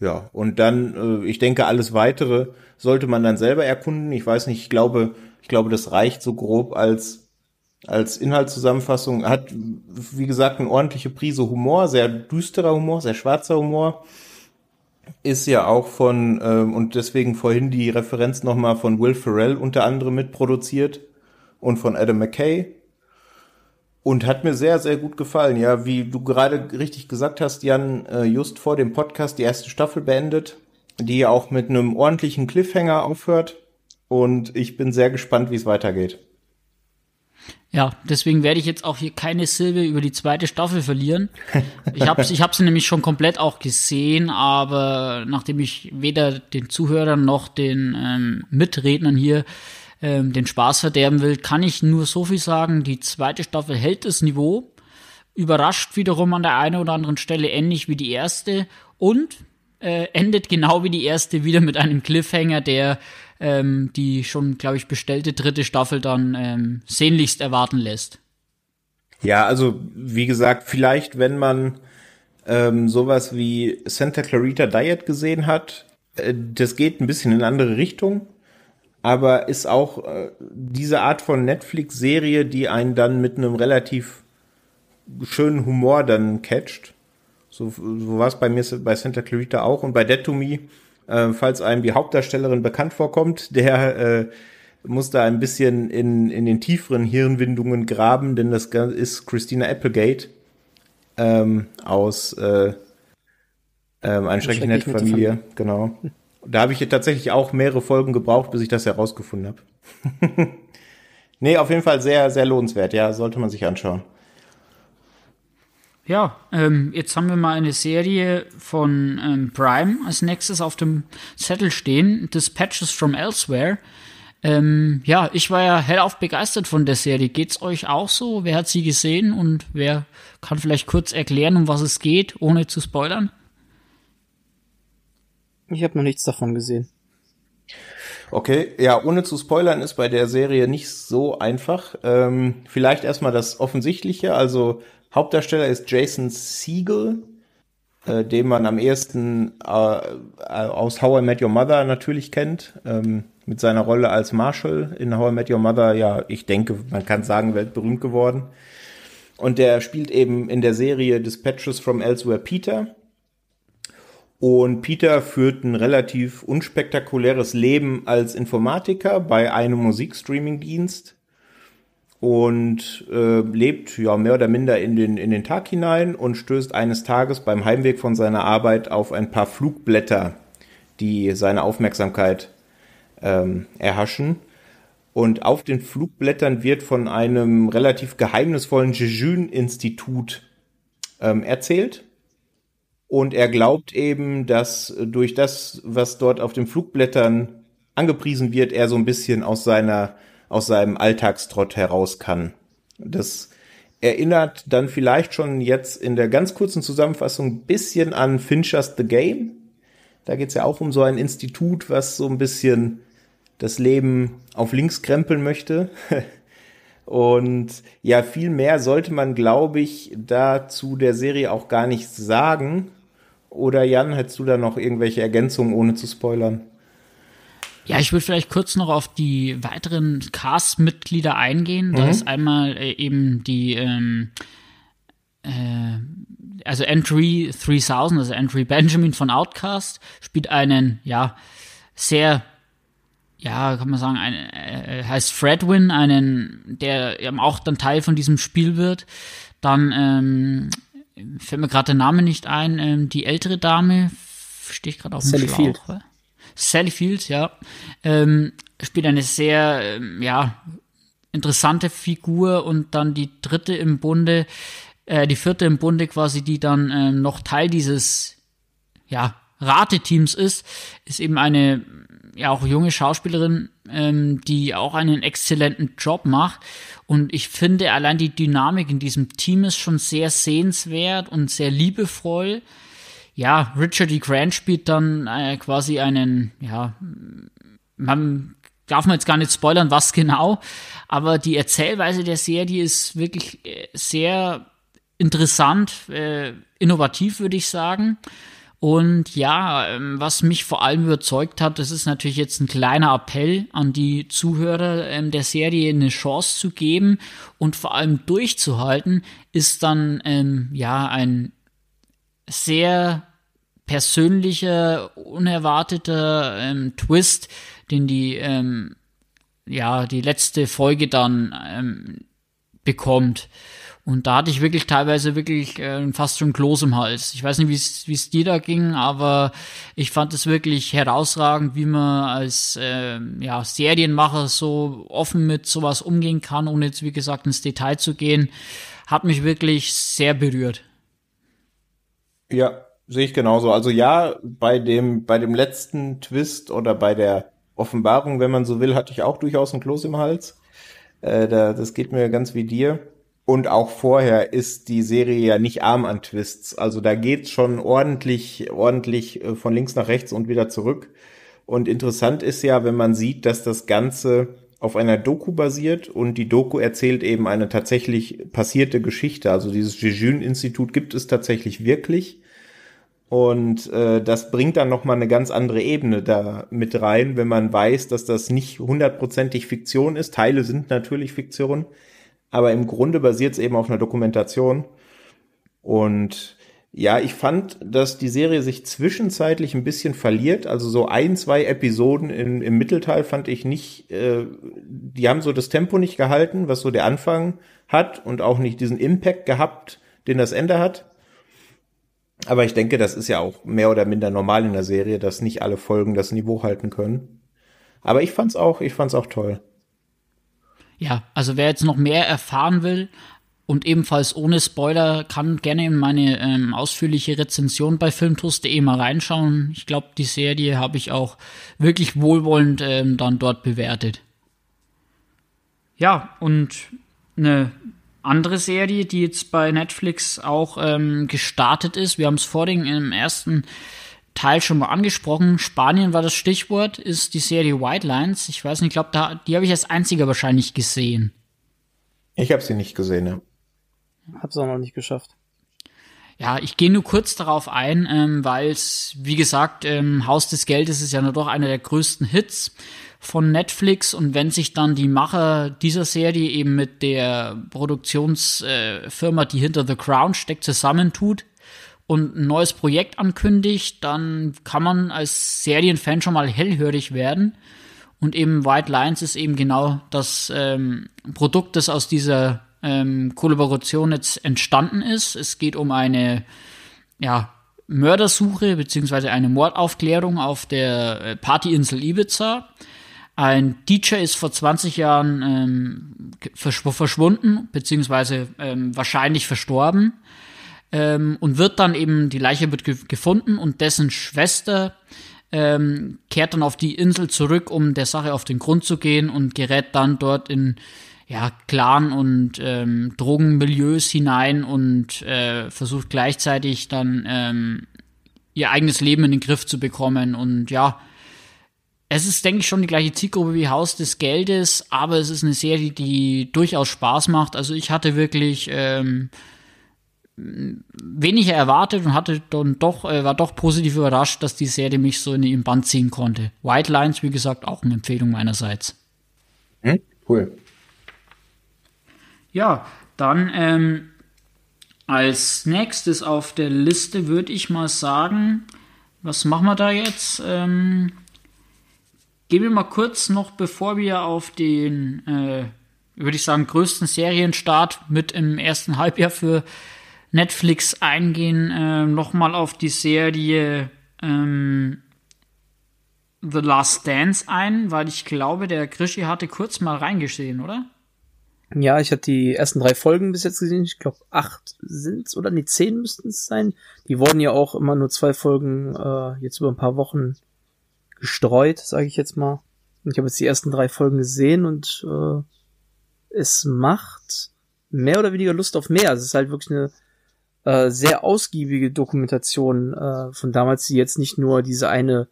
Ja, und dann, äh, ich denke, alles weitere sollte man dann selber erkunden. Ich weiß nicht, ich glaube, ich glaube, das reicht so grob als, als Inhaltszusammenfassung. Hat, wie gesagt, eine ordentliche Prise Humor, sehr düsterer Humor, sehr schwarzer Humor ist ja auch von, ähm, und deswegen vorhin die Referenz nochmal von Will Ferrell unter anderem mitproduziert und von Adam McKay. Und hat mir sehr, sehr gut gefallen. Ja, wie du gerade richtig gesagt hast, Jan, äh, just vor dem Podcast die erste Staffel beendet, die auch mit einem ordentlichen Cliffhanger aufhört. Und ich bin sehr gespannt, wie es weitergeht. Ja, deswegen werde ich jetzt auch hier keine Silbe über die zweite Staffel verlieren. Ich habe ich hab sie nämlich schon komplett auch gesehen, aber nachdem ich weder den Zuhörern noch den ähm, Mitrednern hier ähm, den Spaß verderben will, kann ich nur so viel sagen, die zweite Staffel hält das Niveau, überrascht wiederum an der einen oder anderen Stelle ähnlich wie die erste und äh, endet genau wie die erste wieder mit einem Cliffhanger, der ähm, die schon, glaube ich, bestellte dritte Staffel dann ähm, sehnlichst erwarten lässt. Ja, also wie gesagt, vielleicht wenn man ähm, sowas wie Santa Clarita Diet gesehen hat, äh, das geht ein bisschen in eine andere Richtung, aber ist auch äh, diese Art von Netflix-Serie, die einen dann mit einem relativ schönen Humor dann catcht. So, so war es bei mir bei Santa Clarita auch und bei Dead to Me ähm, falls einem die Hauptdarstellerin bekannt vorkommt, der äh, muss da ein bisschen in, in den tieferen Hirnwindungen graben, denn das ist Christina Applegate ähm, aus äh, ähm, Eine schrecklich nette Familie. Familie. Genau. Da habe ich tatsächlich auch mehrere Folgen gebraucht, bis ich das herausgefunden habe. nee, auf jeden Fall sehr, sehr lohnenswert. Ja, sollte man sich anschauen ja, ähm, jetzt haben wir mal eine Serie von ähm, Prime als nächstes auf dem Zettel stehen, Dispatches from Elsewhere. Ähm, ja, ich war ja hellauf begeistert von der Serie. Geht's euch auch so? Wer hat sie gesehen und wer kann vielleicht kurz erklären, um was es geht, ohne zu spoilern? Ich habe noch nichts davon gesehen. Okay, ja, ohne zu spoilern ist bei der Serie nicht so einfach. Ähm, vielleicht erstmal das Offensichtliche, also Hauptdarsteller ist Jason Siegel, äh, den man am ehesten äh, äh, aus How I Met Your Mother natürlich kennt, ähm, mit seiner Rolle als Marshall in How I Met Your Mother. Ja, ich denke, man kann sagen, weltberühmt geworden. Und der spielt eben in der Serie Dispatches from Elsewhere Peter. Und Peter führt ein relativ unspektakuläres Leben als Informatiker bei einem Musikstreaming-Dienst und äh, lebt ja mehr oder minder in den, in den Tag hinein und stößt eines Tages beim Heimweg von seiner Arbeit auf ein paar Flugblätter, die seine Aufmerksamkeit ähm, erhaschen. Und auf den Flugblättern wird von einem relativ geheimnisvollen Jejun-Institut ähm, erzählt. Und er glaubt eben, dass durch das, was dort auf den Flugblättern angepriesen wird, er so ein bisschen aus seiner aus seinem Alltagstrott heraus kann. Das erinnert dann vielleicht schon jetzt in der ganz kurzen Zusammenfassung ein bisschen an Finchers The Game. Da geht's ja auch um so ein Institut, was so ein bisschen das Leben auf links krempeln möchte. Und ja, viel mehr sollte man, glaube ich, dazu der Serie auch gar nicht sagen. Oder Jan, hättest du da noch irgendwelche Ergänzungen, ohne zu spoilern? Ja, ich würde vielleicht kurz noch auf die weiteren Cast-Mitglieder eingehen. Mhm. Da ist einmal äh, eben die, ähm, äh, also Entry 3000, also Entry Benjamin von Outcast, spielt einen, ja, sehr, ja, kann man sagen, ein, äh, äh, heißt Fredwin, einen, der eben auch dann Teil von diesem Spiel wird. Dann, ähm, fällt mir gerade der Name nicht ein, ähm, die ältere Dame, stehe ich gerade auf dem Sally Schlauch, Field. Sally Fields, ja, ähm, spielt eine sehr, ähm, ja, interessante Figur und dann die dritte im Bunde, äh, die vierte im Bunde quasi, die dann äh, noch Teil dieses, ja, Rateteams ist, ist eben eine, ja, auch junge Schauspielerin, ähm, die auch einen exzellenten Job macht. Und ich finde allein die Dynamik in diesem Team ist schon sehr sehenswert und sehr liebevoll ja, Richard E. Grant spielt dann äh, quasi einen, ja, man darf man jetzt gar nicht spoilern, was genau, aber die Erzählweise der Serie ist wirklich äh, sehr interessant, äh, innovativ würde ich sagen. Und ja, ähm, was mich vor allem überzeugt hat, das ist natürlich jetzt ein kleiner Appell an die Zuhörer ähm, der Serie, eine Chance zu geben und vor allem durchzuhalten, ist dann ähm, ja ein sehr persönlicher, unerwarteter ähm, Twist, den die, ähm, ja, die letzte Folge dann ähm, bekommt. Und da hatte ich wirklich teilweise wirklich äh, fast schon Kloß im Hals. Ich weiß nicht, wie es dir da ging, aber ich fand es wirklich herausragend, wie man als äh, ja, Serienmacher so offen mit sowas umgehen kann, ohne jetzt, wie gesagt, ins Detail zu gehen. Hat mich wirklich sehr berührt. Ja, sehe ich genauso. Also ja, bei dem, bei dem letzten Twist oder bei der Offenbarung, wenn man so will, hatte ich auch durchaus ein Kloß im Hals. Äh, da, das geht mir ganz wie dir. Und auch vorher ist die Serie ja nicht arm an Twists. Also da geht's schon ordentlich, ordentlich äh, von links nach rechts und wieder zurück. Und interessant ist ja, wenn man sieht, dass das Ganze auf einer Doku basiert und die Doku erzählt eben eine tatsächlich passierte Geschichte. Also dieses Jejun-Institut gibt es tatsächlich wirklich. Und äh, das bringt dann nochmal eine ganz andere Ebene da mit rein, wenn man weiß, dass das nicht hundertprozentig Fiktion ist. Teile sind natürlich Fiktion, aber im Grunde basiert es eben auf einer Dokumentation. Und ja, ich fand, dass die Serie sich zwischenzeitlich ein bisschen verliert. Also so ein, zwei Episoden im, im Mittelteil fand ich nicht, äh, die haben so das Tempo nicht gehalten, was so der Anfang hat und auch nicht diesen Impact gehabt, den das Ende hat. Aber ich denke, das ist ja auch mehr oder minder normal in der Serie, dass nicht alle Folgen das Niveau halten können. Aber ich fand's auch, ich fand's auch toll. Ja, also wer jetzt noch mehr erfahren will, und ebenfalls ohne Spoiler kann gerne in meine ähm, ausführliche Rezension bei filmtoast.de mal reinschauen. Ich glaube, die Serie habe ich auch wirklich wohlwollend ähm, dann dort bewertet. Ja, und eine andere Serie, die jetzt bei Netflix auch ähm, gestartet ist, wir haben es vorhin im ersten Teil schon mal angesprochen. Spanien war das Stichwort, ist die Serie White Lines. Ich weiß nicht, ich glaube, die habe ich als einziger wahrscheinlich gesehen. Ich habe sie nicht gesehen, ja. Hab's auch noch nicht geschafft. Ja, ich gehe nur kurz darauf ein, ähm, weil es, wie gesagt, ähm, Haus des Geldes ist ja nur doch einer der größten Hits von Netflix und wenn sich dann die Macher dieser Serie eben mit der Produktionsfirma, äh, die hinter The Crown steckt, zusammentut und ein neues Projekt ankündigt, dann kann man als Serienfan schon mal hellhörig werden. Und eben White Lines ist eben genau das ähm, Produkt, das aus dieser ähm, Kollaboration jetzt entstanden ist. Es geht um eine ja, Mördersuche bzw. eine Mordaufklärung auf der äh, Partyinsel Ibiza. Ein Teacher ist vor 20 Jahren ähm, verschw verschwunden bzw. Ähm, wahrscheinlich verstorben ähm, und wird dann eben, die Leiche wird ge gefunden und dessen Schwester ähm, kehrt dann auf die Insel zurück, um der Sache auf den Grund zu gehen und gerät dann dort in ja, Clan- und ähm, Drogenmilieus hinein und äh, versucht gleichzeitig dann ähm, ihr eigenes Leben in den Griff zu bekommen. Und ja, es ist, denke ich, schon die gleiche Zielgruppe wie Haus des Geldes, aber es ist eine Serie, die durchaus Spaß macht. Also ich hatte wirklich ähm, weniger erwartet und hatte dann doch, äh, war doch positiv überrascht, dass die Serie mich so in den Band ziehen konnte. White Lines, wie gesagt, auch eine Empfehlung meinerseits. Hm, cool. Ja, dann ähm, als nächstes auf der Liste würde ich mal sagen, was machen wir da jetzt? Ähm, gehen wir mal kurz noch, bevor wir auf den, äh, würde ich sagen, größten Serienstart mit im ersten Halbjahr für Netflix eingehen, äh, nochmal auf die Serie ähm, The Last Dance ein, weil ich glaube, der Krischi hatte kurz mal reingesehen, oder? Ja, ich hatte die ersten drei Folgen bis jetzt gesehen. Ich glaube, acht sind's oder nee, zehn müssten es sein. Die wurden ja auch immer nur zwei Folgen äh, jetzt über ein paar Wochen gestreut, sage ich jetzt mal. Und Ich habe jetzt die ersten drei Folgen gesehen und äh, es macht mehr oder weniger Lust auf mehr. Also es ist halt wirklich eine äh, sehr ausgiebige Dokumentation äh, von damals, die jetzt nicht nur diese eine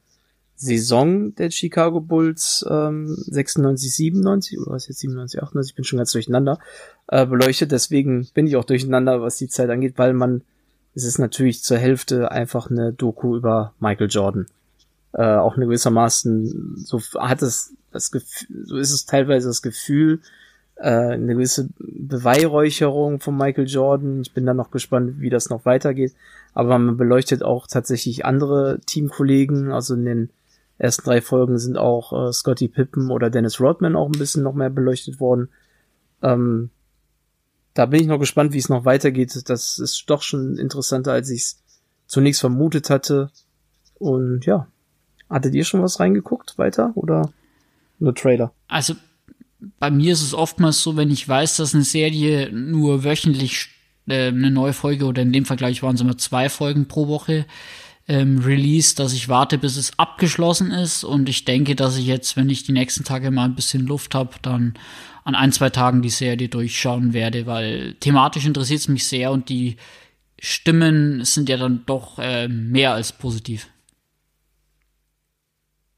Saison der Chicago Bulls ähm, 96, 97 oder was jetzt 97, 98, ich bin schon ganz durcheinander, äh, beleuchtet. Deswegen bin ich auch durcheinander, was die Zeit angeht, weil man, es ist natürlich zur Hälfte einfach eine Doku über Michael Jordan. Äh, auch eine gewissermaßen, so hat es das Gefühl, so ist es teilweise das Gefühl, äh, eine gewisse Beweihräucherung von Michael Jordan. Ich bin dann noch gespannt, wie das noch weitergeht. Aber man beleuchtet auch tatsächlich andere Teamkollegen, also in den ersten drei Folgen sind auch äh, Scotty Pippen oder Dennis Rodman auch ein bisschen noch mehr beleuchtet worden. Ähm, da bin ich noch gespannt, wie es noch weitergeht. Das ist doch schon interessanter, als ich es zunächst vermutet hatte. Und ja, hattet ihr schon was reingeguckt weiter oder nur Trailer? Also bei mir ist es oftmals so, wenn ich weiß, dass eine Serie nur wöchentlich äh, eine neue Folge oder in dem Vergleich waren es immer zwei Folgen pro Woche ähm, Release, dass ich warte, bis es abgeschlossen ist. Und ich denke, dass ich jetzt, wenn ich die nächsten Tage mal ein bisschen Luft habe, dann an ein, zwei Tagen die Serie durchschauen werde, weil thematisch interessiert es mich sehr und die Stimmen sind ja dann doch äh, mehr als positiv.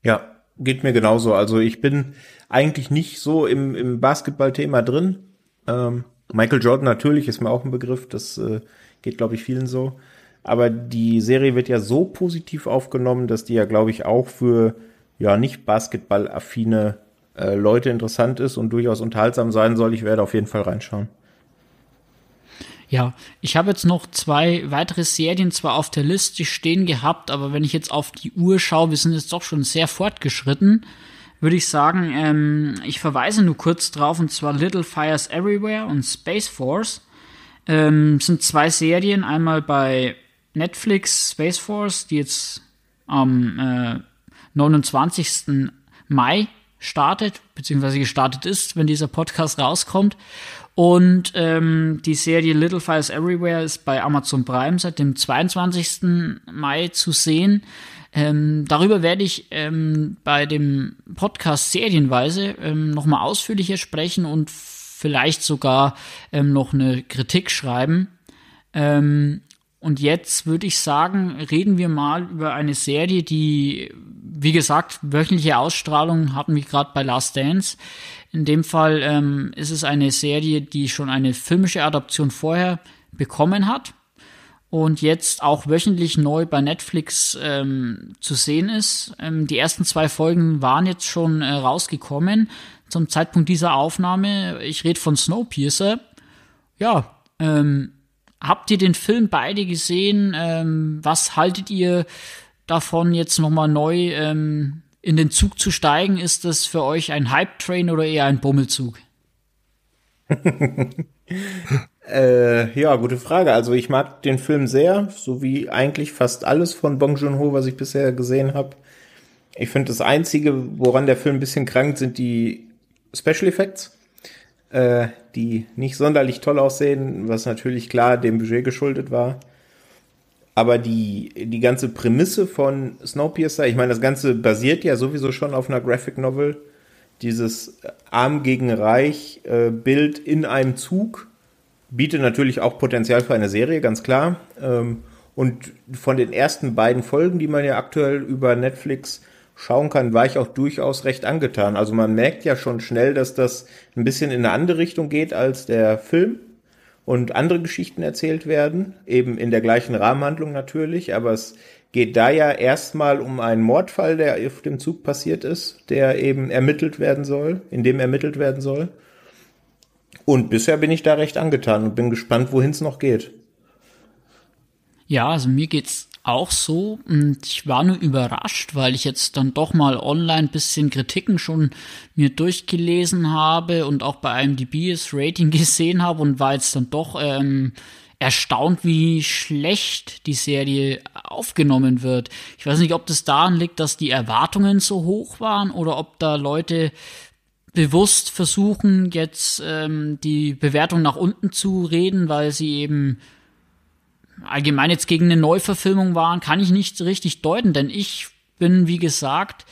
Ja, geht mir genauso. Also ich bin eigentlich nicht so im, im Basketball-Thema drin. Ähm, Michael Jordan natürlich ist mir auch ein Begriff, das äh, geht, glaube ich, vielen so. Aber die Serie wird ja so positiv aufgenommen, dass die ja, glaube ich, auch für ja nicht basketballaffine äh, Leute interessant ist und durchaus unterhaltsam sein soll. Ich werde auf jeden Fall reinschauen. Ja, ich habe jetzt noch zwei weitere Serien zwar auf der Liste stehen gehabt, aber wenn ich jetzt auf die Uhr schaue, wir sind jetzt doch schon sehr fortgeschritten, würde ich sagen, ähm, ich verweise nur kurz drauf, und zwar Little Fires Everywhere und Space Force. Ähm, sind zwei Serien, einmal bei Netflix Space Force, die jetzt am äh, 29. Mai startet, beziehungsweise gestartet ist, wenn dieser Podcast rauskommt. Und ähm, die Serie Little Fires Everywhere ist bei Amazon Prime seit dem 22. Mai zu sehen. Ähm, darüber werde ich ähm, bei dem Podcast serienweise ähm, nochmal ausführlicher sprechen und vielleicht sogar ähm, noch eine Kritik schreiben. Ähm, und jetzt würde ich sagen, reden wir mal über eine Serie, die, wie gesagt, wöchentliche Ausstrahlung hatten wir gerade bei Last Dance. In dem Fall ähm, ist es eine Serie, die schon eine filmische Adaption vorher bekommen hat und jetzt auch wöchentlich neu bei Netflix ähm, zu sehen ist. Ähm, die ersten zwei Folgen waren jetzt schon äh, rausgekommen zum Zeitpunkt dieser Aufnahme. Ich rede von Snowpiercer. Ja, ähm, Habt ihr den Film beide gesehen? Ähm, was haltet ihr davon, jetzt nochmal neu ähm, in den Zug zu steigen? Ist das für euch ein Hype-Train oder eher ein Bummelzug? äh, ja, gute Frage. Also ich mag den Film sehr, so wie eigentlich fast alles von Bong Joon-ho, was ich bisher gesehen habe. Ich finde das Einzige, woran der Film ein bisschen krankt, sind die Special Effects. Äh, die nicht sonderlich toll aussehen, was natürlich klar dem Budget geschuldet war. Aber die, die ganze Prämisse von Snowpiercer, ich meine, das Ganze basiert ja sowieso schon auf einer Graphic Novel. Dieses Arm gegen Reich äh, Bild in einem Zug bietet natürlich auch Potenzial für eine Serie, ganz klar. Ähm, und von den ersten beiden Folgen, die man ja aktuell über Netflix schauen kann, war ich auch durchaus recht angetan. Also man merkt ja schon schnell, dass das ein bisschen in eine andere Richtung geht als der Film und andere Geschichten erzählt werden, eben in der gleichen Rahmenhandlung natürlich, aber es geht da ja erstmal um einen Mordfall, der auf dem Zug passiert ist, der eben ermittelt werden soll, in dem ermittelt werden soll. Und bisher bin ich da recht angetan und bin gespannt, wohin es noch geht. Ja, also mir geht's auch so. Und hm, ich war nur überrascht, weil ich jetzt dann doch mal online bisschen Kritiken schon mir durchgelesen habe und auch bei IMDb das Rating gesehen habe und war jetzt dann doch ähm, erstaunt, wie schlecht die Serie aufgenommen wird. Ich weiß nicht, ob das daran liegt, dass die Erwartungen so hoch waren oder ob da Leute bewusst versuchen, jetzt ähm, die Bewertung nach unten zu reden, weil sie eben allgemein jetzt gegen eine Neuverfilmung waren, kann ich nicht richtig deuten, denn ich bin, wie gesagt,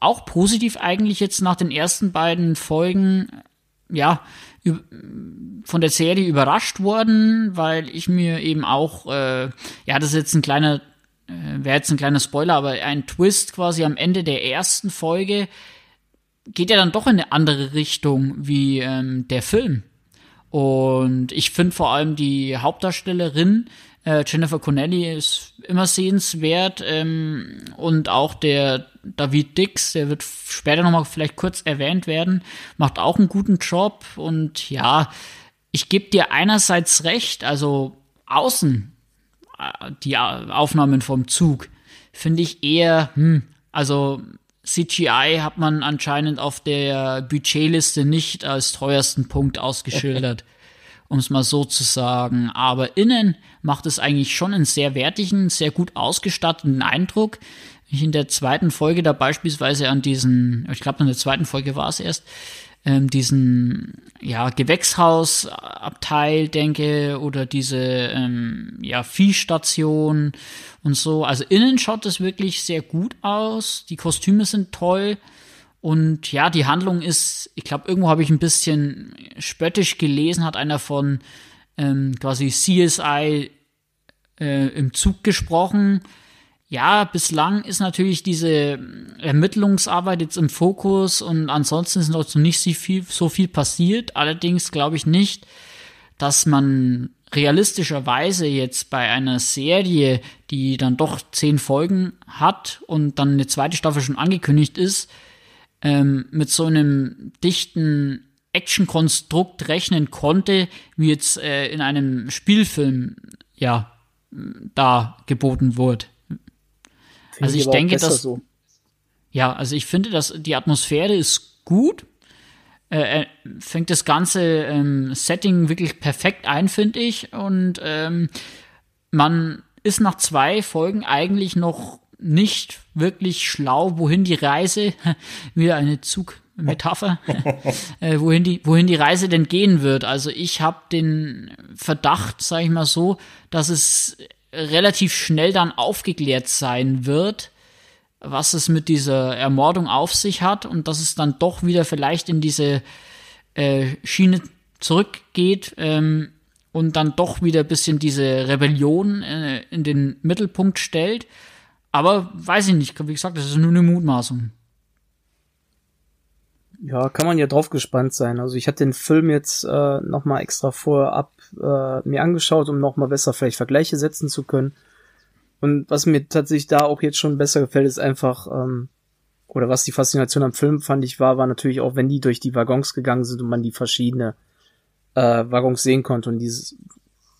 auch positiv eigentlich jetzt nach den ersten beiden Folgen, ja, von der Serie überrascht worden, weil ich mir eben auch, äh, ja, das ist jetzt ein kleiner, äh, wäre jetzt ein kleiner Spoiler, aber ein Twist quasi am Ende der ersten Folge geht ja dann doch in eine andere Richtung wie ähm, der Film. Und ich finde vor allem die Hauptdarstellerin, äh, Jennifer Connelly, ist immer sehenswert. Ähm, und auch der David Dix, der wird später nochmal vielleicht kurz erwähnt werden, macht auch einen guten Job. Und ja, ich gebe dir einerseits recht, also außen äh, die Aufnahmen vom Zug finde ich eher, hm, also CGI hat man anscheinend auf der Budgetliste nicht als teuersten Punkt ausgeschildert, um es mal so zu sagen. Aber innen macht es eigentlich schon einen sehr wertigen, sehr gut ausgestatteten Eindruck. Ich in der zweiten Folge da beispielsweise an diesen, ich glaube, in der zweiten Folge war es erst, ähm, diesen ja, Gewächshausabteil denke oder diese ähm, ja, Viehstation und so. Also innen schaut es wirklich sehr gut aus. Die Kostüme sind toll. Und ja, die Handlung ist, ich glaube, irgendwo habe ich ein bisschen spöttisch gelesen, hat einer von ähm, quasi CSI äh, im Zug gesprochen. Ja, bislang ist natürlich diese hm, Ermittlungsarbeit jetzt im Fokus und ansonsten ist noch nicht so viel, so viel passiert. Allerdings glaube ich nicht, dass man realistischerweise jetzt bei einer Serie, die dann doch zehn Folgen hat und dann eine zweite Staffel schon angekündigt ist, ähm, mit so einem dichten Actionkonstrukt rechnen konnte, wie jetzt äh, in einem Spielfilm ja hm, da geboten wurde also ich, ich denke, dass so. ja, also ich finde, dass die Atmosphäre ist gut. Äh, äh, fängt das ganze ähm, Setting wirklich perfekt ein, finde ich. Und ähm, man ist nach zwei Folgen eigentlich noch nicht wirklich schlau, wohin die Reise, wieder eine Zugmetapher, äh, wohin, die, wohin die Reise denn gehen wird. Also ich habe den Verdacht, sage ich mal so, dass es relativ schnell dann aufgeklärt sein wird, was es mit dieser Ermordung auf sich hat und dass es dann doch wieder vielleicht in diese äh, Schiene zurückgeht ähm, und dann doch wieder ein bisschen diese Rebellion äh, in den Mittelpunkt stellt. Aber weiß ich nicht, wie gesagt, das ist nur eine Mutmaßung. Ja, kann man ja drauf gespannt sein. Also ich hatte den Film jetzt äh, nochmal extra vorab äh, mir angeschaut, um nochmal besser vielleicht Vergleiche setzen zu können. Und was mir tatsächlich da auch jetzt schon besser gefällt, ist einfach, ähm, oder was die Faszination am Film fand ich war, war natürlich auch, wenn die durch die Waggons gegangen sind und man die verschiedene äh, Waggons sehen konnte und dieses,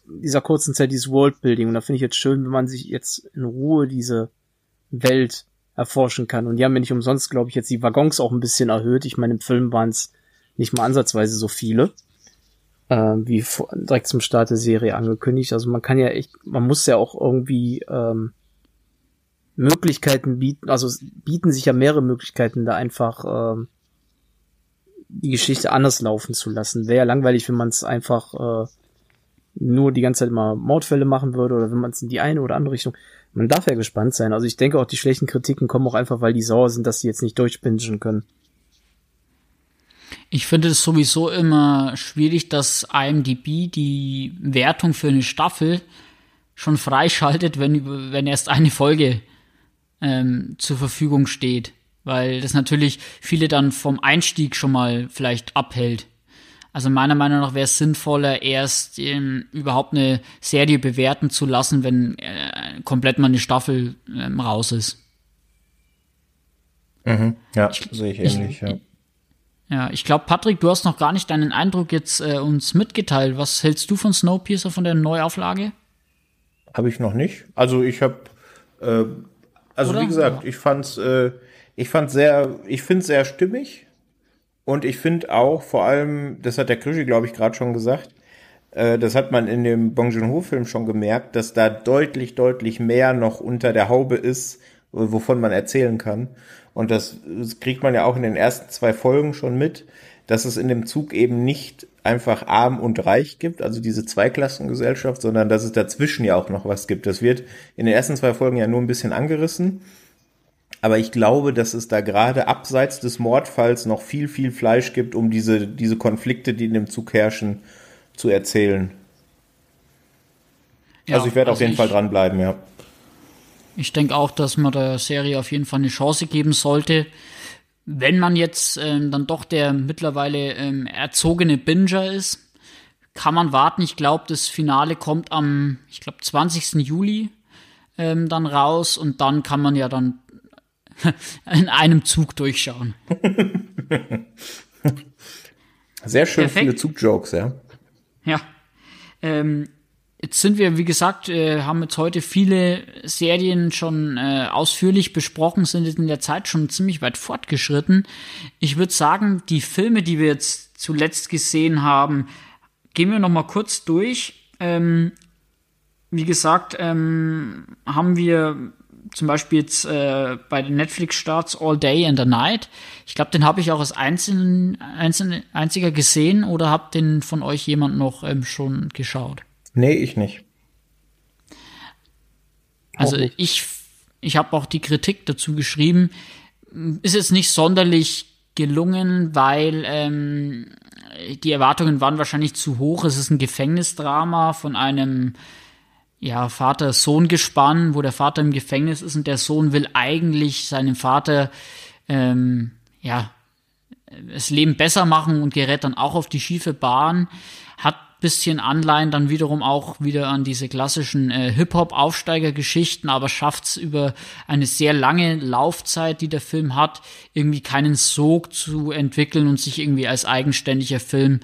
dieser kurzen Zeit dieses Worldbuilding. Und da finde ich jetzt schön, wenn man sich jetzt in Ruhe diese Welt erforschen kann. Und die haben mir nicht umsonst, glaube ich, jetzt die Waggons auch ein bisschen erhöht. Ich meine, im Film waren es nicht mal ansatzweise so viele äh, wie vor, direkt zum Start der Serie angekündigt. Also man kann ja echt, man muss ja auch irgendwie ähm, Möglichkeiten bieten, also bieten sich ja mehrere Möglichkeiten, da einfach ähm, die Geschichte anders laufen zu lassen. Wäre ja langweilig, wenn man es einfach äh, nur die ganze Zeit immer Mordfälle machen würde oder wenn man es in die eine oder andere Richtung. Man darf ja gespannt sein. Also ich denke auch, die schlechten Kritiken kommen auch einfach, weil die sauer sind, dass sie jetzt nicht durchbingen können. Ich finde es sowieso immer schwierig, dass IMDb die Wertung für eine Staffel schon freischaltet, wenn, wenn erst eine Folge ähm, zur Verfügung steht. Weil das natürlich viele dann vom Einstieg schon mal vielleicht abhält. Also meiner Meinung nach wäre es sinnvoller, erst ähm, überhaupt eine Serie bewerten zu lassen, wenn äh, komplett mal eine Staffel ähm, raus ist. Mhm. Ja, sehe ich ähnlich. Ich, ja. Ja, ich glaube, Patrick, du hast noch gar nicht deinen Eindruck jetzt äh, uns mitgeteilt. Was hältst du von Snowpiercer, von der Neuauflage? Habe ich noch nicht. Also ich habe, äh, also Oder? wie gesagt, ja. ich fand's, äh, ich fand's sehr, ich finde sehr stimmig und ich finde auch vor allem, das hat der Krischi, glaube ich, gerade schon gesagt, äh, das hat man in dem Bong Joon-ho-Film schon gemerkt, dass da deutlich, deutlich mehr noch unter der Haube ist, wovon man erzählen kann und das, kriegt man ja auch in den ersten zwei Folgen schon mit, dass es in dem Zug eben nicht einfach arm und reich gibt, also diese Zweiklassengesellschaft, sondern dass es dazwischen ja auch noch was gibt. Das wird in den ersten zwei Folgen ja nur ein bisschen angerissen. Aber ich glaube, dass es da gerade abseits des Mordfalls noch viel, viel Fleisch gibt, um diese, diese Konflikte, die in dem Zug herrschen, zu erzählen. Ja, also ich werde also auf jeden ich, Fall dranbleiben, ja ich denke auch, dass man der Serie auf jeden Fall eine Chance geben sollte. Wenn man jetzt ähm, dann doch der mittlerweile ähm, erzogene Binger ist, kann man warten. Ich glaube, das Finale kommt am, ich glaube, 20. Juli ähm, dann raus und dann kann man ja dann in einem Zug durchschauen. Sehr schön Perfekt. viele Zugjokes, ja. Ja. Ähm, Jetzt sind wir, wie gesagt, äh, haben jetzt heute viele Serien schon äh, ausführlich besprochen, sind jetzt in der Zeit schon ziemlich weit fortgeschritten. Ich würde sagen, die Filme, die wir jetzt zuletzt gesehen haben, gehen wir nochmal kurz durch. Ähm, wie gesagt, ähm, haben wir zum Beispiel jetzt äh, bei den Netflix-Starts All Day and the Night. Ich glaube, den habe ich auch als einzelnen, einzelne, einziger gesehen oder habt den von euch jemand noch ähm, schon geschaut? Nee, ich nicht. Also nicht. ich, ich habe auch die Kritik dazu geschrieben. Ist jetzt nicht sonderlich gelungen, weil ähm, die Erwartungen waren wahrscheinlich zu hoch. Es ist ein Gefängnisdrama von einem ja, Vater-Sohn-Gespann, wo der Vater im Gefängnis ist und der Sohn will eigentlich seinem Vater ähm, ja, das Leben besser machen und gerät dann auch auf die schiefe Bahn. Hat bisschen Anleihen dann wiederum auch wieder an diese klassischen äh, Hip-Hop-Aufsteiger-Geschichten, aber schafft's über eine sehr lange Laufzeit, die der Film hat, irgendwie keinen Sog zu entwickeln und sich irgendwie als eigenständiger Film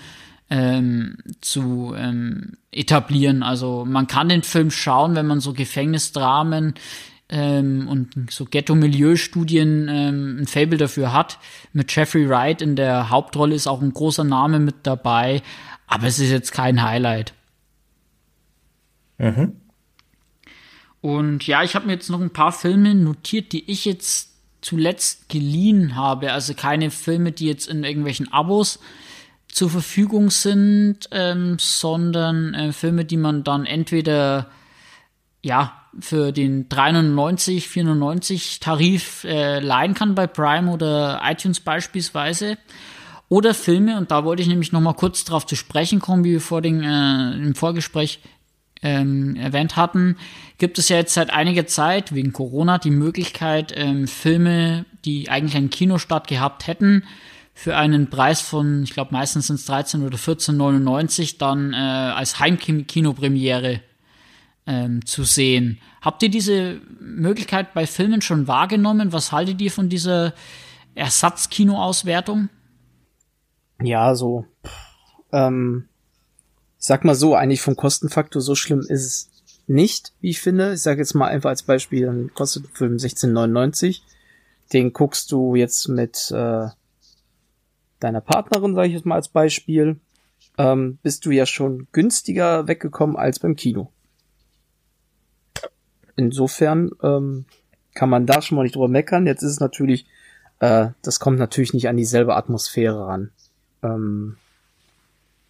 ähm, zu ähm, etablieren. Also man kann den Film schauen, wenn man so Gefängnisdramen ähm, und so Ghetto-Milieu-Studien ähm, ein Fable dafür hat. Mit Jeffrey Wright in der Hauptrolle ist auch ein großer Name mit dabei. Aber es ist jetzt kein Highlight. Mhm. Und ja, ich habe mir jetzt noch ein paar Filme notiert, die ich jetzt zuletzt geliehen habe. Also keine Filme, die jetzt in irgendwelchen Abos zur Verfügung sind, ähm, sondern äh, Filme, die man dann entweder ja für den 93, 94 Tarif äh, leihen kann bei Prime oder iTunes beispielsweise. Oder Filme, und da wollte ich nämlich nochmal kurz drauf zu sprechen kommen, wie wir vor den, äh, im Vorgespräch ähm, erwähnt hatten, gibt es ja jetzt seit einiger Zeit wegen Corona die Möglichkeit, ähm, Filme, die eigentlich einen Kinostart gehabt hätten, für einen Preis von, ich glaube meistens sind es 13 oder 14,99 dann äh, als Heimkinopremiere ähm, zu sehen. Habt ihr diese Möglichkeit bei Filmen schon wahrgenommen? Was haltet ihr von dieser Ersatzkinoauswertung? ja, so, ähm, ich sag mal so, eigentlich vom Kostenfaktor so schlimm ist es nicht, wie ich finde. Ich sage jetzt mal einfach als Beispiel, dann kostet ein Film 16,99. Den guckst du jetzt mit äh, deiner Partnerin, sage ich jetzt mal als Beispiel, ähm, bist du ja schon günstiger weggekommen als beim Kino. Insofern ähm, kann man da schon mal nicht drüber meckern. Jetzt ist es natürlich, äh, das kommt natürlich nicht an dieselbe Atmosphäre ran ähm,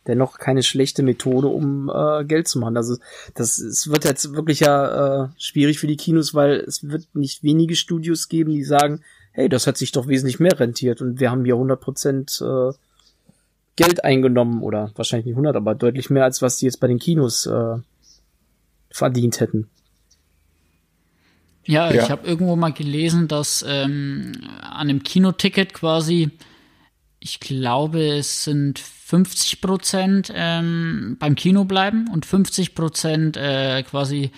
dennoch keine schlechte Methode, um äh, Geld zu machen. Also das es wird jetzt wirklich ja äh, schwierig für die Kinos, weil es wird nicht wenige Studios geben, die sagen, hey, das hat sich doch wesentlich mehr rentiert und wir haben hier 100 Prozent äh, Geld eingenommen oder wahrscheinlich nicht 100, aber deutlich mehr als was die jetzt bei den Kinos äh, verdient hätten. Ja, ja. ich habe irgendwo mal gelesen, dass ähm, an einem Kinoticket quasi ich glaube, es sind 50 Prozent ähm, beim Kino bleiben und 50 Prozent äh, quasi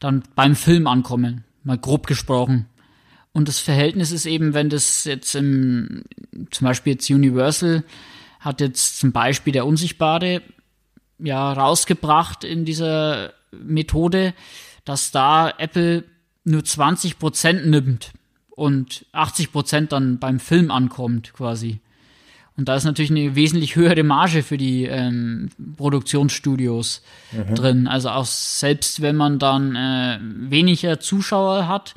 dann beim Film ankommen, mal grob gesprochen. Und das Verhältnis ist eben, wenn das jetzt im, zum Beispiel jetzt Universal hat jetzt zum Beispiel der Unsichtbare ja rausgebracht in dieser Methode, dass da Apple nur 20 Prozent nimmt und 80 Prozent dann beim Film ankommt quasi. Und da ist natürlich eine wesentlich höhere Marge für die ähm, Produktionsstudios mhm. drin. Also auch selbst wenn man dann äh, weniger Zuschauer hat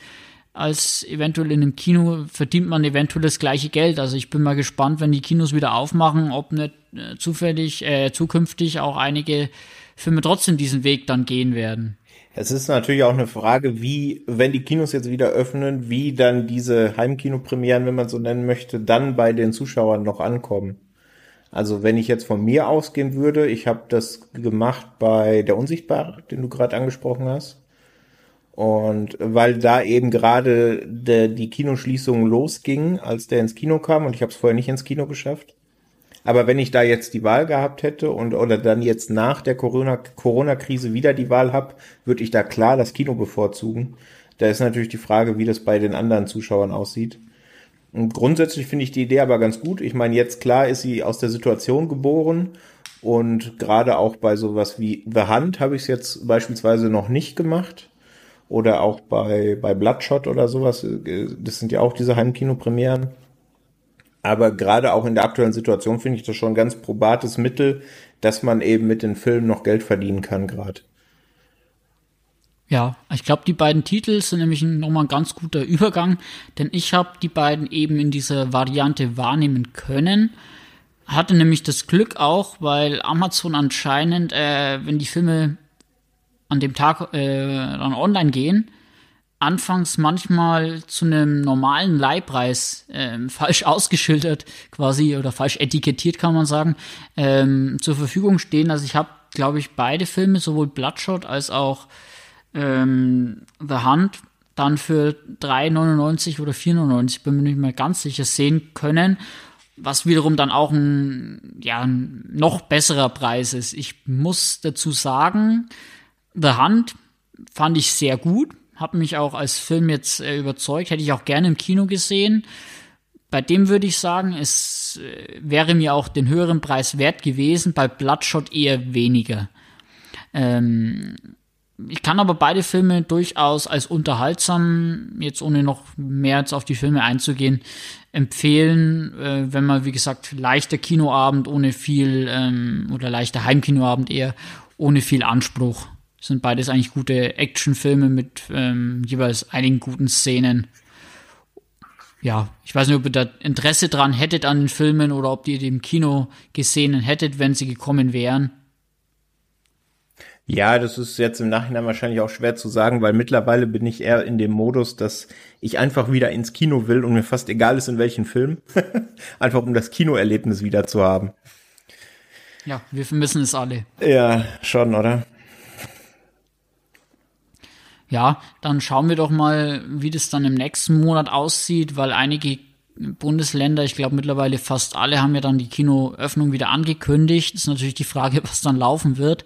als eventuell in einem Kino, verdient man eventuell das gleiche Geld. Also ich bin mal gespannt, wenn die Kinos wieder aufmachen, ob nicht äh, zufällig, äh, zukünftig auch einige Filme trotzdem diesen Weg dann gehen werden. Es ist natürlich auch eine Frage, wie, wenn die Kinos jetzt wieder öffnen, wie dann diese Heimkinopremieren, wenn man so nennen möchte, dann bei den Zuschauern noch ankommen. Also wenn ich jetzt von mir ausgehen würde, ich habe das gemacht bei der Unsichtbare, den du gerade angesprochen hast. Und weil da eben gerade die Kinoschließung losging, als der ins Kino kam, und ich habe es vorher nicht ins Kino geschafft, aber wenn ich da jetzt die Wahl gehabt hätte und oder dann jetzt nach der Corona-Krise Corona wieder die Wahl habe, würde ich da klar das Kino bevorzugen. Da ist natürlich die Frage, wie das bei den anderen Zuschauern aussieht. Und grundsätzlich finde ich die Idee aber ganz gut. Ich meine, jetzt klar ist sie aus der Situation geboren und gerade auch bei sowas wie The Hand habe ich es jetzt beispielsweise noch nicht gemacht. Oder auch bei, bei Bloodshot oder sowas. Äh, das sind ja auch diese Heimkino-Premieren. Heimkinopremieren. Aber gerade auch in der aktuellen Situation finde ich das schon ein ganz probates Mittel, dass man eben mit den Filmen noch Geld verdienen kann gerade. Ja, ich glaube, die beiden Titel sind nämlich nochmal ein ganz guter Übergang, denn ich habe die beiden eben in dieser Variante wahrnehmen können. Hatte nämlich das Glück auch, weil Amazon anscheinend, äh, wenn die Filme an dem Tag äh, dann online gehen, anfangs manchmal zu einem normalen Leihpreis ähm, falsch ausgeschildert quasi oder falsch etikettiert kann man sagen ähm, zur Verfügung stehen. Also ich habe, glaube ich, beide Filme sowohl Bloodshot als auch ähm, The Hunt dann für 3,99 oder 4,99 bin mir nicht mehr ganz sicher sehen können, was wiederum dann auch ein ja ein noch besserer Preis ist. Ich muss dazu sagen, The Hunt fand ich sehr gut hat mich auch als Film jetzt äh, überzeugt, hätte ich auch gerne im Kino gesehen. Bei dem würde ich sagen, es äh, wäre mir auch den höheren Preis wert gewesen, bei Bloodshot eher weniger. Ähm, ich kann aber beide Filme durchaus als unterhaltsam, jetzt ohne noch mehr jetzt auf die Filme einzugehen, empfehlen, äh, wenn man, wie gesagt, leichter Kinoabend ohne viel ähm, oder leichter Heimkinoabend eher ohne viel Anspruch sind beides eigentlich gute Actionfilme mit ähm, jeweils einigen guten Szenen. Ja, ich weiß nicht, ob ihr da Interesse dran hättet an den Filmen oder ob ihr die im Kino gesehen hättet, wenn sie gekommen wären. Ja, das ist jetzt im Nachhinein wahrscheinlich auch schwer zu sagen, weil mittlerweile bin ich eher in dem Modus, dass ich einfach wieder ins Kino will und mir fast egal ist, in welchen Film. einfach um das Kinoerlebnis wieder zu haben. Ja, wir vermissen es alle. Ja, schon, oder? ja, dann schauen wir doch mal, wie das dann im nächsten Monat aussieht, weil einige Bundesländer, ich glaube mittlerweile fast alle, haben ja dann die Kinoöffnung wieder angekündigt. Ist natürlich die Frage, was dann laufen wird.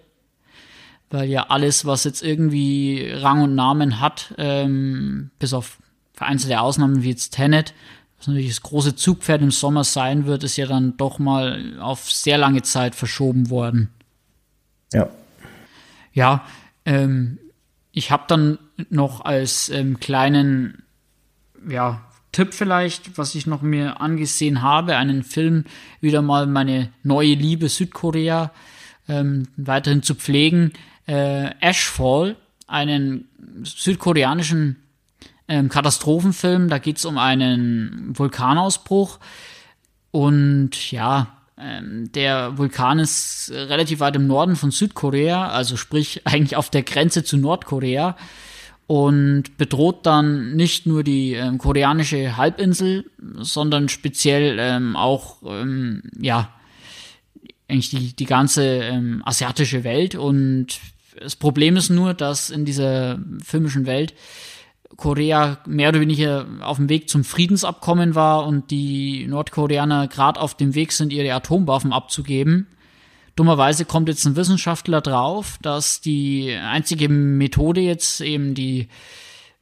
Weil ja alles, was jetzt irgendwie Rang und Namen hat, ähm, bis auf vereinzelte Ausnahmen wie jetzt Tenet, was natürlich das große Zugpferd im Sommer sein wird, ist ja dann doch mal auf sehr lange Zeit verschoben worden. Ja. Ja, ähm, ich habe dann noch als ähm, kleinen ja, Tipp vielleicht, was ich noch mir angesehen habe, einen Film wieder mal meine neue Liebe Südkorea ähm, weiterhin zu pflegen, äh, Ashfall, einen südkoreanischen ähm, Katastrophenfilm. Da geht es um einen Vulkanausbruch und ja, ähm, der Vulkan ist relativ weit im Norden von Südkorea, also sprich eigentlich auf der Grenze zu Nordkorea und bedroht dann nicht nur die ähm, koreanische Halbinsel, sondern speziell ähm, auch ähm, ja eigentlich die, die ganze ähm, asiatische Welt. Und das Problem ist nur, dass in dieser filmischen Welt Korea mehr oder weniger auf dem Weg zum Friedensabkommen war und die Nordkoreaner gerade auf dem Weg sind, ihre Atomwaffen abzugeben. Dummerweise kommt jetzt ein Wissenschaftler drauf, dass die einzige Methode jetzt eben die,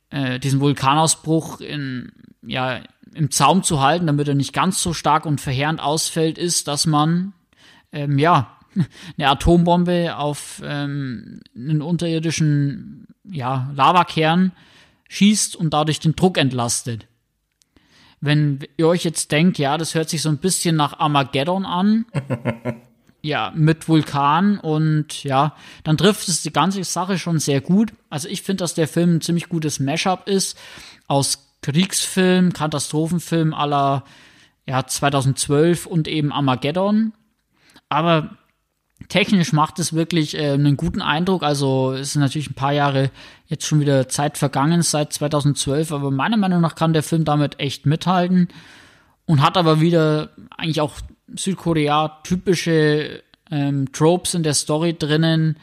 äh, diesen Vulkanausbruch in, ja, im Zaum zu halten, damit er nicht ganz so stark und verheerend ausfällt, ist, dass man ähm, ja eine Atombombe auf ähm, einen unterirdischen ja, Lavakern äh, schießt und dadurch den Druck entlastet. Wenn ihr euch jetzt denkt, ja, das hört sich so ein bisschen nach Armageddon an, ja, mit Vulkan und ja, dann trifft es die ganze Sache schon sehr gut. Also ich finde, dass der Film ein ziemlich gutes Mashup ist aus Kriegsfilm, Katastrophenfilm aller ja 2012 und eben Armageddon. Aber technisch macht es wirklich äh, einen guten Eindruck. Also es sind natürlich ein paar Jahre jetzt schon wieder Zeit vergangen, seit 2012, aber meiner Meinung nach kann der Film damit echt mithalten und hat aber wieder eigentlich auch Südkorea-typische ähm, Tropes in der Story drinnen.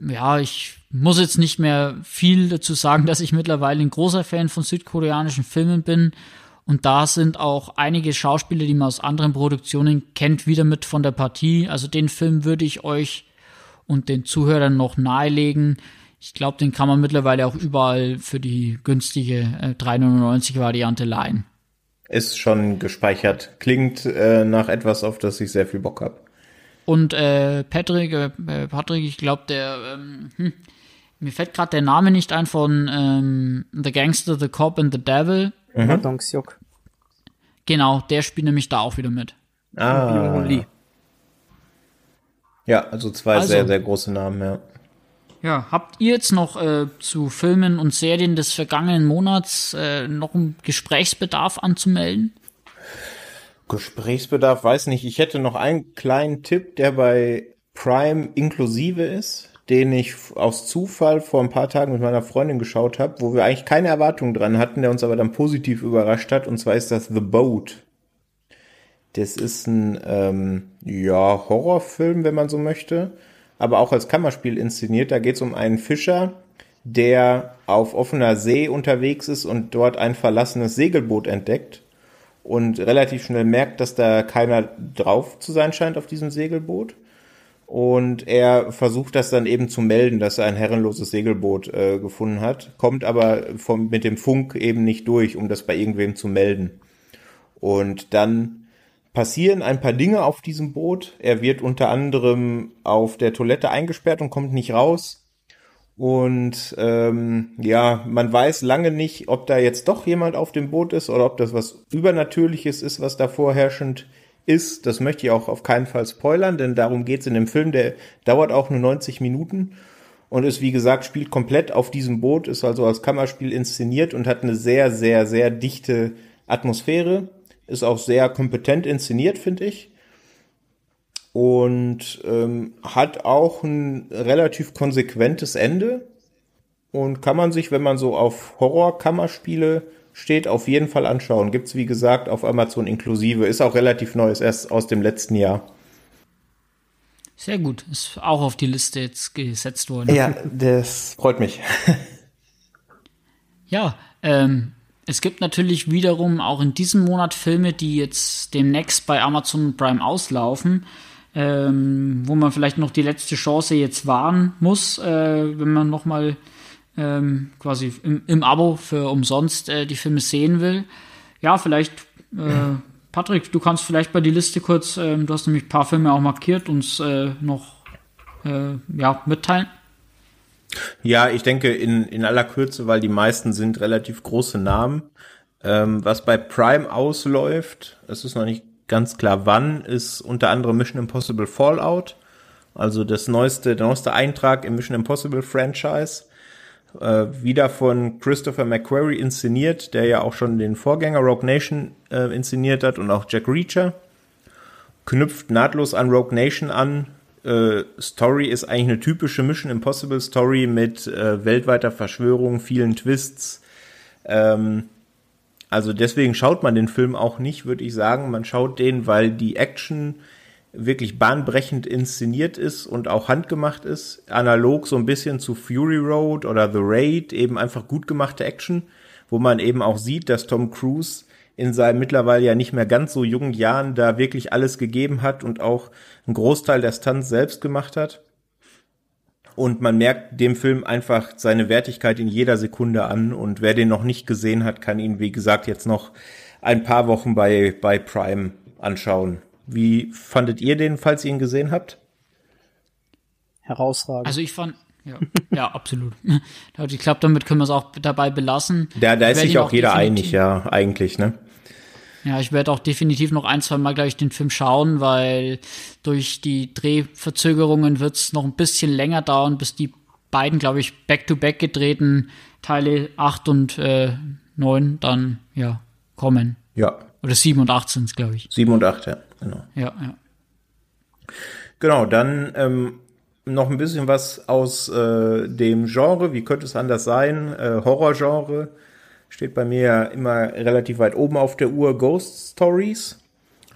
Ja, ich muss jetzt nicht mehr viel dazu sagen, dass ich mittlerweile ein großer Fan von südkoreanischen Filmen bin und da sind auch einige Schauspieler, die man aus anderen Produktionen kennt, wieder mit von der Partie. Also den Film würde ich euch und den Zuhörern noch nahelegen. Ich glaube, den kann man mittlerweile auch überall für die günstige äh, 3,99 Variante leihen. Ist schon gespeichert. Klingt äh, nach etwas, auf das ich sehr viel Bock habe. Und äh, Patrick, äh, Patrick, ich glaube, der, ähm, hm, mir fällt gerade der Name nicht ein von ähm, The Gangster, The Cop and The Devil. Mhm. Dong Genau, der spielt nämlich da auch wieder mit. Ah. Lee. Ja, also zwei also, sehr, sehr große Namen, ja. Ja, habt ihr jetzt noch äh, zu Filmen und Serien des vergangenen Monats äh, noch einen Gesprächsbedarf anzumelden? Gesprächsbedarf, weiß nicht. Ich hätte noch einen kleinen Tipp, der bei Prime inklusive ist den ich aus Zufall vor ein paar Tagen mit meiner Freundin geschaut habe, wo wir eigentlich keine Erwartungen dran hatten, der uns aber dann positiv überrascht hat. Und zwar ist das The Boat. Das ist ein ähm, ja, Horrorfilm, wenn man so möchte, aber auch als Kammerspiel inszeniert. Da geht es um einen Fischer, der auf offener See unterwegs ist und dort ein verlassenes Segelboot entdeckt und relativ schnell merkt, dass da keiner drauf zu sein scheint auf diesem Segelboot und er versucht das dann eben zu melden, dass er ein herrenloses Segelboot äh, gefunden hat, kommt aber vom, mit dem Funk eben nicht durch, um das bei irgendwem zu melden. Und dann passieren ein paar Dinge auf diesem Boot. Er wird unter anderem auf der Toilette eingesperrt und kommt nicht raus. Und ähm, ja, man weiß lange nicht, ob da jetzt doch jemand auf dem Boot ist oder ob das was Übernatürliches ist, was da vorherrschend ist ist, das möchte ich auch auf keinen Fall spoilern, denn darum geht's in dem Film, der dauert auch nur 90 Minuten und ist, wie gesagt, spielt komplett auf diesem Boot, ist also als Kammerspiel inszeniert und hat eine sehr, sehr, sehr dichte Atmosphäre, ist auch sehr kompetent inszeniert, finde ich. Und ähm, hat auch ein relativ konsequentes Ende und kann man sich, wenn man so auf Horror-Kammerspiele steht, auf jeden Fall anschauen. Gibt es, wie gesagt, auf Amazon inklusive. Ist auch relativ neu, ist erst aus dem letzten Jahr. Sehr gut. Ist auch auf die Liste jetzt gesetzt worden. Ja, das freut mich. ja, ähm, es gibt natürlich wiederum auch in diesem Monat Filme, die jetzt demnächst bei Amazon Prime auslaufen. Ähm, wo man vielleicht noch die letzte Chance jetzt wahren muss, äh, wenn man nochmal mal ähm, quasi im, im, Abo für umsonst äh, die Filme sehen will. Ja, vielleicht, äh, Patrick, du kannst vielleicht bei die Liste kurz, äh, du hast nämlich ein paar Filme auch markiert, uns äh, noch äh, ja, mitteilen. Ja, ich denke in, in aller Kürze, weil die meisten sind relativ große Namen. Ähm, was bei Prime ausläuft, es ist noch nicht ganz klar wann, ist unter anderem Mission Impossible Fallout. Also das neueste, der neueste Eintrag im Mission Impossible Franchise äh, wieder von Christopher McQuarrie inszeniert, der ja auch schon den Vorgänger Rogue Nation äh, inszeniert hat und auch Jack Reacher. Knüpft nahtlos an Rogue Nation an. Äh, Story ist eigentlich eine typische Mission Impossible Story mit äh, weltweiter Verschwörung, vielen Twists. Ähm, also deswegen schaut man den Film auch nicht, würde ich sagen. Man schaut den, weil die Action wirklich bahnbrechend inszeniert ist und auch handgemacht ist. Analog so ein bisschen zu Fury Road oder The Raid, eben einfach gut gemachte Action, wo man eben auch sieht, dass Tom Cruise in seinen mittlerweile ja nicht mehr ganz so jungen Jahren da wirklich alles gegeben hat und auch einen Großteil der Stunts selbst gemacht hat. Und man merkt dem Film einfach seine Wertigkeit in jeder Sekunde an. Und wer den noch nicht gesehen hat, kann ihn, wie gesagt, jetzt noch ein paar Wochen bei, bei Prime anschauen. Wie fandet ihr den, falls ihr ihn gesehen habt? Herausragend. Also ich fand, ja, ja absolut. Ich glaube, damit können wir es auch dabei belassen. Da, da ist sich auch jeder einig, ja, eigentlich, ne? Ja, ich werde auch definitiv noch ein, zwei Mal glaube ich, den Film schauen, weil durch die Drehverzögerungen wird es noch ein bisschen länger dauern, bis die beiden, glaube ich, back-to-back -back gedrehten Teile 8 und äh, 9 dann, ja, kommen. Ja. Oder 7 und 8 sind es, glaube ich. 7 und 8, ja. Genau. Ja, ja. Genau, dann ähm, noch ein bisschen was aus äh, dem Genre. Wie könnte es anders sein? Äh, Horrorgenre steht bei mir ja immer relativ weit oben auf der Uhr. Ghost Stories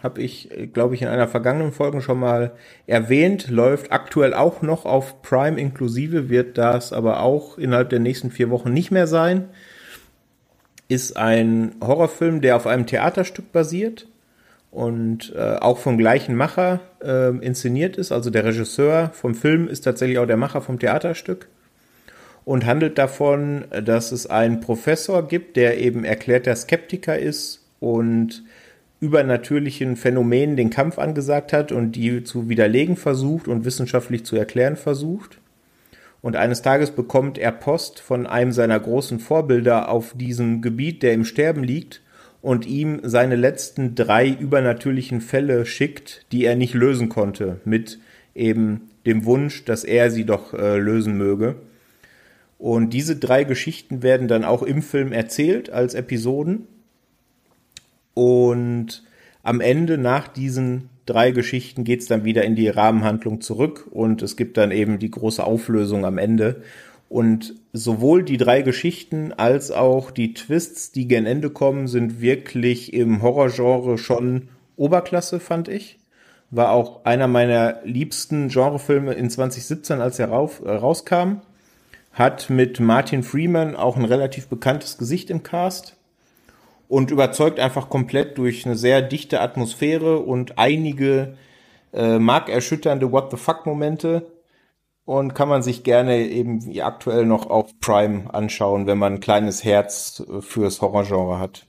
habe ich, glaube ich, in einer vergangenen Folge schon mal erwähnt. Läuft aktuell auch noch auf Prime inklusive, wird das aber auch innerhalb der nächsten vier Wochen nicht mehr sein. Ist ein Horrorfilm, der auf einem Theaterstück basiert und äh, auch vom gleichen Macher äh, inszeniert ist. Also der Regisseur vom Film ist tatsächlich auch der Macher vom Theaterstück und handelt davon, dass es einen Professor gibt, der eben erklärter Skeptiker ist und übernatürlichen Phänomenen den Kampf angesagt hat und die zu widerlegen versucht und wissenschaftlich zu erklären versucht. Und eines Tages bekommt er Post von einem seiner großen Vorbilder auf diesem Gebiet, der im Sterben liegt, und ihm seine letzten drei übernatürlichen Fälle schickt, die er nicht lösen konnte, mit eben dem Wunsch, dass er sie doch äh, lösen möge. Und diese drei Geschichten werden dann auch im Film erzählt als Episoden. Und am Ende nach diesen drei Geschichten geht es dann wieder in die Rahmenhandlung zurück und es gibt dann eben die große Auflösung am Ende. Und sowohl die drei Geschichten als auch die Twists, die gen Ende kommen, sind wirklich im Horrorgenre schon Oberklasse, fand ich. War auch einer meiner liebsten Genrefilme in 2017, als er rauf, äh, rauskam. Hat mit Martin Freeman auch ein relativ bekanntes Gesicht im Cast. Und überzeugt einfach komplett durch eine sehr dichte Atmosphäre und einige äh, markerschütternde What the fuck Momente und kann man sich gerne eben wie aktuell noch auf Prime anschauen, wenn man ein kleines Herz äh, fürs Horrorgenre hat.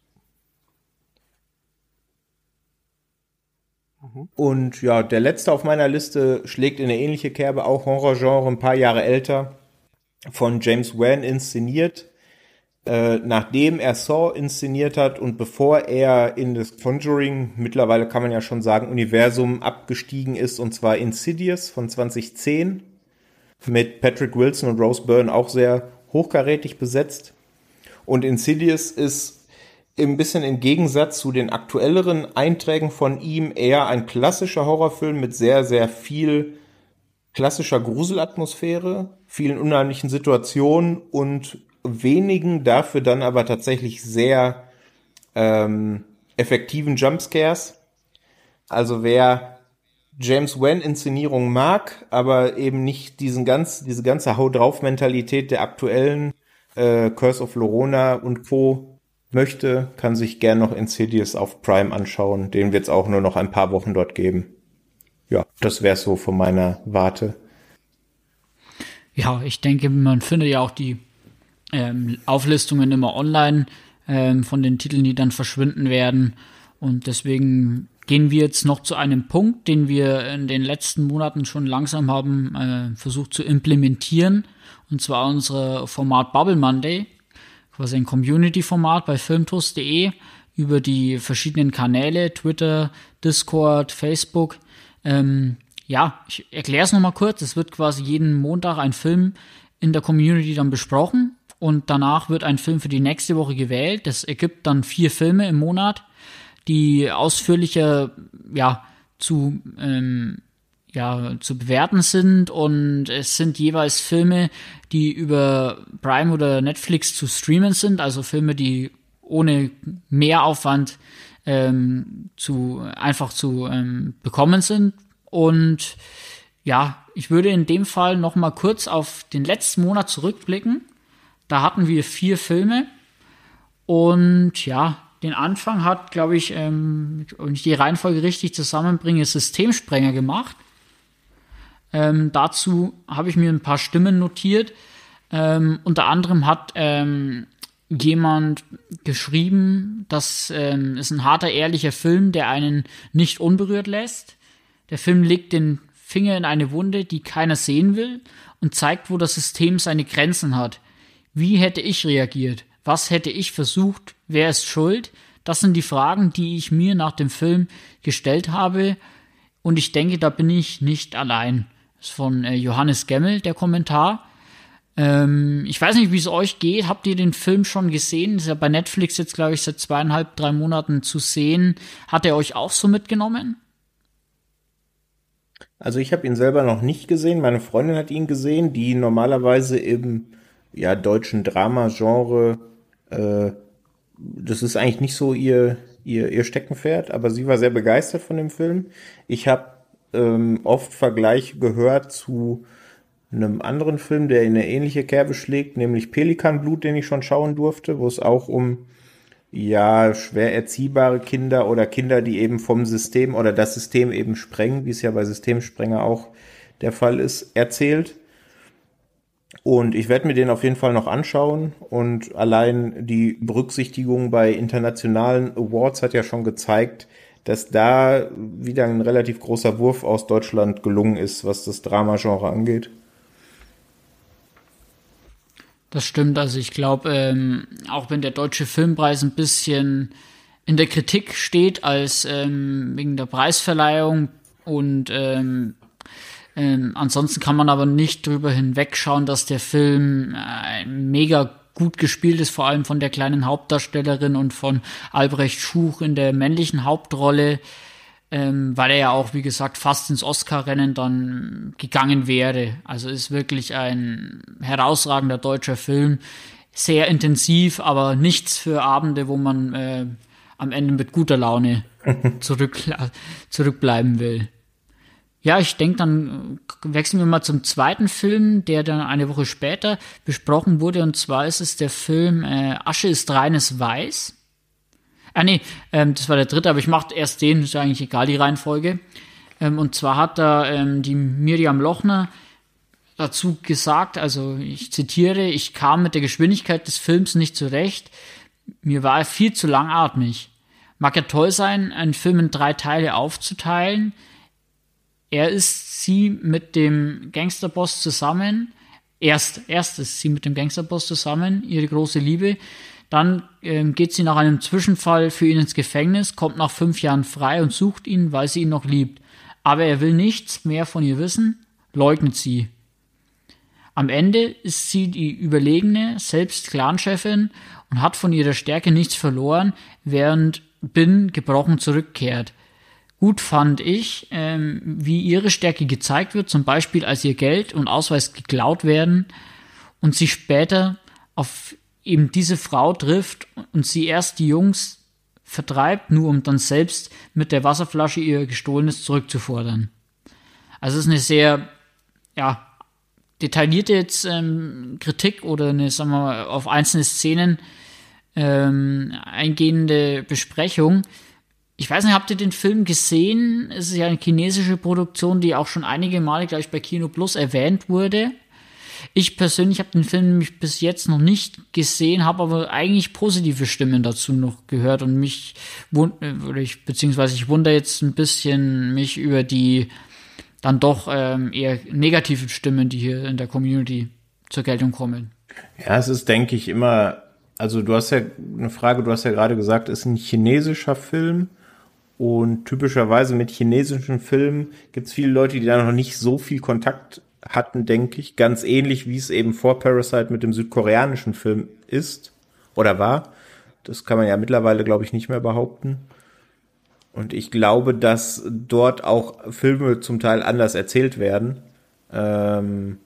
Mhm. Und ja, der letzte auf meiner Liste schlägt in eine ähnliche Kerbe, auch Horrorgenre, ein paar Jahre älter, von James Wan inszeniert. Äh, nachdem er Saw inszeniert hat und bevor er in das Conjuring, mittlerweile kann man ja schon sagen, Universum abgestiegen ist, und zwar Insidious von 2010 mit Patrick Wilson und Rose Byrne auch sehr hochkarätig besetzt. Und Insidious ist ein bisschen im Gegensatz zu den aktuelleren Einträgen von ihm eher ein klassischer Horrorfilm mit sehr, sehr viel klassischer Gruselatmosphäre, vielen unheimlichen Situationen und wenigen, dafür dann aber tatsächlich sehr ähm, effektiven Jumpscares. Also wer James Wan Inszenierung mag, aber eben nicht diesen ganz, diese ganze Hau drauf Mentalität der aktuellen äh, Curse of Lorona und Co. möchte, kann sich gern noch Insidious auf Prime anschauen. Den wird es auch nur noch ein paar Wochen dort geben. Ja, das wäre so von meiner Warte. Ja, ich denke, man findet ja auch die ähm, Auflistungen immer online ähm, von den Titeln, die dann verschwinden werden. Und deswegen gehen wir jetzt noch zu einem Punkt, den wir in den letzten Monaten schon langsam haben äh, versucht zu implementieren, und zwar unser Format Bubble Monday, quasi ein Community-Format bei filmtoast.de über die verschiedenen Kanäle, Twitter, Discord, Facebook. Ähm, ja, ich erkläre es nochmal kurz. Es wird quasi jeden Montag ein Film in der Community dann besprochen und danach wird ein Film für die nächste Woche gewählt. Das ergibt dann vier Filme im Monat die ausführlicher ja, zu, ähm, ja, zu bewerten sind. Und es sind jeweils Filme, die über Prime oder Netflix zu streamen sind, also Filme, die ohne Mehraufwand ähm, zu, einfach zu ähm, bekommen sind. Und ja, ich würde in dem Fall noch mal kurz auf den letzten Monat zurückblicken. Da hatten wir vier Filme. Und ja, den Anfang hat, glaube ich, ähm, wenn ich die Reihenfolge richtig zusammenbringe, Systemsprenger gemacht. Ähm, dazu habe ich mir ein paar Stimmen notiert. Ähm, unter anderem hat ähm, jemand geschrieben, das ähm, ist ein harter, ehrlicher Film, der einen nicht unberührt lässt. Der Film legt den Finger in eine Wunde, die keiner sehen will und zeigt, wo das System seine Grenzen hat. Wie hätte ich reagiert? was hätte ich versucht, wer ist schuld? Das sind die Fragen, die ich mir nach dem Film gestellt habe. Und ich denke, da bin ich nicht allein. Das ist von äh, Johannes Gemmel der Kommentar. Ähm, ich weiß nicht, wie es euch geht. Habt ihr den Film schon gesehen? Ist ja bei Netflix jetzt, glaube ich, seit zweieinhalb, drei Monaten zu sehen. Hat er euch auch so mitgenommen? Also ich habe ihn selber noch nicht gesehen. Meine Freundin hat ihn gesehen, die normalerweise im ja, deutschen Drama-Genre äh, das ist eigentlich nicht so ihr, ihr, ihr Steckenpferd, aber sie war sehr begeistert von dem Film. Ich habe ähm, oft Vergleich gehört zu einem anderen Film, der in eine ähnliche Kerbe schlägt, nämlich Pelikanblut, den ich schon schauen durfte, wo es auch um ja schwer erziehbare Kinder oder Kinder, die eben vom System oder das System eben sprengen, wie es ja bei Systemsprenger auch der Fall ist, erzählt. Und ich werde mir den auf jeden Fall noch anschauen. Und allein die Berücksichtigung bei internationalen Awards hat ja schon gezeigt, dass da wieder ein relativ großer Wurf aus Deutschland gelungen ist, was das Dramagenre angeht. Das stimmt, also ich glaube, ähm, auch wenn der deutsche Filmpreis ein bisschen in der Kritik steht als ähm, wegen der Preisverleihung und ähm, ähm, ansonsten kann man aber nicht drüber hinwegschauen, dass der Film äh, mega gut gespielt ist, vor allem von der kleinen Hauptdarstellerin und von Albrecht Schuch in der männlichen Hauptrolle, ähm, weil er ja auch, wie gesagt, fast ins Oscar-Rennen dann gegangen wäre. Also ist wirklich ein herausragender deutscher Film. Sehr intensiv, aber nichts für Abende, wo man äh, am Ende mit guter Laune zurück, äh, zurückbleiben will. Ja, ich denke, dann äh, wechseln wir mal zum zweiten Film, der dann eine Woche später besprochen wurde. Und zwar ist es der Film äh, Asche ist reines Weiß. Ah nee, ähm, das war der dritte, aber ich mache erst den, ist eigentlich egal die Reihenfolge. Ähm, und zwar hat da ähm, die Miriam Lochner dazu gesagt, also ich zitiere, ich kam mit der Geschwindigkeit des Films nicht zurecht, mir war er viel zu langatmig. Mag ja toll sein, einen Film in drei Teile aufzuteilen, er ist sie mit dem Gangsterboss zusammen. Erst, erst ist sie mit dem Gangsterboss zusammen, ihre große Liebe. Dann ähm, geht sie nach einem Zwischenfall für ihn ins Gefängnis, kommt nach fünf Jahren frei und sucht ihn, weil sie ihn noch liebt. Aber er will nichts mehr von ihr wissen, leugnet sie. Am Ende ist sie die überlegene, selbst Clanchefin und hat von ihrer Stärke nichts verloren, während Bin gebrochen zurückkehrt. Gut fand ich, ähm, wie ihre Stärke gezeigt wird, zum Beispiel als ihr Geld und Ausweis geklaut werden und sie später auf eben diese Frau trifft und sie erst die Jungs vertreibt, nur um dann selbst mit der Wasserflasche ihr Gestohlenes zurückzufordern. Also es ist eine sehr, ja, detaillierte jetzt ähm, Kritik oder eine, sagen wir mal, auf einzelne Szenen ähm, eingehende Besprechung, ich weiß nicht, habt ihr den Film gesehen? Es ist ja eine chinesische Produktion, die auch schon einige Male, gleich bei Kino Plus erwähnt wurde. Ich persönlich habe den Film nämlich bis jetzt noch nicht gesehen, habe aber eigentlich positive Stimmen dazu noch gehört und mich oder ich, beziehungsweise ich wundere jetzt ein bisschen mich über die dann doch ähm, eher negativen Stimmen, die hier in der Community zur Geltung kommen. Ja, es ist, denke ich, immer, also du hast ja eine Frage, du hast ja gerade gesagt, ist ein chinesischer Film. Und typischerweise mit chinesischen Filmen gibt es viele Leute, die da noch nicht so viel Kontakt hatten, denke ich. Ganz ähnlich, wie es eben vor Parasite mit dem südkoreanischen Film ist oder war. Das kann man ja mittlerweile, glaube ich, nicht mehr behaupten. Und ich glaube, dass dort auch Filme zum Teil anders erzählt werden. Ähm,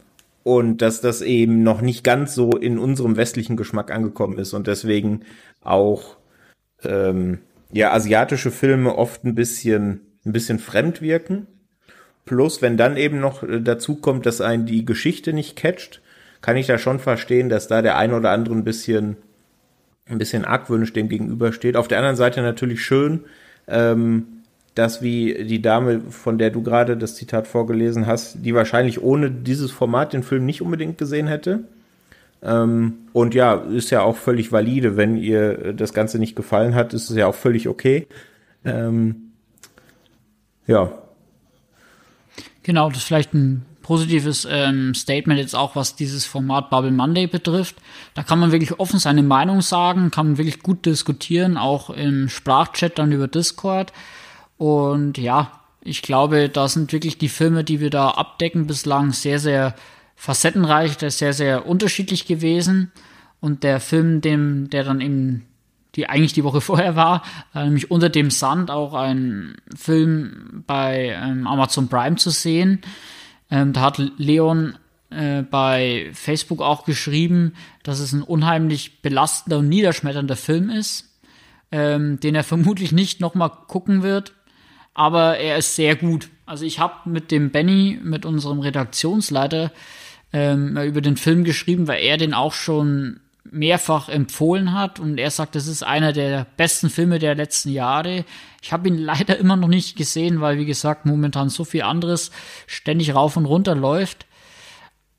und dass das eben noch nicht ganz so in unserem westlichen Geschmack angekommen ist und deswegen auch ähm, ja asiatische Filme oft ein bisschen, ein bisschen fremd wirken. Plus, wenn dann eben noch äh, dazu kommt, dass einen die Geschichte nicht catcht, kann ich da schon verstehen, dass da der ein oder andere ein bisschen, ein bisschen argwünsch dem gegenübersteht. Auf der anderen Seite natürlich schön, ähm, dass wie die Dame, von der du gerade das Zitat vorgelesen hast, die wahrscheinlich ohne dieses Format den Film nicht unbedingt gesehen hätte, ähm, und ja, ist ja auch völlig valide. Wenn ihr äh, das Ganze nicht gefallen hat, ist es ja auch völlig okay. Ähm, ja. Genau, das ist vielleicht ein positives ähm, Statement jetzt auch, was dieses Format Bubble Monday betrifft. Da kann man wirklich offen seine Meinung sagen, kann man wirklich gut diskutieren, auch im Sprachchat dann über Discord. Und ja, ich glaube, da sind wirklich die Filme, die wir da abdecken, bislang sehr, sehr facettenreich, der ist sehr, sehr unterschiedlich gewesen. Und der Film, dem, der dann eben die eigentlich die Woche vorher war, äh, nämlich Unter dem Sand, auch ein Film bei ähm, Amazon Prime zu sehen. Ähm, da hat Leon äh, bei Facebook auch geschrieben, dass es ein unheimlich belastender und niederschmetternder Film ist, ähm, den er vermutlich nicht nochmal gucken wird, aber er ist sehr gut. Also ich habe mit dem Benny, mit unserem Redaktionsleiter, ähm, über den Film geschrieben, weil er den auch schon mehrfach empfohlen hat und er sagt, das ist einer der besten Filme der letzten Jahre. Ich habe ihn leider immer noch nicht gesehen, weil wie gesagt momentan so viel anderes ständig rauf und runter läuft.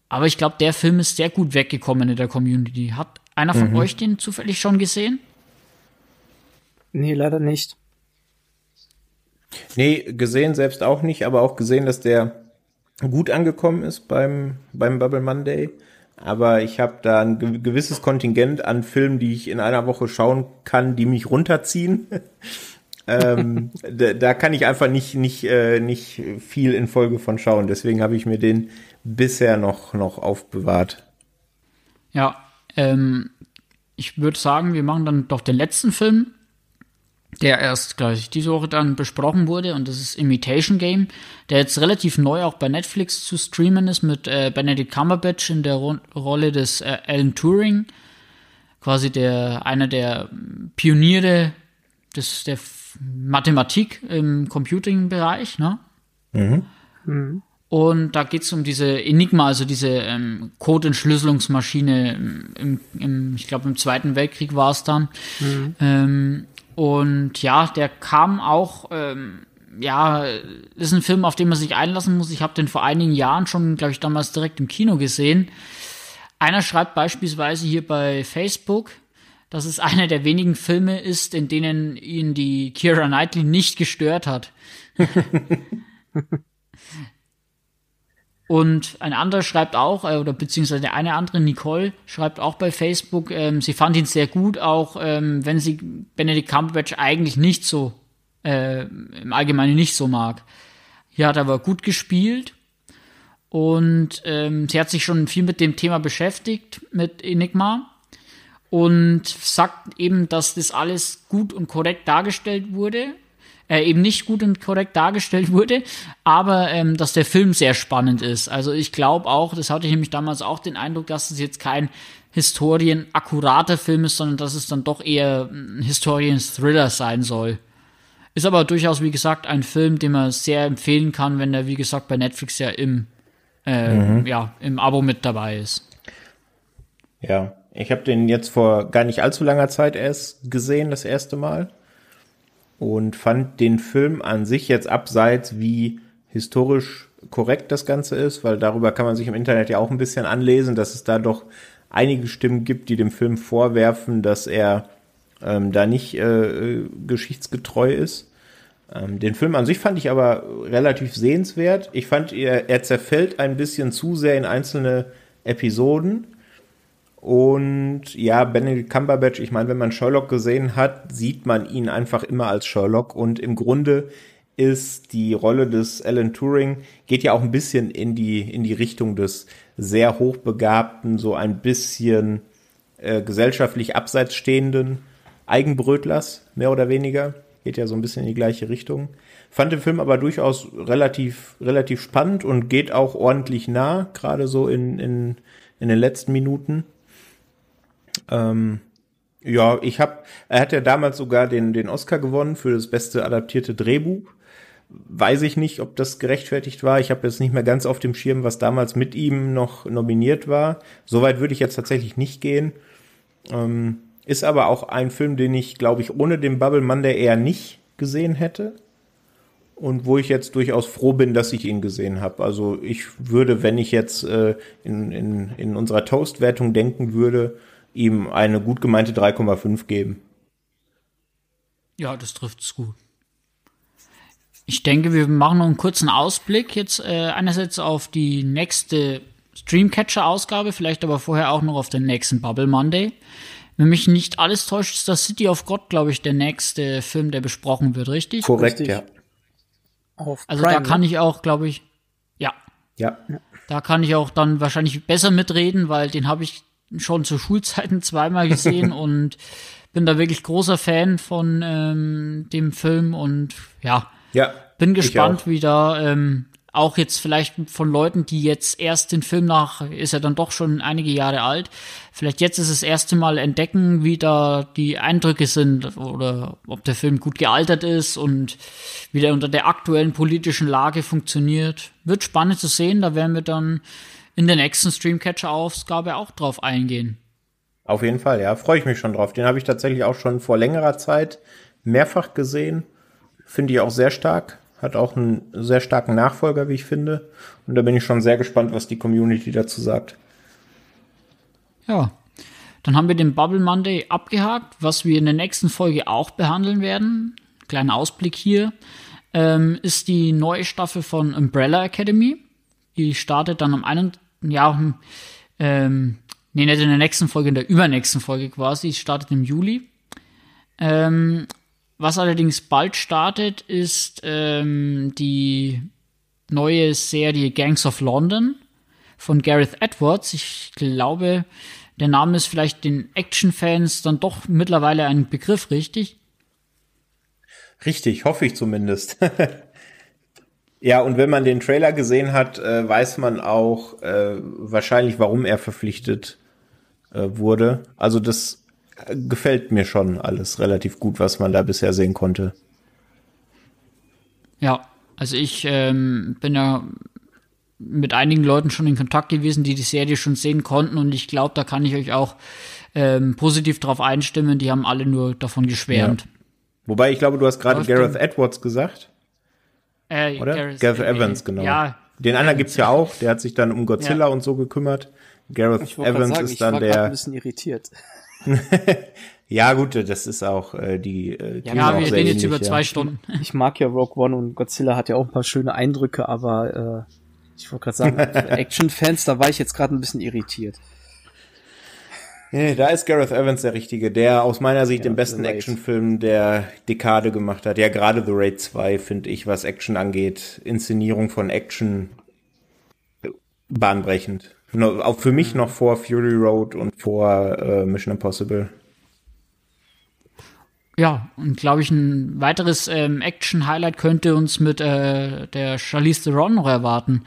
Aber ich glaube, der Film ist sehr gut weggekommen in der Community. Hat einer von mhm. euch den zufällig schon gesehen? Nee, leider nicht. Nee, gesehen selbst auch nicht, aber auch gesehen, dass der gut angekommen ist beim, beim Bubble Monday. Aber ich habe da ein gewisses Kontingent an Filmen, die ich in einer Woche schauen kann, die mich runterziehen. ähm, da, da, kann ich einfach nicht, nicht, äh, nicht viel in Folge von schauen. Deswegen habe ich mir den bisher noch, noch aufbewahrt. Ja, ähm, ich würde sagen, wir machen dann doch den letzten Film der erst gleich diese Woche dann besprochen wurde und das ist Imitation Game, der jetzt relativ neu auch bei Netflix zu streamen ist mit äh, Benedict Cumberbatch in der Ro Rolle des äh, Alan Turing, quasi der einer der Pioniere des der Mathematik im Computing-Bereich, ne? Mhm. mhm. Und da geht es um diese Enigma, also diese ähm, Code-Entschlüsselungsmaschine. Im, im, ich glaube, im Zweiten Weltkrieg war es dann. Mhm. Ähm, und ja, der kam auch, ähm, ja, ist ein Film, auf den man sich einlassen muss. Ich habe den vor einigen Jahren schon, glaube ich, damals direkt im Kino gesehen. Einer schreibt beispielsweise hier bei Facebook, dass es einer der wenigen Filme ist, in denen ihn die Kira Knightley nicht gestört hat. Und ein anderer schreibt auch, äh, oder beziehungsweise eine andere, Nicole, schreibt auch bei Facebook, ähm, sie fand ihn sehr gut, auch ähm, wenn sie Benedict Cumberbatch eigentlich nicht so, äh, im Allgemeinen nicht so mag. Hier hat er aber gut gespielt und ähm, sie hat sich schon viel mit dem Thema beschäftigt, mit Enigma und sagt eben, dass das alles gut und korrekt dargestellt wurde äh, eben nicht gut und korrekt dargestellt wurde, aber ähm, dass der Film sehr spannend ist. Also ich glaube auch, das hatte ich nämlich damals auch den Eindruck, dass es jetzt kein historienakkurater Film ist, sondern dass es dann doch eher ein Historien-Thriller sein soll. Ist aber durchaus, wie gesagt, ein Film, den man sehr empfehlen kann, wenn er, wie gesagt, bei Netflix ja im, äh, mhm. ja, im Abo mit dabei ist. Ja, ich habe den jetzt vor gar nicht allzu langer Zeit erst gesehen, das erste Mal und fand den Film an sich jetzt abseits, wie historisch korrekt das Ganze ist, weil darüber kann man sich im Internet ja auch ein bisschen anlesen, dass es da doch einige Stimmen gibt, die dem Film vorwerfen, dass er ähm, da nicht äh, geschichtsgetreu ist. Ähm, den Film an sich fand ich aber relativ sehenswert. Ich fand, er, er zerfällt ein bisschen zu sehr in einzelne Episoden. Und ja, Benedict Cumberbatch, ich meine, wenn man Sherlock gesehen hat, sieht man ihn einfach immer als Sherlock. Und im Grunde ist die Rolle des Alan Turing, geht ja auch ein bisschen in die, in die Richtung des sehr hochbegabten, so ein bisschen äh, gesellschaftlich abseits stehenden Eigenbrötlers, mehr oder weniger. Geht ja so ein bisschen in die gleiche Richtung. Fand den Film aber durchaus relativ, relativ spannend und geht auch ordentlich nah, gerade so in, in, in den letzten Minuten. Ähm, ja, ich habe, er hat ja damals sogar den, den Oscar gewonnen für das beste adaptierte Drehbuch. Weiß ich nicht, ob das gerechtfertigt war. Ich habe jetzt nicht mehr ganz auf dem Schirm, was damals mit ihm noch nominiert war. Soweit würde ich jetzt tatsächlich nicht gehen. Ähm, ist aber auch ein Film, den ich, glaube ich, ohne den Bubble Monday eher nicht gesehen hätte. Und wo ich jetzt durchaus froh bin, dass ich ihn gesehen habe. Also ich würde, wenn ich jetzt äh, in, in, in unserer Toast-Wertung denken würde, ihm eine gut gemeinte 3,5 geben. Ja, das trifft es gut. Ich denke, wir machen noch einen kurzen Ausblick jetzt äh, einerseits auf die nächste Streamcatcher-Ausgabe, vielleicht aber vorher auch noch auf den nächsten Bubble Monday. Wenn mich nicht alles täuscht, ist das City of God, glaube ich, der nächste Film, der besprochen wird, richtig? Korrekt, richtig. ja. Auf also Prime, da kann ne? ich auch, glaube ich, ja. Ja. Da kann ich auch dann wahrscheinlich besser mitreden, weil den habe ich schon zu Schulzeiten zweimal gesehen und bin da wirklich großer Fan von ähm, dem Film und ja, ja bin gespannt, wie da ähm, auch jetzt vielleicht von Leuten, die jetzt erst den Film nach, ist ja dann doch schon einige Jahre alt, vielleicht jetzt ist das erste Mal entdecken, wie da die Eindrücke sind oder ob der Film gut gealtert ist und wie der unter der aktuellen politischen Lage funktioniert. Wird spannend zu sehen, da werden wir dann in der nächsten Streamcatcher-Ausgabe auch drauf eingehen. Auf jeden Fall, ja, freue ich mich schon drauf. Den habe ich tatsächlich auch schon vor längerer Zeit mehrfach gesehen. Finde ich auch sehr stark. Hat auch einen sehr starken Nachfolger, wie ich finde. Und da bin ich schon sehr gespannt, was die Community dazu sagt. Ja, dann haben wir den Bubble Monday abgehakt, was wir in der nächsten Folge auch behandeln werden. Kleiner Ausblick hier ähm, ist die neue Staffel von Umbrella Academy. Die startet dann am ja ähm, nee, nicht in der nächsten Folge, in der übernächsten Folge quasi, startet im Juli. Ähm, was allerdings bald startet, ist ähm, die neue Serie Gangs of London von Gareth Edwards. Ich glaube, der Name ist vielleicht den Action-Fans dann doch mittlerweile ein Begriff, richtig? Richtig, hoffe ich zumindest. Ja, und wenn man den Trailer gesehen hat, äh, weiß man auch äh, wahrscheinlich, warum er verpflichtet äh, wurde. Also das gefällt mir schon alles relativ gut, was man da bisher sehen konnte. Ja, also ich ähm, bin ja mit einigen Leuten schon in Kontakt gewesen, die die Serie schon sehen konnten und ich glaube, da kann ich euch auch ähm, positiv darauf einstimmen. Die haben alle nur davon geschwärmt. Ja. Wobei ich glaube, du hast gerade Gareth Edwards gesagt. Äh, Oder? Gareth, Gareth Evans, genau. Ja, Den anderen gibt's ja auch, der hat sich dann um Godzilla ja. und so gekümmert. Gareth Evans sagen, ist dann der. ein bisschen irritiert. ja, gut, das ist auch äh, die. Äh, ja, ja wir reden jetzt über zwei Stunden. ich mag ja Rogue One und Godzilla hat ja auch ein paar schöne Eindrücke, aber äh, ich wollte gerade sagen, Action-Fans, da war ich jetzt gerade ein bisschen irritiert. Nee, da ist Gareth Evans der Richtige, der aus meiner Sicht ja, den besten Actionfilm der Dekade gemacht hat. Ja, gerade The Raid 2 finde ich, was Action angeht, Inszenierung von Action bahnbrechend. Auch für mich mhm. noch vor Fury Road und vor äh, Mission Impossible. Ja, und glaube ich, ein weiteres ähm, Action-Highlight könnte uns mit äh, der Charlize Theron noch erwarten.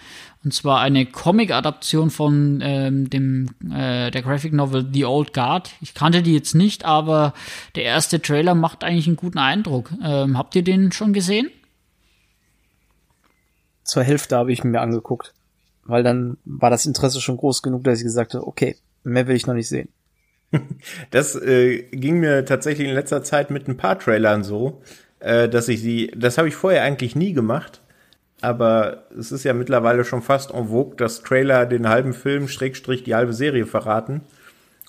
Und zwar eine Comic-Adaption von ähm, dem, äh, der Graphic Novel The Old Guard. Ich kannte die jetzt nicht, aber der erste Trailer macht eigentlich einen guten Eindruck. Ähm, habt ihr den schon gesehen? Zur Hälfte habe ich mir angeguckt, weil dann war das Interesse schon groß genug, dass ich gesagt habe, okay, mehr will ich noch nicht sehen. Das äh, ging mir tatsächlich in letzter Zeit mit ein paar Trailern so, äh, dass ich die, das habe ich vorher eigentlich nie gemacht aber es ist ja mittlerweile schon fast en vogue, dass Trailer den halben Film, Schrägstrich die halbe Serie verraten.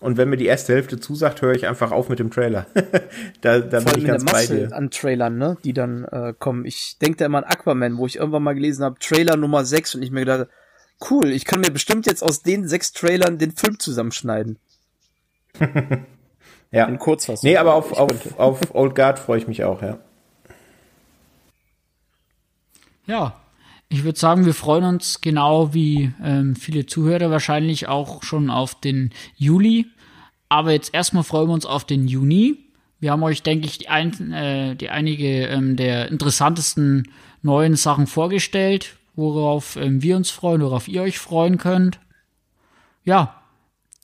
Und wenn mir die erste Hälfte zusagt, höre ich einfach auf mit dem Trailer. da da Vor bin ich ganz bei dir. an Trailern, ne, die dann äh, kommen. Ich denke da immer an Aquaman, wo ich irgendwann mal gelesen habe, Trailer Nummer 6 und ich mir gedacht, cool, ich kann mir bestimmt jetzt aus den sechs Trailern den Film zusammenschneiden. ja. In Kurzfassung. Nee, aber auf, auf, auf Old Guard freue ich mich auch, ja. Ja, ich würde sagen, wir freuen uns genau wie ähm, viele Zuhörer wahrscheinlich auch schon auf den Juli. Aber jetzt erstmal freuen wir uns auf den Juni. Wir haben euch, denke ich, die, ein, äh, die einige ähm, der interessantesten neuen Sachen vorgestellt, worauf ähm, wir uns freuen, worauf ihr euch freuen könnt. Ja,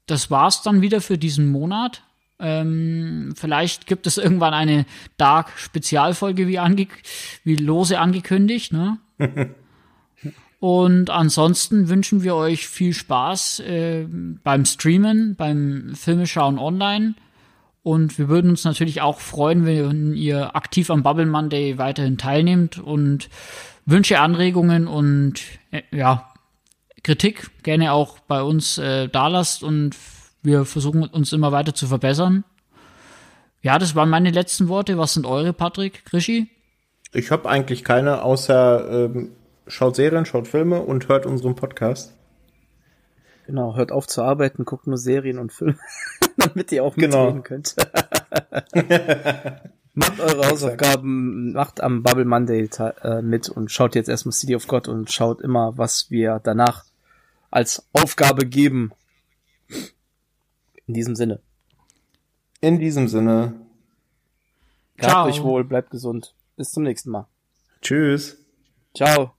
das war's dann wieder für diesen Monat. Ähm, vielleicht gibt es irgendwann eine Dark-Spezialfolge, wie, ange wie lose angekündigt. Ne? Und ansonsten wünschen wir euch viel Spaß äh, beim Streamen, beim Filmeschauen online. Und wir würden uns natürlich auch freuen, wenn ihr aktiv am Bubble Monday weiterhin teilnehmt und Wünsche, Anregungen und äh, ja, Kritik gerne auch bei uns äh, lasst und wir versuchen uns immer weiter zu verbessern. Ja, das waren meine letzten Worte. Was sind eure, Patrick? Krischi? Ich habe eigentlich keine, außer ähm, schaut Serien, schaut Filme und hört unseren Podcast. Genau, hört auf zu arbeiten, guckt nur Serien und Filme, damit ihr auch genau. könnt. macht eure Hausaufgaben, macht am Bubble Monday äh, mit und schaut jetzt erstmal City of God und schaut immer, was wir danach als Aufgabe geben. In diesem Sinne. In diesem Sinne. Ciao. Habt euch wohl, bleibt gesund. Bis zum nächsten Mal. Tschüss. Ciao.